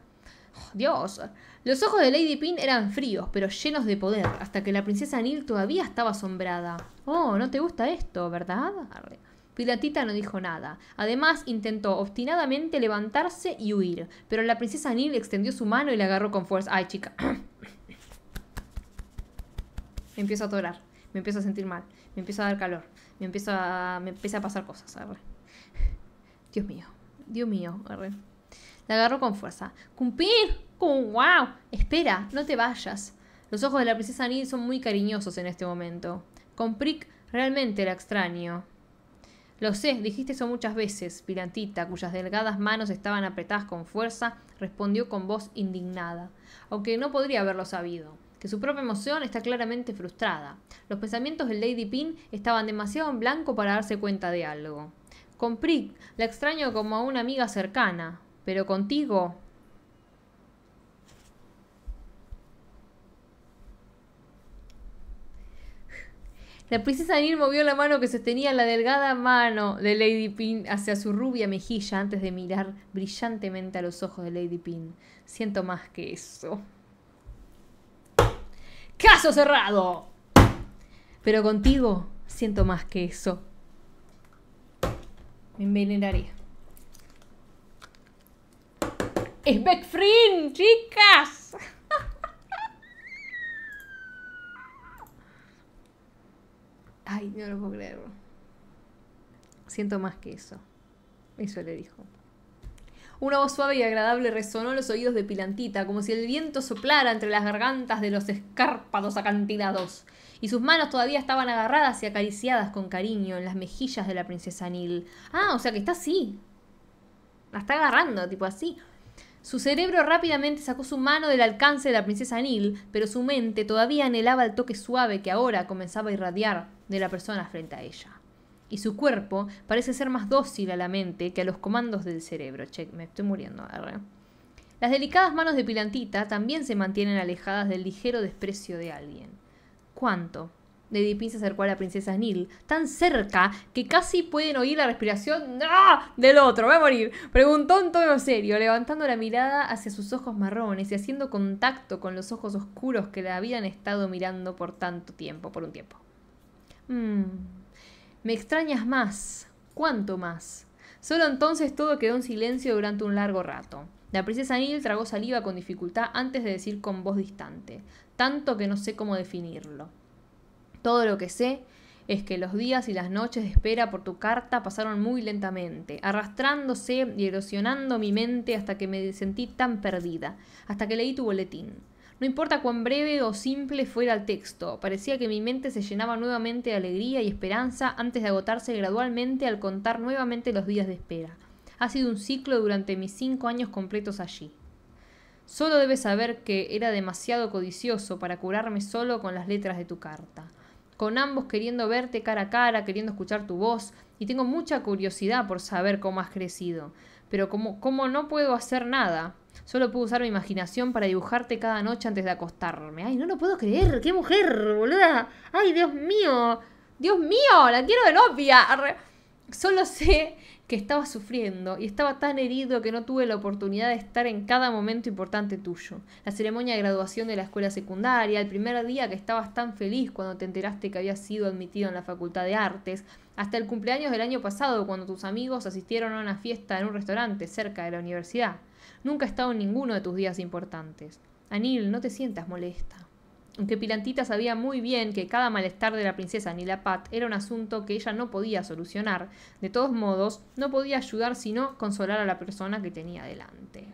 Dios. Los ojos de Lady Pin eran fríos, pero llenos de poder, hasta que la princesa Neil todavía estaba asombrada. Oh, no te gusta esto, ¿verdad? Pilatita no dijo nada. Además, intentó obstinadamente levantarse y huir, pero la princesa Neil extendió su mano y la agarró con fuerza. Ay, chica. (coughs) me empiezo a atorar, me empiezo a sentir mal, me empiezo a dar calor, me empiezo a, me empieza a pasar cosas. Dios mío, Dios mío, la agarró con fuerza. ¡Cumpir! ¡Cum! wow! Espera, no te vayas. Los ojos de la princesa Neil son muy cariñosos en este momento. Con Prick realmente la extraño. Lo sé, dijiste eso muchas veces, Pirantita, cuyas delgadas manos estaban apretadas con fuerza, respondió con voz indignada, aunque no podría haberlo sabido, que su propia emoción está claramente frustrada. Los pensamientos de Lady Pin estaban demasiado en blanco para darse cuenta de algo. Con Prick la extraño como a una amiga cercana, pero contigo. La princesa Nil movió la mano que sostenía la delgada mano de Lady Pin hacia su rubia mejilla antes de mirar brillantemente a los ojos de Lady Pin. Siento más que eso. ¡Caso cerrado! Pero contigo siento más que eso. Me envenenaré. es Frin, chicas. Ay, no lo puedo creer. Siento más que eso. Eso le dijo. Una voz suave y agradable resonó en los oídos de Pilantita, como si el viento soplara entre las gargantas de los escárpados acantilados, y sus manos todavía estaban agarradas y acariciadas con cariño en las mejillas de la princesa Anil. Ah, o sea que está así. La está agarrando, tipo así. Su cerebro rápidamente sacó su mano del alcance de la princesa Neil, pero su mente todavía anhelaba el toque suave que ahora comenzaba a irradiar de la persona frente a ella. Y su cuerpo parece ser más dócil a la mente que a los comandos del cerebro. Che, me estoy muriendo. Las delicadas manos de Pilantita también se mantienen alejadas del ligero desprecio de alguien. ¿Cuánto? Lady Pin se acercó a la princesa Neil, tan cerca que casi pueden oír la respiración ¡Ah! del otro. ¡Va a morir! Preguntó en tono serio, levantando la mirada hacia sus ojos marrones y haciendo contacto con los ojos oscuros que la habían estado mirando por tanto tiempo, por un tiempo. Mm, me extrañas más. ¿Cuánto más? Solo entonces todo quedó en silencio durante un largo rato. La princesa Neil tragó saliva con dificultad antes de decir con voz distante, tanto que no sé cómo definirlo. Todo lo que sé es que los días y las noches de espera por tu carta pasaron muy lentamente, arrastrándose y erosionando mi mente hasta que me sentí tan perdida, hasta que leí tu boletín. No importa cuán breve o simple fuera el texto, parecía que mi mente se llenaba nuevamente de alegría y esperanza antes de agotarse gradualmente al contar nuevamente los días de espera. Ha sido un ciclo durante mis cinco años completos allí. Solo debes saber que era demasiado codicioso para curarme solo con las letras de tu carta con ambos queriendo verte cara a cara, queriendo escuchar tu voz, y tengo mucha curiosidad por saber cómo has crecido. Pero como, como no puedo hacer nada, solo puedo usar mi imaginación para dibujarte cada noche antes de acostarme. Ay, no lo puedo creer, qué mujer, boluda. Ay, Dios mío, Dios mío, la quiero de novia. Solo sé que estaba sufriendo y estaba tan herido que no tuve la oportunidad de estar en cada momento importante tuyo. La ceremonia de graduación de la escuela secundaria, el primer día que estabas tan feliz cuando te enteraste que habías sido admitido en la Facultad de Artes, hasta el cumpleaños del año pasado cuando tus amigos asistieron a una fiesta en un restaurante cerca de la universidad. Nunca he estado en ninguno de tus días importantes. Anil, no te sientas molesta aunque Pilantita sabía muy bien que cada malestar de la princesa Anilapat era un asunto que ella no podía solucionar, de todos modos, no podía ayudar sino consolar a la persona que tenía delante.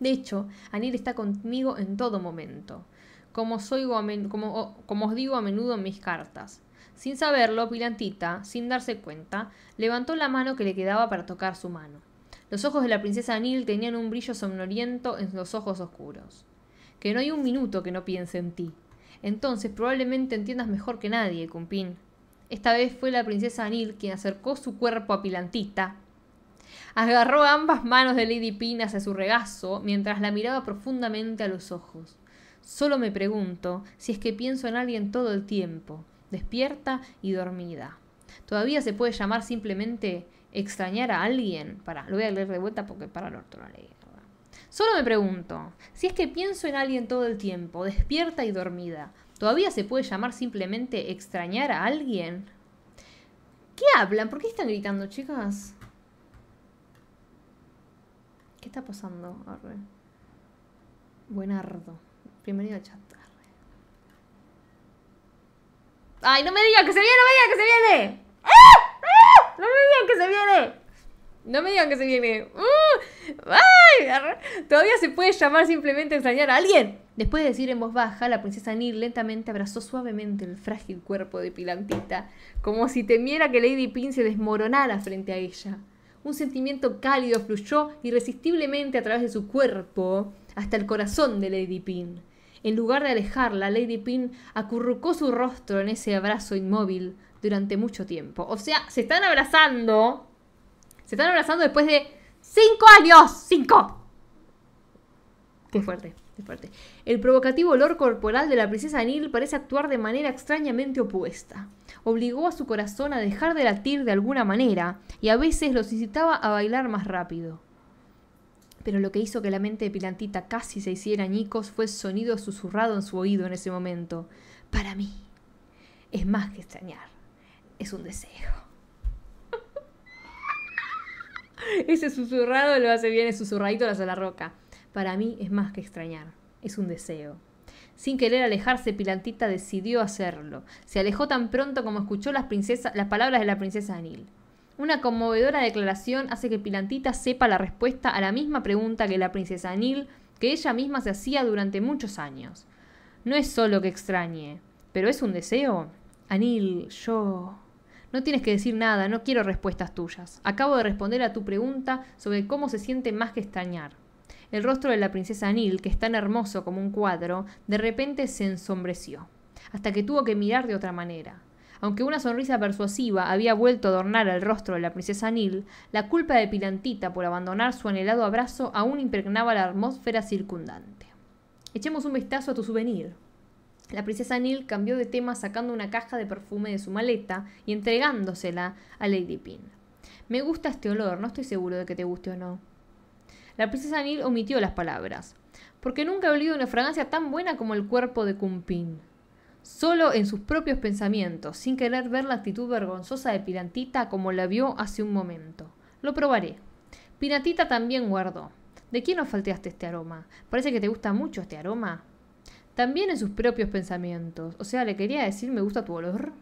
De hecho, Anil está conmigo en todo momento, como, soy, como, os digo a menudo en mis cartas. Sin saberlo, Pilantita, sin darse cuenta, levantó la mano que le quedaba para tocar su mano. Los ojos de la princesa Anil tenían un brillo somnoliento en los ojos oscuros que no hay un minuto que no piense en ti. Entonces probablemente entiendas mejor que nadie, Cumpín. Esta vez fue la princesa Anil quien acercó su cuerpo a Pilantita. Agarró ambas manos de Lady Pina hacia su regazo mientras la miraba profundamente a los ojos. Solo me pregunto si es que pienso en alguien todo el tiempo, despierta y dormida. Todavía se puede llamar simplemente extrañar a alguien. Para, lo voy a leer de vuelta porque para el orto no leí. Solo me pregunto, si es que pienso en alguien todo el tiempo, despierta y dormida, ¿todavía se puede llamar simplemente extrañar a alguien? ¿Qué hablan? ¿Por qué están gritando, chicas? ¿Qué está pasando? Arre. Buenardo. Bienvenido al chat. ¡Ay, no me digan que se viene! ¡No me digan que se viene! ¡Ah! ¡Ah! ¡No me digan que se viene! No me digan que se viene. Uh, ay, Todavía se puede llamar simplemente extrañar a alguien. Después de decir en voz baja, la princesa Neil lentamente abrazó suavemente el frágil cuerpo de Pilantita, como si temiera que Lady Pin se desmoronara frente a ella. Un sentimiento cálido fluyó irresistiblemente a través de su cuerpo hasta el corazón de Lady Pin. En lugar de alejarla, Lady Pin acurrucó su rostro en ese abrazo inmóvil durante mucho tiempo. O sea, se están abrazando, se están abrazando después de cinco años. ¡Cinco! Qué fuerte, qué fuerte. El provocativo olor corporal de la princesa Anil parece actuar de manera extrañamente opuesta. Obligó a su corazón a dejar de latir de alguna manera y a veces los incitaba a bailar más rápido. Pero lo que hizo que la mente de Pilantita casi se hiciera añicos fue el sonido susurrado en su oído en ese momento. Para mí, es más que extrañar, es un deseo. (laughs) Ese susurrado lo hace bien, el susurradito hacia la roca. Para mí es más que extrañar, es un deseo. Sin querer alejarse, Pilantita decidió hacerlo. Se alejó tan pronto como escuchó las, las palabras de la princesa Anil. Una conmovedora declaración hace que Pilantita sepa la respuesta a la misma pregunta que la princesa Anil, que ella misma se hacía durante muchos años. No es solo que extrañe, pero es un deseo. Anil, yo... No tienes que decir nada, no quiero respuestas tuyas. Acabo de responder a tu pregunta sobre cómo se siente más que extrañar. El rostro de la princesa Anil, que es tan hermoso como un cuadro, de repente se ensombreció, hasta que tuvo que mirar de otra manera. Aunque una sonrisa persuasiva había vuelto a adornar el rostro de la princesa Anil, la culpa de Pilantita por abandonar su anhelado abrazo aún impregnaba la atmósfera circundante. Echemos un vistazo a tu souvenir, la princesa Nil cambió de tema sacando una caja de perfume de su maleta y entregándosela a Lady Pin. Me gusta este olor, no estoy seguro de que te guste o no. La princesa Nil omitió las palabras, porque nunca he olido una fragancia tan buena como el cuerpo de Kumpin?» Solo en sus propios pensamientos, sin querer ver la actitud vergonzosa de Pirantita como la vio hace un momento. Lo probaré. Pirantita también guardó. ¿De quién nos falteaste este aroma? Parece que te gusta mucho este aroma. También en sus propios pensamientos. O sea, le quería decir, me gusta tu olor.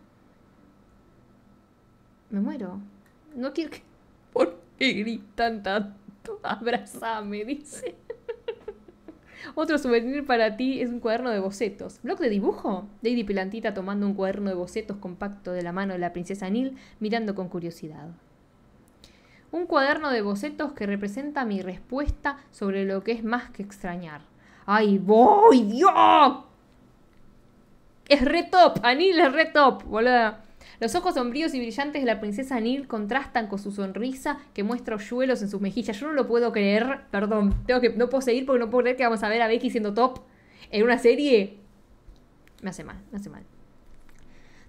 Me muero. No quiero que... (laughs) ¿Por qué gritan tanto? Abrazame, dice. (laughs) Otro souvenir para ti es un cuaderno de bocetos. ¿Blog de dibujo? Lady Pilantita tomando un cuaderno de bocetos compacto de la mano de la princesa Nil, mirando con curiosidad. Un cuaderno de bocetos que representa mi respuesta sobre lo que es más que extrañar. ¡Ay, voy, Dios! Es re top, Anil es re top, Los ojos sombríos y brillantes de la princesa Anil contrastan con su sonrisa que muestra hoyuelos en sus mejillas. Yo no lo puedo creer, perdón, tengo que, no puedo seguir porque no puedo creer que vamos a ver a Becky siendo top en una serie. Me hace mal, me hace mal.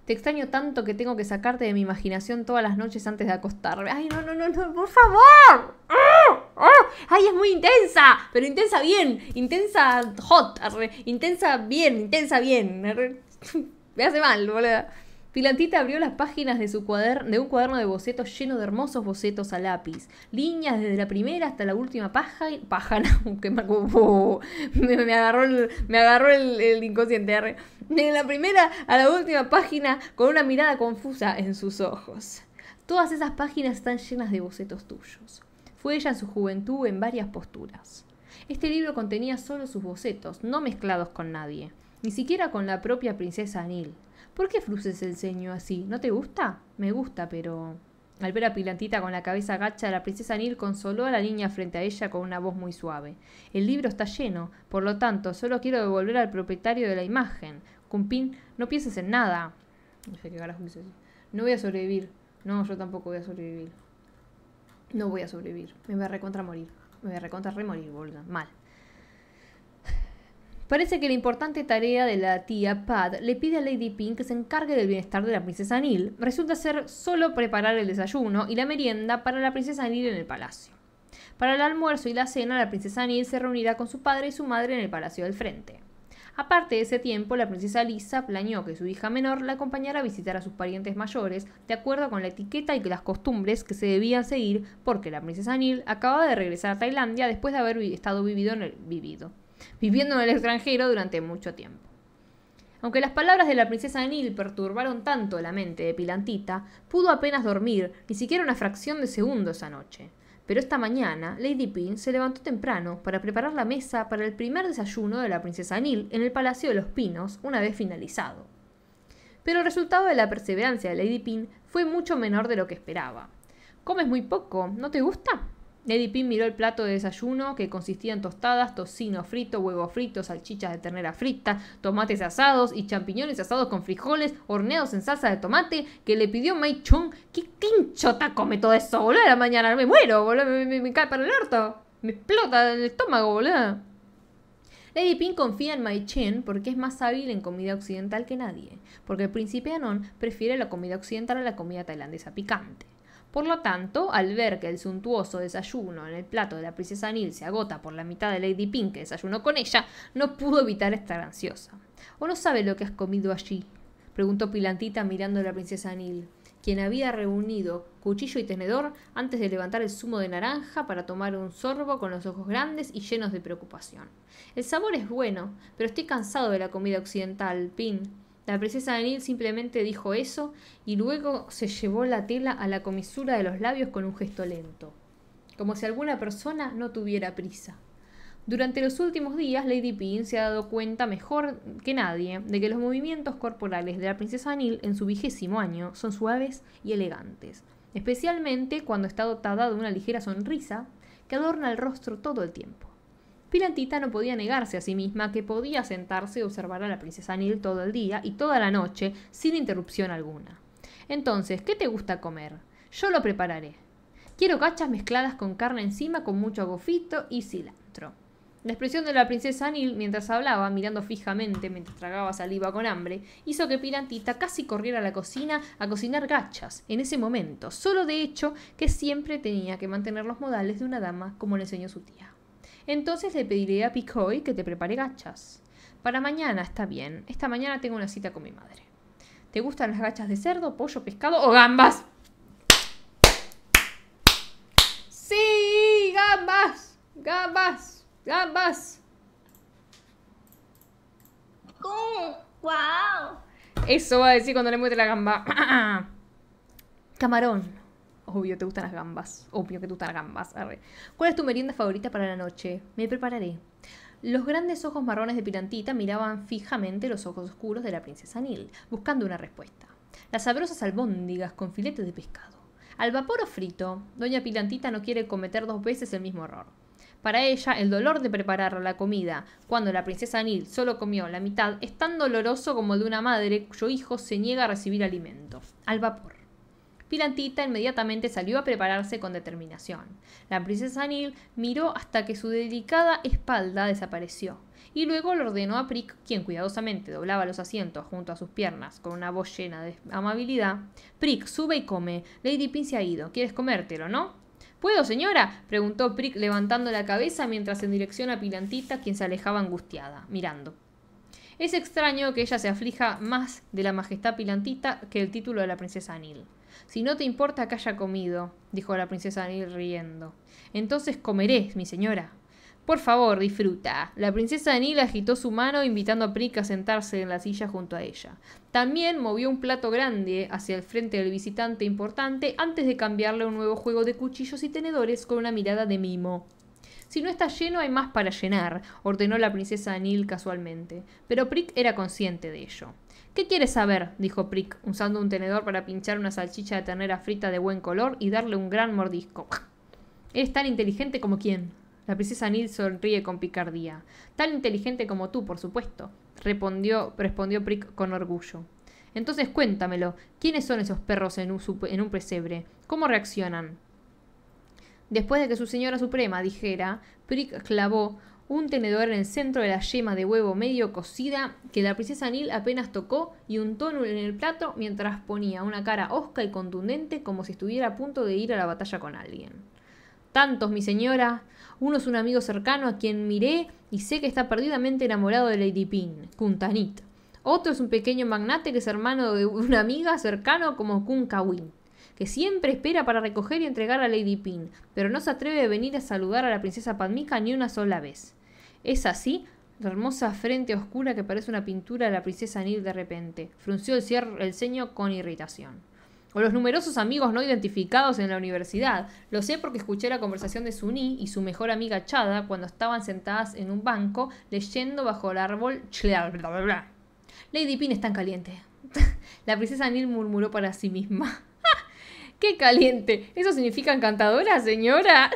Te extraño tanto que tengo que sacarte de mi imaginación todas las noches antes de acostarme. Ay, no, no, no, no, por favor. Oh, oh. ¡Ay, es muy intensa! Pero intensa bien, intensa hot, intensa bien, intensa bien. (laughs) Me hace mal, boludo. Pilantita abrió las páginas de, su de un cuaderno de bocetos lleno de hermosos bocetos a lápiz. Líneas desde la primera hasta la última paja. Pájana, (laughs) que oh, me, agarró, el, me agarró el, inconsciente. De la primera a la última página con una mirada confusa en sus ojos. Todas esas páginas están llenas de bocetos tuyos. Fue ella en su juventud en varias posturas. Este libro contenía solo sus bocetos, no mezclados con nadie, ni siquiera con la propia princesa Anil. ¿Por qué fruces el ceño así? ¿No te gusta? Me gusta, pero... Al ver a Pilantita con la cabeza gacha, la princesa Anil consoló a la niña frente a ella con una voz muy suave. El libro está lleno, por lo tanto, solo quiero devolver al propietario de la imagen. Cumpín, no pienses en nada. No voy a sobrevivir. No, yo tampoco voy a sobrevivir no voy a sobrevivir. Me voy a recontra morir. Me voy a recontra remorir, boludo. Mal. Parece que la importante tarea de la tía Pad le pide a Lady Pink que se encargue del bienestar de la princesa Neil. Resulta ser solo preparar el desayuno y la merienda para la princesa Neil en el palacio. Para el almuerzo y la cena, la princesa Neil se reunirá con su padre y su madre en el palacio del frente. Aparte de ese tiempo, la princesa Lisa planeó que su hija menor la acompañara a visitar a sus parientes mayores, de acuerdo con la etiqueta y las costumbres que se debían seguir, porque la princesa Neil acababa de regresar a Tailandia después de haber estado vivido viviendo en el extranjero durante mucho tiempo. Aunque las palabras de la princesa Anil perturbaron tanto la mente de Pilantita, pudo apenas dormir, ni siquiera una fracción de segundo esa noche. Pero esta mañana, Lady Pin se levantó temprano para preparar la mesa para el primer desayuno de la princesa Anil en el Palacio de los Pinos una vez finalizado. Pero el resultado de la perseverancia de Lady Pin fue mucho menor de lo que esperaba. ¿Comes muy poco? ¿No te gusta? Lady Pin miró el plato de desayuno, que consistía en tostadas, tocino frito, huevo frito, salchichas de ternera frita, tomates asados y champiñones asados con frijoles, horneados en salsa de tomate, que le pidió Mai Chung. ¿Qué pinchota come todo eso, boludo? A la mañana me muero, boludo, me, cae para el harto. Me explota el estómago, boludo. Lady Pin confía en Mai Chen porque es más hábil en comida occidental que nadie, porque el príncipe Anon prefiere la comida occidental a la comida tailandesa picante. Por lo tanto, al ver que el suntuoso desayuno en el plato de la princesa Anil se agota por la mitad de Lady Pink que desayunó con ella, no pudo evitar estar ansiosa. ¿O no sabe lo que has comido allí? preguntó Pilantita mirando a la princesa Anil, quien había reunido cuchillo y tenedor antes de levantar el zumo de naranja para tomar un sorbo con los ojos grandes y llenos de preocupación. El sabor es bueno, pero estoy cansado de la comida occidental, Pin, la princesa Anil simplemente dijo eso y luego se llevó la tela a la comisura de los labios con un gesto lento, como si alguna persona no tuviera prisa. Durante los últimos días, Lady Pin se ha dado cuenta mejor que nadie de que los movimientos corporales de la princesa Anil en su vigésimo año son suaves y elegantes, especialmente cuando está dotada de una ligera sonrisa que adorna el rostro todo el tiempo. Pirantita no podía negarse a sí misma que podía sentarse y observar a la princesa Anil todo el día y toda la noche sin interrupción alguna. Entonces, ¿qué te gusta comer? Yo lo prepararé. Quiero gachas mezcladas con carne encima con mucho agofito y cilantro. La expresión de la princesa Anil mientras hablaba, mirando fijamente mientras tragaba saliva con hambre, hizo que Pirantita casi corriera a la cocina a cocinar gachas en ese momento, solo de hecho que siempre tenía que mantener los modales de una dama como le enseñó su tía. Entonces le pediré a Picoy que te prepare gachas. Para mañana está bien. Esta mañana tengo una cita con mi madre. ¿Te gustan las gachas de cerdo, pollo, pescado o gambas? ¡Sí! ¡Gambas! ¡Gambas! ¡Gambas! ¡Wow! Oh, Eso va a decir cuando le muestre la gamba. (coughs) Camarón. Obvio, te gustan las gambas. Obvio que te gustan las gambas. Arre. ¿Cuál es tu merienda favorita para la noche? Me prepararé. Los grandes ojos marrones de Pilantita miraban fijamente los ojos oscuros de la princesa Nil, buscando una respuesta. Las sabrosas albóndigas con filetes de pescado. Al vapor o frito, doña Pilantita no quiere cometer dos veces el mismo error. Para ella, el dolor de preparar la comida, cuando la princesa Nil solo comió la mitad, es tan doloroso como el de una madre cuyo hijo se niega a recibir alimento. Al vapor. Pilantita inmediatamente salió a prepararse con determinación. La princesa Anil miró hasta que su delicada espalda desapareció y luego le ordenó a Prick, quien cuidadosamente doblaba los asientos junto a sus piernas con una voz llena de amabilidad, Prick, sube y come. Lady Pin se ha ido. ¿Quieres comértelo, no? ¿Puedo, señora? preguntó Prick levantando la cabeza mientras en dirección a Pilantita, quien se alejaba angustiada, mirando. Es extraño que ella se aflija más de la majestad Pilantita que el título de la princesa Anil. Si no te importa que haya comido, dijo la princesa Anil riendo. Entonces comeré, mi señora. Por favor, disfruta. La princesa Anil agitó su mano invitando a Prick a sentarse en la silla junto a ella. También movió un plato grande hacia el frente del visitante importante antes de cambiarle un nuevo juego de cuchillos y tenedores con una mirada de mimo. Si no está lleno, hay más para llenar, ordenó la princesa Anil casualmente, pero Prick era consciente de ello. ¿Qué quieres saber? dijo Prick, usando un tenedor para pinchar una salchicha de ternera frita de buen color y darle un gran mordisco. Eres tan inteligente como quién. La princesa Nil sonríe con picardía. Tan inteligente como tú, por supuesto, respondió, respondió Prick con orgullo. Entonces cuéntamelo, ¿quiénes son esos perros en un, en un pesebre? ¿Cómo reaccionan? Después de que su señora suprema dijera, Prick clavó un tenedor en el centro de la yema de huevo medio cocida que la princesa Neil apenas tocó y un tono en el plato mientras ponía una cara osca y contundente como si estuviera a punto de ir a la batalla con alguien. Tantos, mi señora. Uno es un amigo cercano a quien miré y sé que está perdidamente enamorado de Lady Pin, Kuntanit. Otro es un pequeño magnate que es hermano de una amiga cercano como Kunkawint que siempre espera para recoger y entregar a Lady Pin, pero no se atreve a venir a saludar a la princesa Padmika ni una sola vez. Es así la hermosa frente oscura que parece una pintura de la princesa Neil de repente. Frunció el, el ceño con irritación. O los numerosos amigos no identificados en la universidad. Lo sé porque escuché la conversación de Suni y su mejor amiga Chada cuando estaban sentadas en un banco leyendo bajo el árbol. Lady Pin es tan caliente. (laughs) la princesa Neil murmuró para sí misma. ¡Qué caliente! ¿Eso significa encantadora, señora?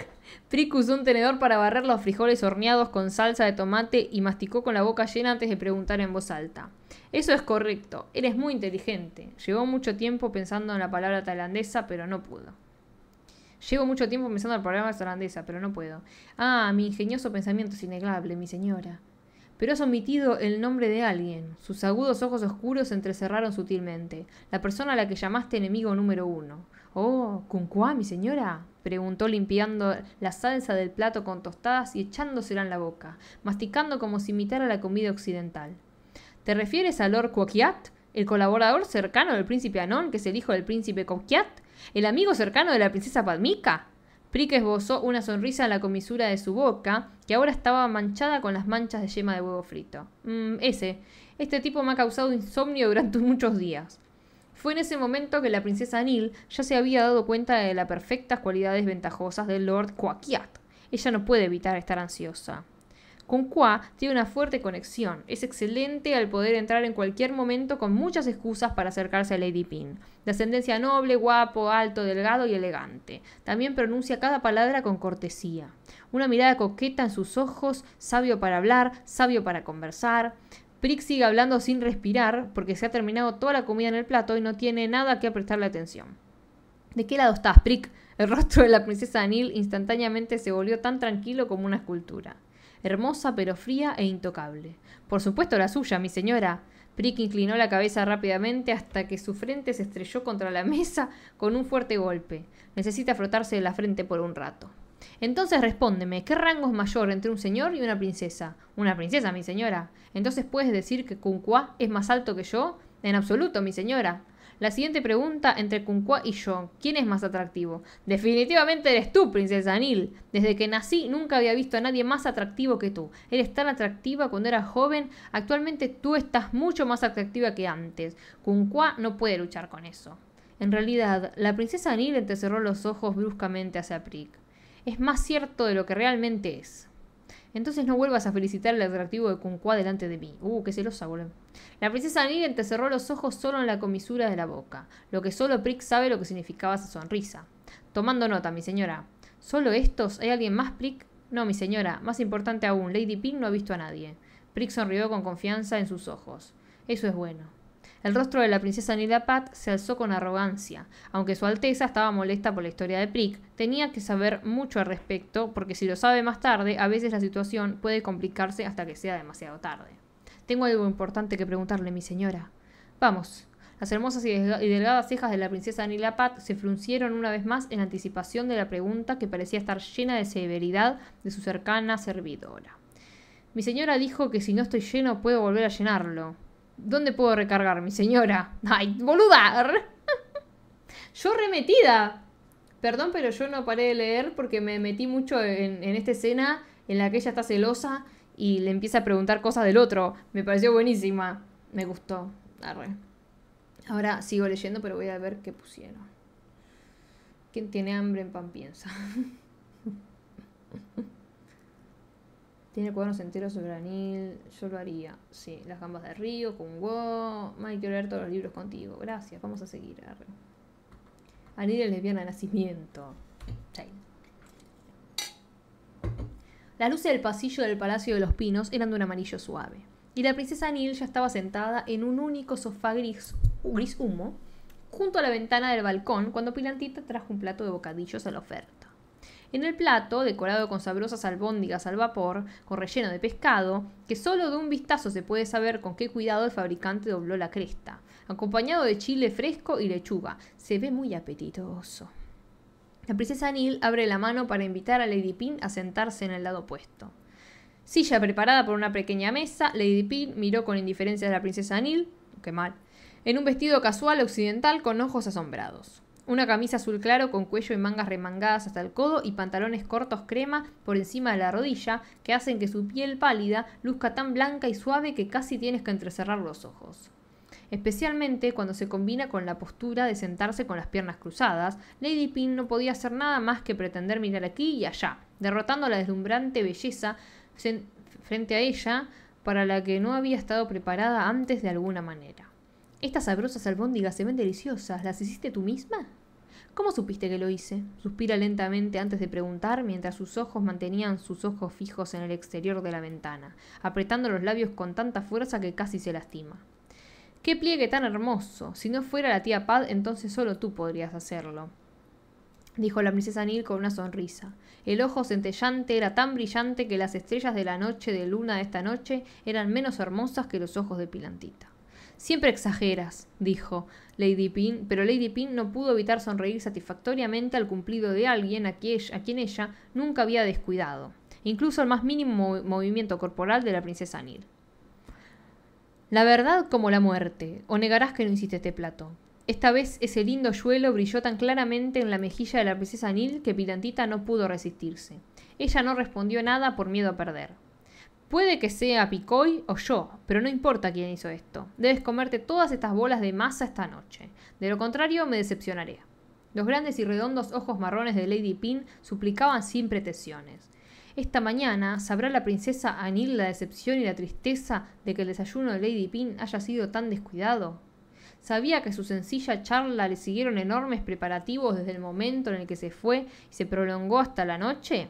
Prick usó un tenedor para barrer los frijoles horneados con salsa de tomate y masticó con la boca llena antes de preguntar en voz alta. Eso es correcto, eres muy inteligente. Llevó mucho tiempo pensando en la palabra tailandesa, pero no pudo. Llevo mucho tiempo pensando en la palabra tailandesa, pero no puedo. Ah, mi ingenioso pensamiento es innegable, mi señora. Pero has omitido el nombre de alguien. Sus agudos ojos oscuros se entrecerraron sutilmente. La persona a la que llamaste enemigo número uno. Oh, cuá, mi señora? preguntó limpiando la salsa del plato con tostadas y echándosela en la boca, masticando como si imitara la comida occidental. ¿Te refieres a Lord Coquiat, el colaborador cercano del príncipe Anón, que es el hijo del príncipe Coquiat, el amigo cercano de la princesa Padmika? Prique esbozó una sonrisa en la comisura de su boca, que ahora estaba manchada con las manchas de yema de huevo frito. Mm, ese. Este tipo me ha causado insomnio durante muchos días. Fue en ese momento que la princesa Neil ya se había dado cuenta de las perfectas cualidades ventajosas del Lord Kiat. Ella no puede evitar estar ansiosa. Con Qua tiene una fuerte conexión. Es excelente al poder entrar en cualquier momento con muchas excusas para acercarse a Lady Pin. De ascendencia noble, guapo, alto, delgado y elegante. También pronuncia cada palabra con cortesía. Una mirada coqueta en sus ojos, sabio para hablar, sabio para conversar. Prick sigue hablando sin respirar porque se ha terminado toda la comida en el plato y no tiene nada que la atención. ¿De qué lado estás, Prick? El rostro de la princesa Anil instantáneamente se volvió tan tranquilo como una escultura. Hermosa pero fría e intocable. Por supuesto la suya, mi señora. Prick inclinó la cabeza rápidamente hasta que su frente se estrelló contra la mesa con un fuerte golpe. Necesita frotarse la frente por un rato. Entonces respóndeme, ¿qué rango es mayor entre un señor y una princesa? Una princesa, mi señora. Entonces puedes decir que Kunqua es más alto que yo? En absoluto, mi señora. La siguiente pregunta entre Kunqua y yo, ¿quién es más atractivo? Definitivamente eres tú, princesa Anil. Desde que nací nunca había visto a nadie más atractivo que tú. Eres tan atractiva cuando eras joven, actualmente tú estás mucho más atractiva que antes. Kunqua no puede luchar con eso. En realidad, la princesa Anil entrecerró los ojos bruscamente hacia Prick es más cierto de lo que realmente es. Entonces no vuelvas a felicitar el atractivo de Kunkua delante de mí. Uh, qué celosa, boludo. La princesa Nigel te cerró los ojos solo en la comisura de la boca, lo que solo Prick sabe lo que significaba esa sonrisa. Tomando nota, mi señora. ¿Solo estos? ¿Hay alguien más, Prick? No, mi señora. Más importante aún, Lady Pink no ha visto a nadie. Prick sonrió con confianza en sus ojos. Eso es bueno. El rostro de la princesa Pat se alzó con arrogancia. Aunque su Alteza estaba molesta por la historia de Prick, tenía que saber mucho al respecto, porque si lo sabe más tarde, a veces la situación puede complicarse hasta que sea demasiado tarde. Tengo algo importante que preguntarle, mi señora. Vamos. Las hermosas y, delgadas cejas de la princesa Pat se fruncieron una vez más en anticipación de la pregunta que parecía estar llena de severidad de su cercana servidora. Mi señora dijo que si no estoy lleno puedo volver a llenarlo. ¿Dónde puedo recargar, mi señora? ¡Ay, boluda! (laughs) yo remetida. Perdón, pero yo no paré de leer porque me metí mucho en, esta escena en la que ella está celosa y le empieza a preguntar cosas del otro. Me pareció buenísima. Me gustó. Arre. Ahora sigo leyendo, pero voy a ver qué pusieron. ¿Quién tiene hambre en pan piensa? (laughs) Tiene cuadernos enteros sobre Anil. Yo lo haría. Sí, las gambas de río, con huevo. Mike, quiero leer todos los libros contigo. Gracias, vamos a seguir. Arre. Anil es lesbiana de nacimiento. Sí. Las luces del pasillo del Palacio de los Pinos eran de un amarillo suave. Y la princesa Anil ya estaba sentada en un único sofá gris, gris humo junto a la ventana del balcón cuando Pilantita trajo un plato de bocadillos a la oferta. En el plato, decorado con sabrosas albóndigas al vapor, con relleno de pescado, que solo de un vistazo se puede saber con qué cuidado el fabricante dobló la cresta, acompañado de chile fresco y lechuga. Se ve muy apetitoso. La princesa Anil abre la mano para invitar a Lady Pin a sentarse en el lado opuesto. Silla preparada por una pequeña mesa, Lady Pin miró con indiferencia a la princesa Anil, qué mal, en un vestido casual occidental con ojos asombrados una camisa azul claro con cuello y mangas remangadas hasta el codo y pantalones cortos crema por encima de la rodilla que hacen que su piel pálida luzca tan blanca y suave que casi tienes que entrecerrar los ojos. Especialmente cuando se combina con la postura de sentarse con las piernas cruzadas, Lady Pin no podía hacer nada más que pretender mirar aquí y allá, derrotando la deslumbrante belleza frente a ella para la que no había estado preparada antes de alguna manera. Estas sabrosas albóndigas se ven deliciosas. ¿Las hiciste tú misma? ¿Cómo supiste que lo hice? Suspira lentamente antes de preguntar, mientras sus ojos mantenían sus ojos fijos en el exterior de la ventana, apretando los labios con tanta fuerza que casi se lastima. ¡Qué pliegue tan hermoso! Si no fuera la tía Pad, entonces solo tú podrías hacerlo. Dijo la princesa Neil con una sonrisa. El ojo centellante era tan brillante que las estrellas de la noche de luna de esta noche eran menos hermosas que los ojos de Pilantita. Siempre exageras, dijo Lady Pin, pero Lady Pin no pudo evitar sonreír satisfactoriamente al cumplido de alguien a, quien ella, nunca había descuidado, incluso el más mínimo movimiento corporal de la princesa Nil. La verdad como la muerte, o negarás que no hiciste este plato. Esta vez ese lindo yuelo brilló tan claramente en la mejilla de la princesa Nil que Pilantita no pudo resistirse. Ella no respondió nada por miedo a perder. Puede que sea Picoy o yo, pero no importa quién hizo esto. Debes comerte todas estas bolas de masa esta noche. De lo contrario, me decepcionaré. Los grandes y redondos ojos marrones de Lady Pin suplicaban sin pretensiones. Esta mañana sabrá la princesa Anil la decepción y la tristeza de que el desayuno de Lady Pin haya sido tan descuidado. Sabía que su sencilla charla le siguieron enormes preparativos desde el momento en el que se fue y se prolongó hasta la noche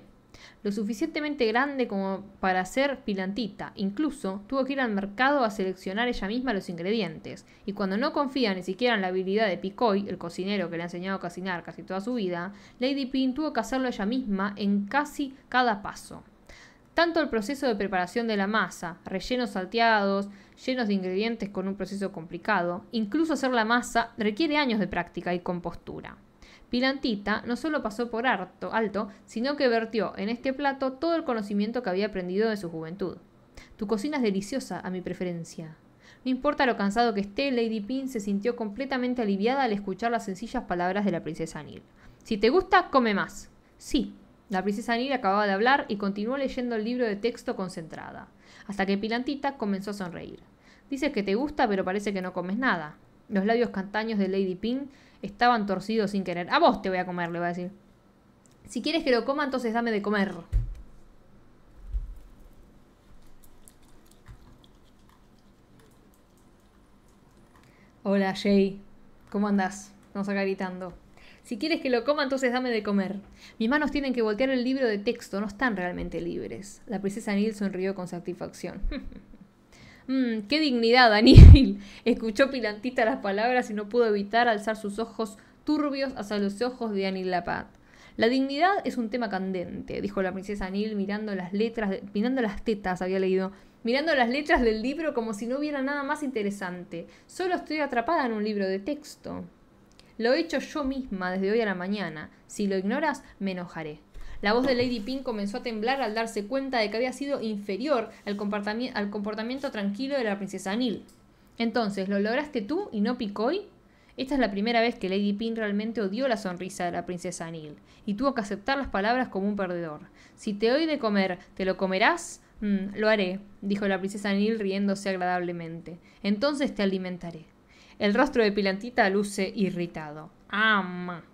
lo suficientemente grande como para ser pilantita. Incluso tuvo que ir al mercado a seleccionar ella misma los ingredientes. Y cuando no confía ni siquiera en la habilidad de Picoy, el cocinero que le ha enseñado a cocinar casi toda su vida, Lady Pin tuvo que hacerlo ella misma en casi cada paso. Tanto el proceso de preparación de la masa, rellenos salteados, llenos de ingredientes con un proceso complicado, incluso hacer la masa requiere años de práctica y compostura. Pilantita no solo pasó por alto, alto, sino que vertió en este plato todo el conocimiento que había aprendido de su juventud. Tu cocina es deliciosa, a mi preferencia. No importa lo cansado que esté, Lady Pin se sintió completamente aliviada al escuchar las sencillas palabras de la princesa Neil. Si te gusta, come más. Sí. La princesa Neil acababa de hablar y continuó leyendo el libro de texto concentrada, hasta que Pilantita comenzó a sonreír. Dices que te gusta, pero parece que no comes nada. Los labios cantaños de Lady Pin estaban torcidos sin querer. A vos te voy a comer, le voy a decir. Si quieres que lo coma, entonces dame de comer. Hola Jay, ¿cómo andás? Estamos acá gritando. Si quieres que lo coma, entonces dame de comer. Mis manos tienen que voltear el libro de texto, no están realmente libres. La princesa Neil sonrió con satisfacción. (laughs) Mm, qué dignidad, Daniel. (laughs) Escuchó Pilantita las palabras y no pudo evitar alzar sus ojos turbios hacia los ojos de Anil Lapat. La dignidad es un tema candente, dijo la princesa Anil mirando las letras, mirando las tetas, había leído, mirando las letras del libro como si no hubiera nada más interesante. Solo estoy atrapada en un libro de texto. Lo he hecho yo misma desde hoy a la mañana. Si lo ignoras, me enojaré. La voz de Lady Pink comenzó a temblar al darse cuenta de que había sido inferior al, comportamiento tranquilo de la princesa Anil. Entonces, ¿lo lograste tú y no Picoy? Esta es la primera vez que Lady Pin realmente odió la sonrisa de la princesa Anil y tuvo que aceptar las palabras como un perdedor. Si te oí de comer, ¿te lo comerás? Mm, lo haré, dijo la princesa Anil riéndose agradablemente. Entonces te alimentaré. El rostro de Pilantita luce irritado. ¡Ama!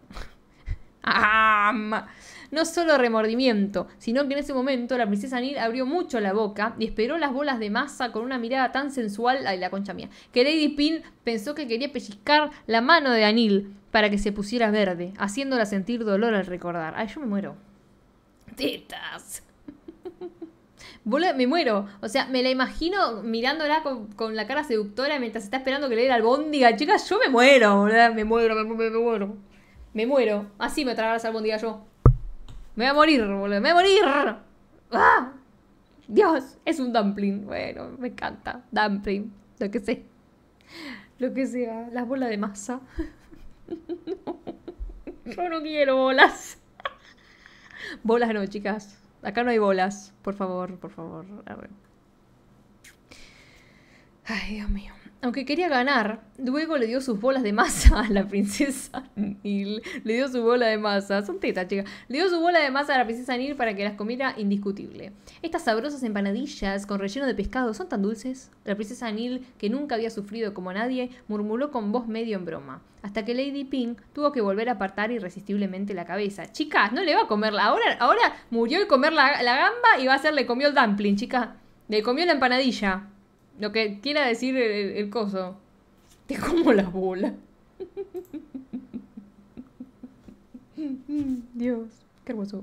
(laughs) ¡Ama! no solo remordimiento, sino que en ese momento la princesa Anil abrió mucho la boca y esperó las bolas de masa con una mirada tan sensual, ay la concha mía, que Lady Pin pensó que quería pellizcar la mano de Anil para que se pusiera verde, haciéndola sentir dolor al recordar. Ay, yo me muero. Tetas. (laughs) me muero. O sea, me la imagino mirándola con, la cara seductora mientras está esperando que le dé la albóndiga. Chicas, yo me muero, boludo. Me muero, me, muero. Me muero. Así me tragarás albóndiga yo. Me voy a morir, boludo. Me voy a morir. ¡Ah! Dios, es un dumpling. Bueno, me encanta. Dumpling. Lo que sé. Lo que sea. Las bolas de masa. (laughs) Yo no quiero bolas. bolas no, chicas. Acá no hay bolas. Por favor, por favor. Ay, Dios mío. Aunque quería ganar, luego le dio sus bolas de masa (laughs) a la princesa Neil. Le dio su bola de masa. Son tetas, chicas. Le dio su bola de masa a la princesa Neil para que las comiera indiscutible. Estas sabrosas empanadillas con relleno de pescado son tan dulces. La princesa Neil, que nunca había sufrido como nadie, murmuró con voz medio en broma. Hasta que Lady Pink tuvo que volver a apartar irresistiblemente la cabeza. Chicas, no le va a comerla. Ahora, ahora murió de comer la, la gamba y va a ser le comió el dumpling, chica. Le comió la empanadilla. Lo que quiera decir el, coso. Te como la bola. Dios, qué hermoso.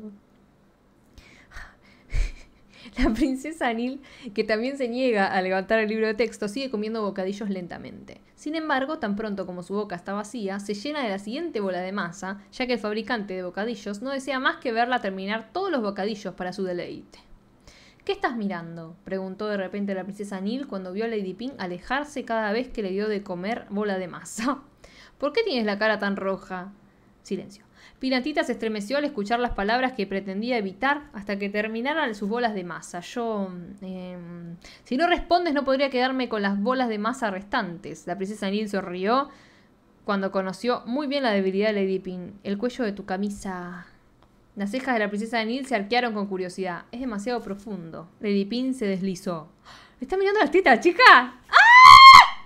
La princesa Anil, que también se niega a levantar el libro de texto, sigue comiendo bocadillos lentamente. Sin embargo, tan pronto como su boca está vacía, se llena de la siguiente bola de masa, ya que el fabricante de bocadillos no desea más que verla terminar todos los bocadillos para su deleite. ¿Qué estás mirando? preguntó de repente la princesa Nil cuando vio a Lady Pink alejarse cada vez que le dio de comer bola de masa. (laughs) ¿Por qué tienes la cara tan roja? Silencio. Pinatita se estremeció al escuchar las palabras que pretendía evitar hasta que terminaran sus bolas de masa. Yo... Em, si no respondes no podría quedarme con las bolas de masa restantes. La princesa Neil sonrió cuando conoció muy bien la debilidad de Lady Ping. El cuello de tu camisa... Las cejas de la princesa de Nil se arquearon con curiosidad. Es demasiado profundo. Lady Pin se deslizó. está mirando las tetas, chica? ¡Ah!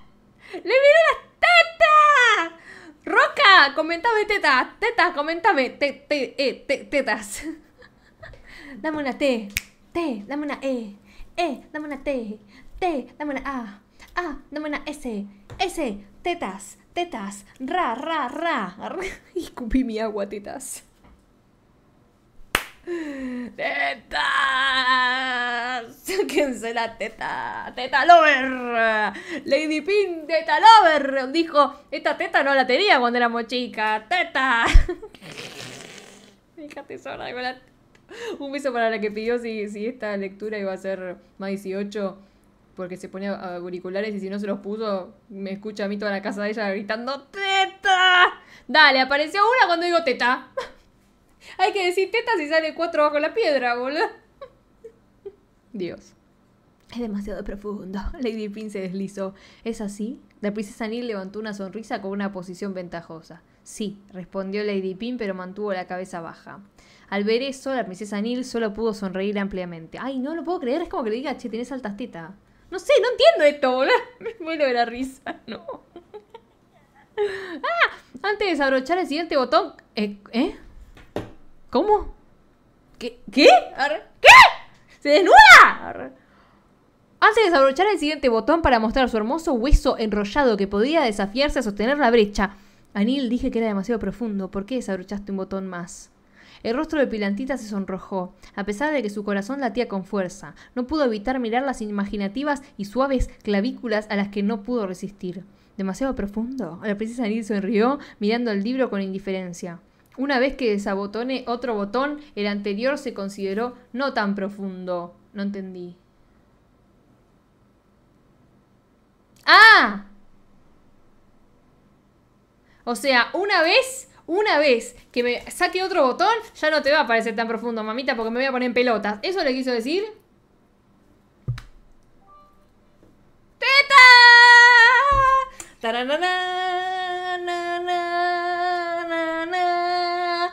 ¡Le miré las tetas! ¡Roca! ¡Comentame tetas! ¡Tetas! ¡Comentame! Te, te, e, te, ¡Tetas! (laughs) dame una T. T. Dame una E. E. Dame una T. T. Dame una A. A. Dame una S. S. Tetas. Tetas. Ra, ra, ra. Y (laughs) escupí mi agua, tetas. (laughs) ¿quién Sáquense la teta. ¡Teta lover! Lady Pin, teta lover. Dijo, esta teta no la tenía cuando éramos chicas. ¡Teta! (laughs) Fíjate sola con la Un beso para la que pidió si, si esta lectura iba a ser más 18 porque se pone auriculares y si no se los puso, me escucha a mí toda la casa de ella gritando ¡Teta! Dale, apareció una cuando digo teta. (laughs) Hay que decir tetas y sale cuatro bajo la piedra, boludo. Dios. Es demasiado profundo. (laughs) Lady Pin se deslizó. ¿Es así? La princesa Neil levantó una sonrisa con una posición ventajosa. Sí, respondió Lady Pin, pero mantuvo la cabeza baja. Al ver eso, la princesa Neil solo pudo sonreír ampliamente. Ay, no lo puedo creer, es como que le diga, che, tenés altas tetas. No sé, no entiendo esto, boludo. (laughs) Me muero de la risa, no. (laughs) ¡Ah! Antes de desabrochar el siguiente botón. ¿eh? ¿eh? ¿Cómo? ¿Qué? ¿Qué? ¿Qué? ¡Se desnuda! Antes de desabrochar el siguiente botón para mostrar su hermoso hueso enrollado que podía desafiarse a sostener la brecha. Anil dije que era demasiado profundo. ¿Por qué desabrochaste un botón más? El rostro de Pilantita se sonrojó, a pesar de que su corazón latía con fuerza. No pudo evitar mirar las imaginativas y suaves clavículas a las que no pudo resistir. ¿Demasiado profundo? La princesa Anil sonrió, mirando el libro con indiferencia. Una vez que desabotone otro botón, el anterior se consideró no tan profundo. No entendí. ¡Ah! O sea, una vez, una vez que me saque otro botón, ya no te va a parecer tan profundo, mamita, porque me voy a poner en pelotas. ¿Eso le quiso decir? ¡Teta! ¡Taranana!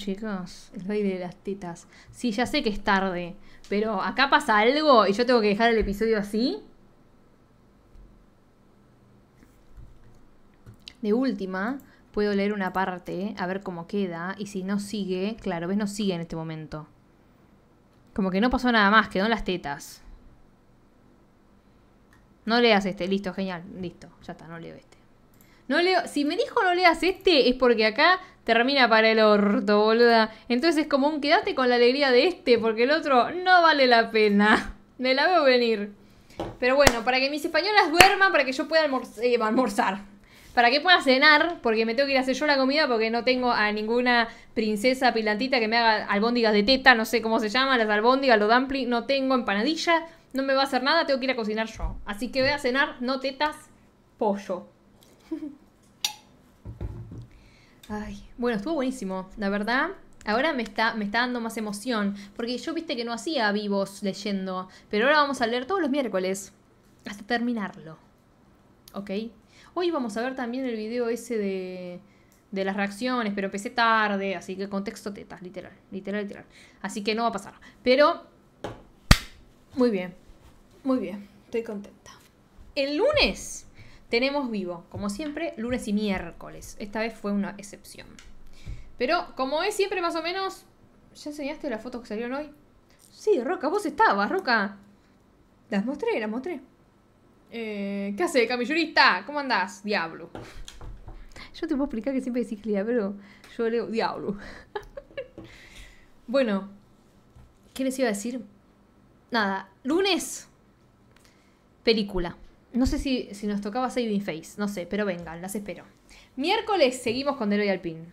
Chicos, El rey de las tetas. Sí, ya sé que es tarde, pero acá pasa algo y yo tengo que dejar el episodio así. De última, puedo leer una parte, a ver cómo queda, y si no sigue, claro, ves, no sigue en este momento. Como que no pasó nada más, quedó en las tetas. No leas este, listo, genial, listo, ya está, no leo este. No leo, si me dijo no leas este es porque acá termina para el orto, boluda. Entonces es como quédate con la alegría de este, porque el otro no vale la pena. (laughs) Me la veo venir. Pero bueno, para que mis españolas duerman, para que yo pueda eh, almorzar. Para que pueda cenar, porque me tengo que ir a hacer yo la comida, porque no tengo a ninguna princesa pilantita que me haga albóndigas de teta, no sé cómo se llama, las albóndigas, los dumplings, no tengo empanadilla, no me va a hacer nada, tengo que ir a cocinar yo. Así que voy a cenar, no tetas, pollo. (laughs) Ay, bueno, estuvo buenísimo, la verdad. Ahora me está, me está dando más emoción, porque yo viste que no hacía vivos leyendo, pero ahora vamos a leer todos los miércoles, hasta terminarlo. ¿Ok? Hoy vamos a ver también el video ese de, las reacciones, pero empecé tarde, así que contexto teta, literal, literal, literal. Así que no va a pasar. Pero, muy bien, muy bien, estoy contenta. El lunes tenemos vivo, como siempre, lunes y miércoles. Esta vez fue una excepción. Pero como es siempre más o menos... ¿Ya enseñaste las fotos que salieron hoy? Sí, Roca, vos estabas, Roca. Las mostré, las mostré. Eh, ¿Qué hace, camillurista? ¿Cómo andás, diablo? Yo te puedo explicar que siempre decís diablo. Yo leo diablo. (laughs) bueno, ¿qué les iba a decir? Nada, lunes, película. No sé si, nos tocaba Saving Face, no sé, pero vengan, las espero. Miércoles seguimos con y Alpine.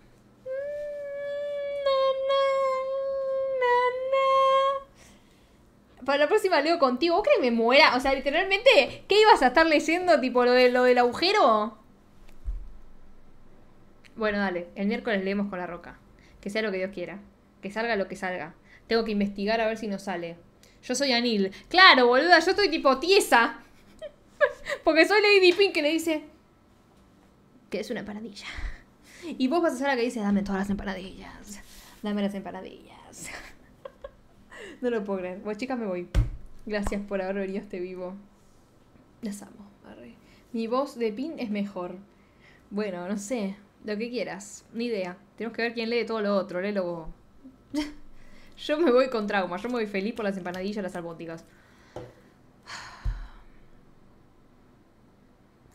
Para la próxima leo contigo. ¿Vos crees que me muera? O sea, literalmente, ¿qué ibas a estar leyendo? Tipo, lo, lo del agujero. Bueno, dale. El miércoles leemos con la roca. Que sea lo que Dios quiera. Que salga lo que salga. Tengo que investigar a ver si nos sale. Yo soy Anil. Claro, boluda, yo estoy tipo tiesa. (laughs) Porque soy Lady Pin que le dice que es una empanadilla. Y vos vas a ser la que dice, dame todas las empanadillas. Dame las empanadillas. (laughs) no lo puedo creer. Bueno, chicas, me voy. Gracias por haber venido a este vivo. Las amo. Mi voz de pin es mejor. Bueno, no sé. Lo que quieras. Ni idea. Tenemos que ver quién lee todo lo otro. Léelo (laughs) yo me voy con trauma. Yo me voy feliz por las empanadillas y las albóndigas.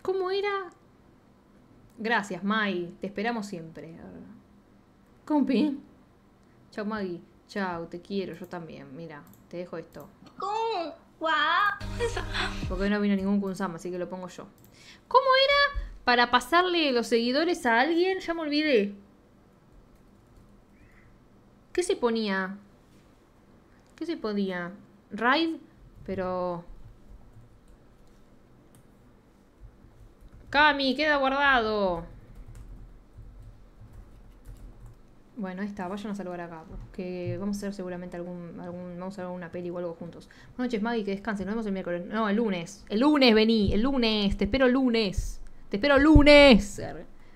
¿Cómo era? Gracias, Mai. Te esperamos siempre. Compi. Chao, Maggie. Chao, te quiero, yo también. Mira, te dejo esto. Porque no vino ningún Kun-Sama, así que lo pongo yo. ¿Cómo era para pasarle los seguidores a alguien? Ya me olvidé. ¿Qué se ponía? ¿Qué se podía? ¿Ride? pero Cami, queda guardado. Bueno, ahí está, vayan a salvar acá. Que vamos a hacer seguramente algún, Vamos a ver una peli o algo juntos. Buenas noches, Maggie, que descansen. Nos vemos el miércoles. No, el lunes. El lunes vení, el lunes. Te espero el lunes. Te espero el lunes.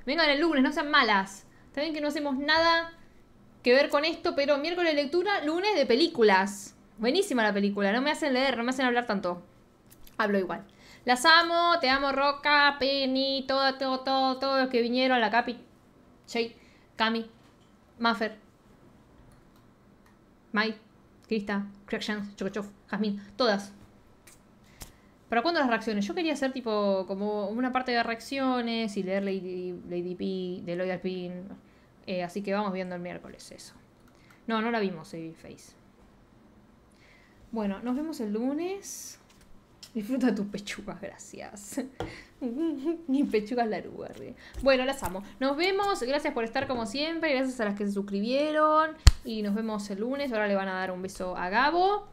Vengan el lunes, no sean malas. Está bien que no hacemos nada que ver con esto, pero miércoles lectura, lunes de películas. Buenísima la película, no me hacen leer, no me hacen hablar tanto. Hablo igual. Las amo, te amo Roca, Penny, todo, todo, todo, todos los que vinieron, la Capi, Shay, Cami, Maffer, Mai, Krista, Crackshans, Chocochof, Jasmine, todas. ¿Para cuándo las reacciones? Yo quería hacer tipo como una parte de reacciones y leer Lady, P, de Loyal Pin. Eh, así que vamos viendo el miércoles eso. No, no la vimos, Evil Face. Bueno, nos vemos el lunes. Disfruta tus pechugas, (laughs) gracias. Ni (laughs) pechugas larugas. Bueno, las amo. Nos vemos. Gracias por estar como siempre. Gracias a las que se suscribieron. Y nos vemos el lunes. Ahora le van a dar un beso a Gabo.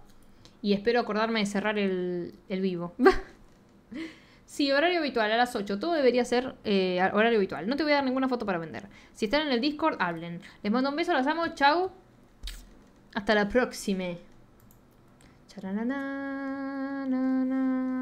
Y espero acordarme de cerrar el, vivo. (laughs) sí, horario habitual a las 8. Todo debería ser eh, horario habitual. No te voy a dar ninguna foto para vender. Si están en el Discord, hablen. Les mando un beso. Las amo. Chau. Hasta la próxima. Ta-da-na-na, na-na.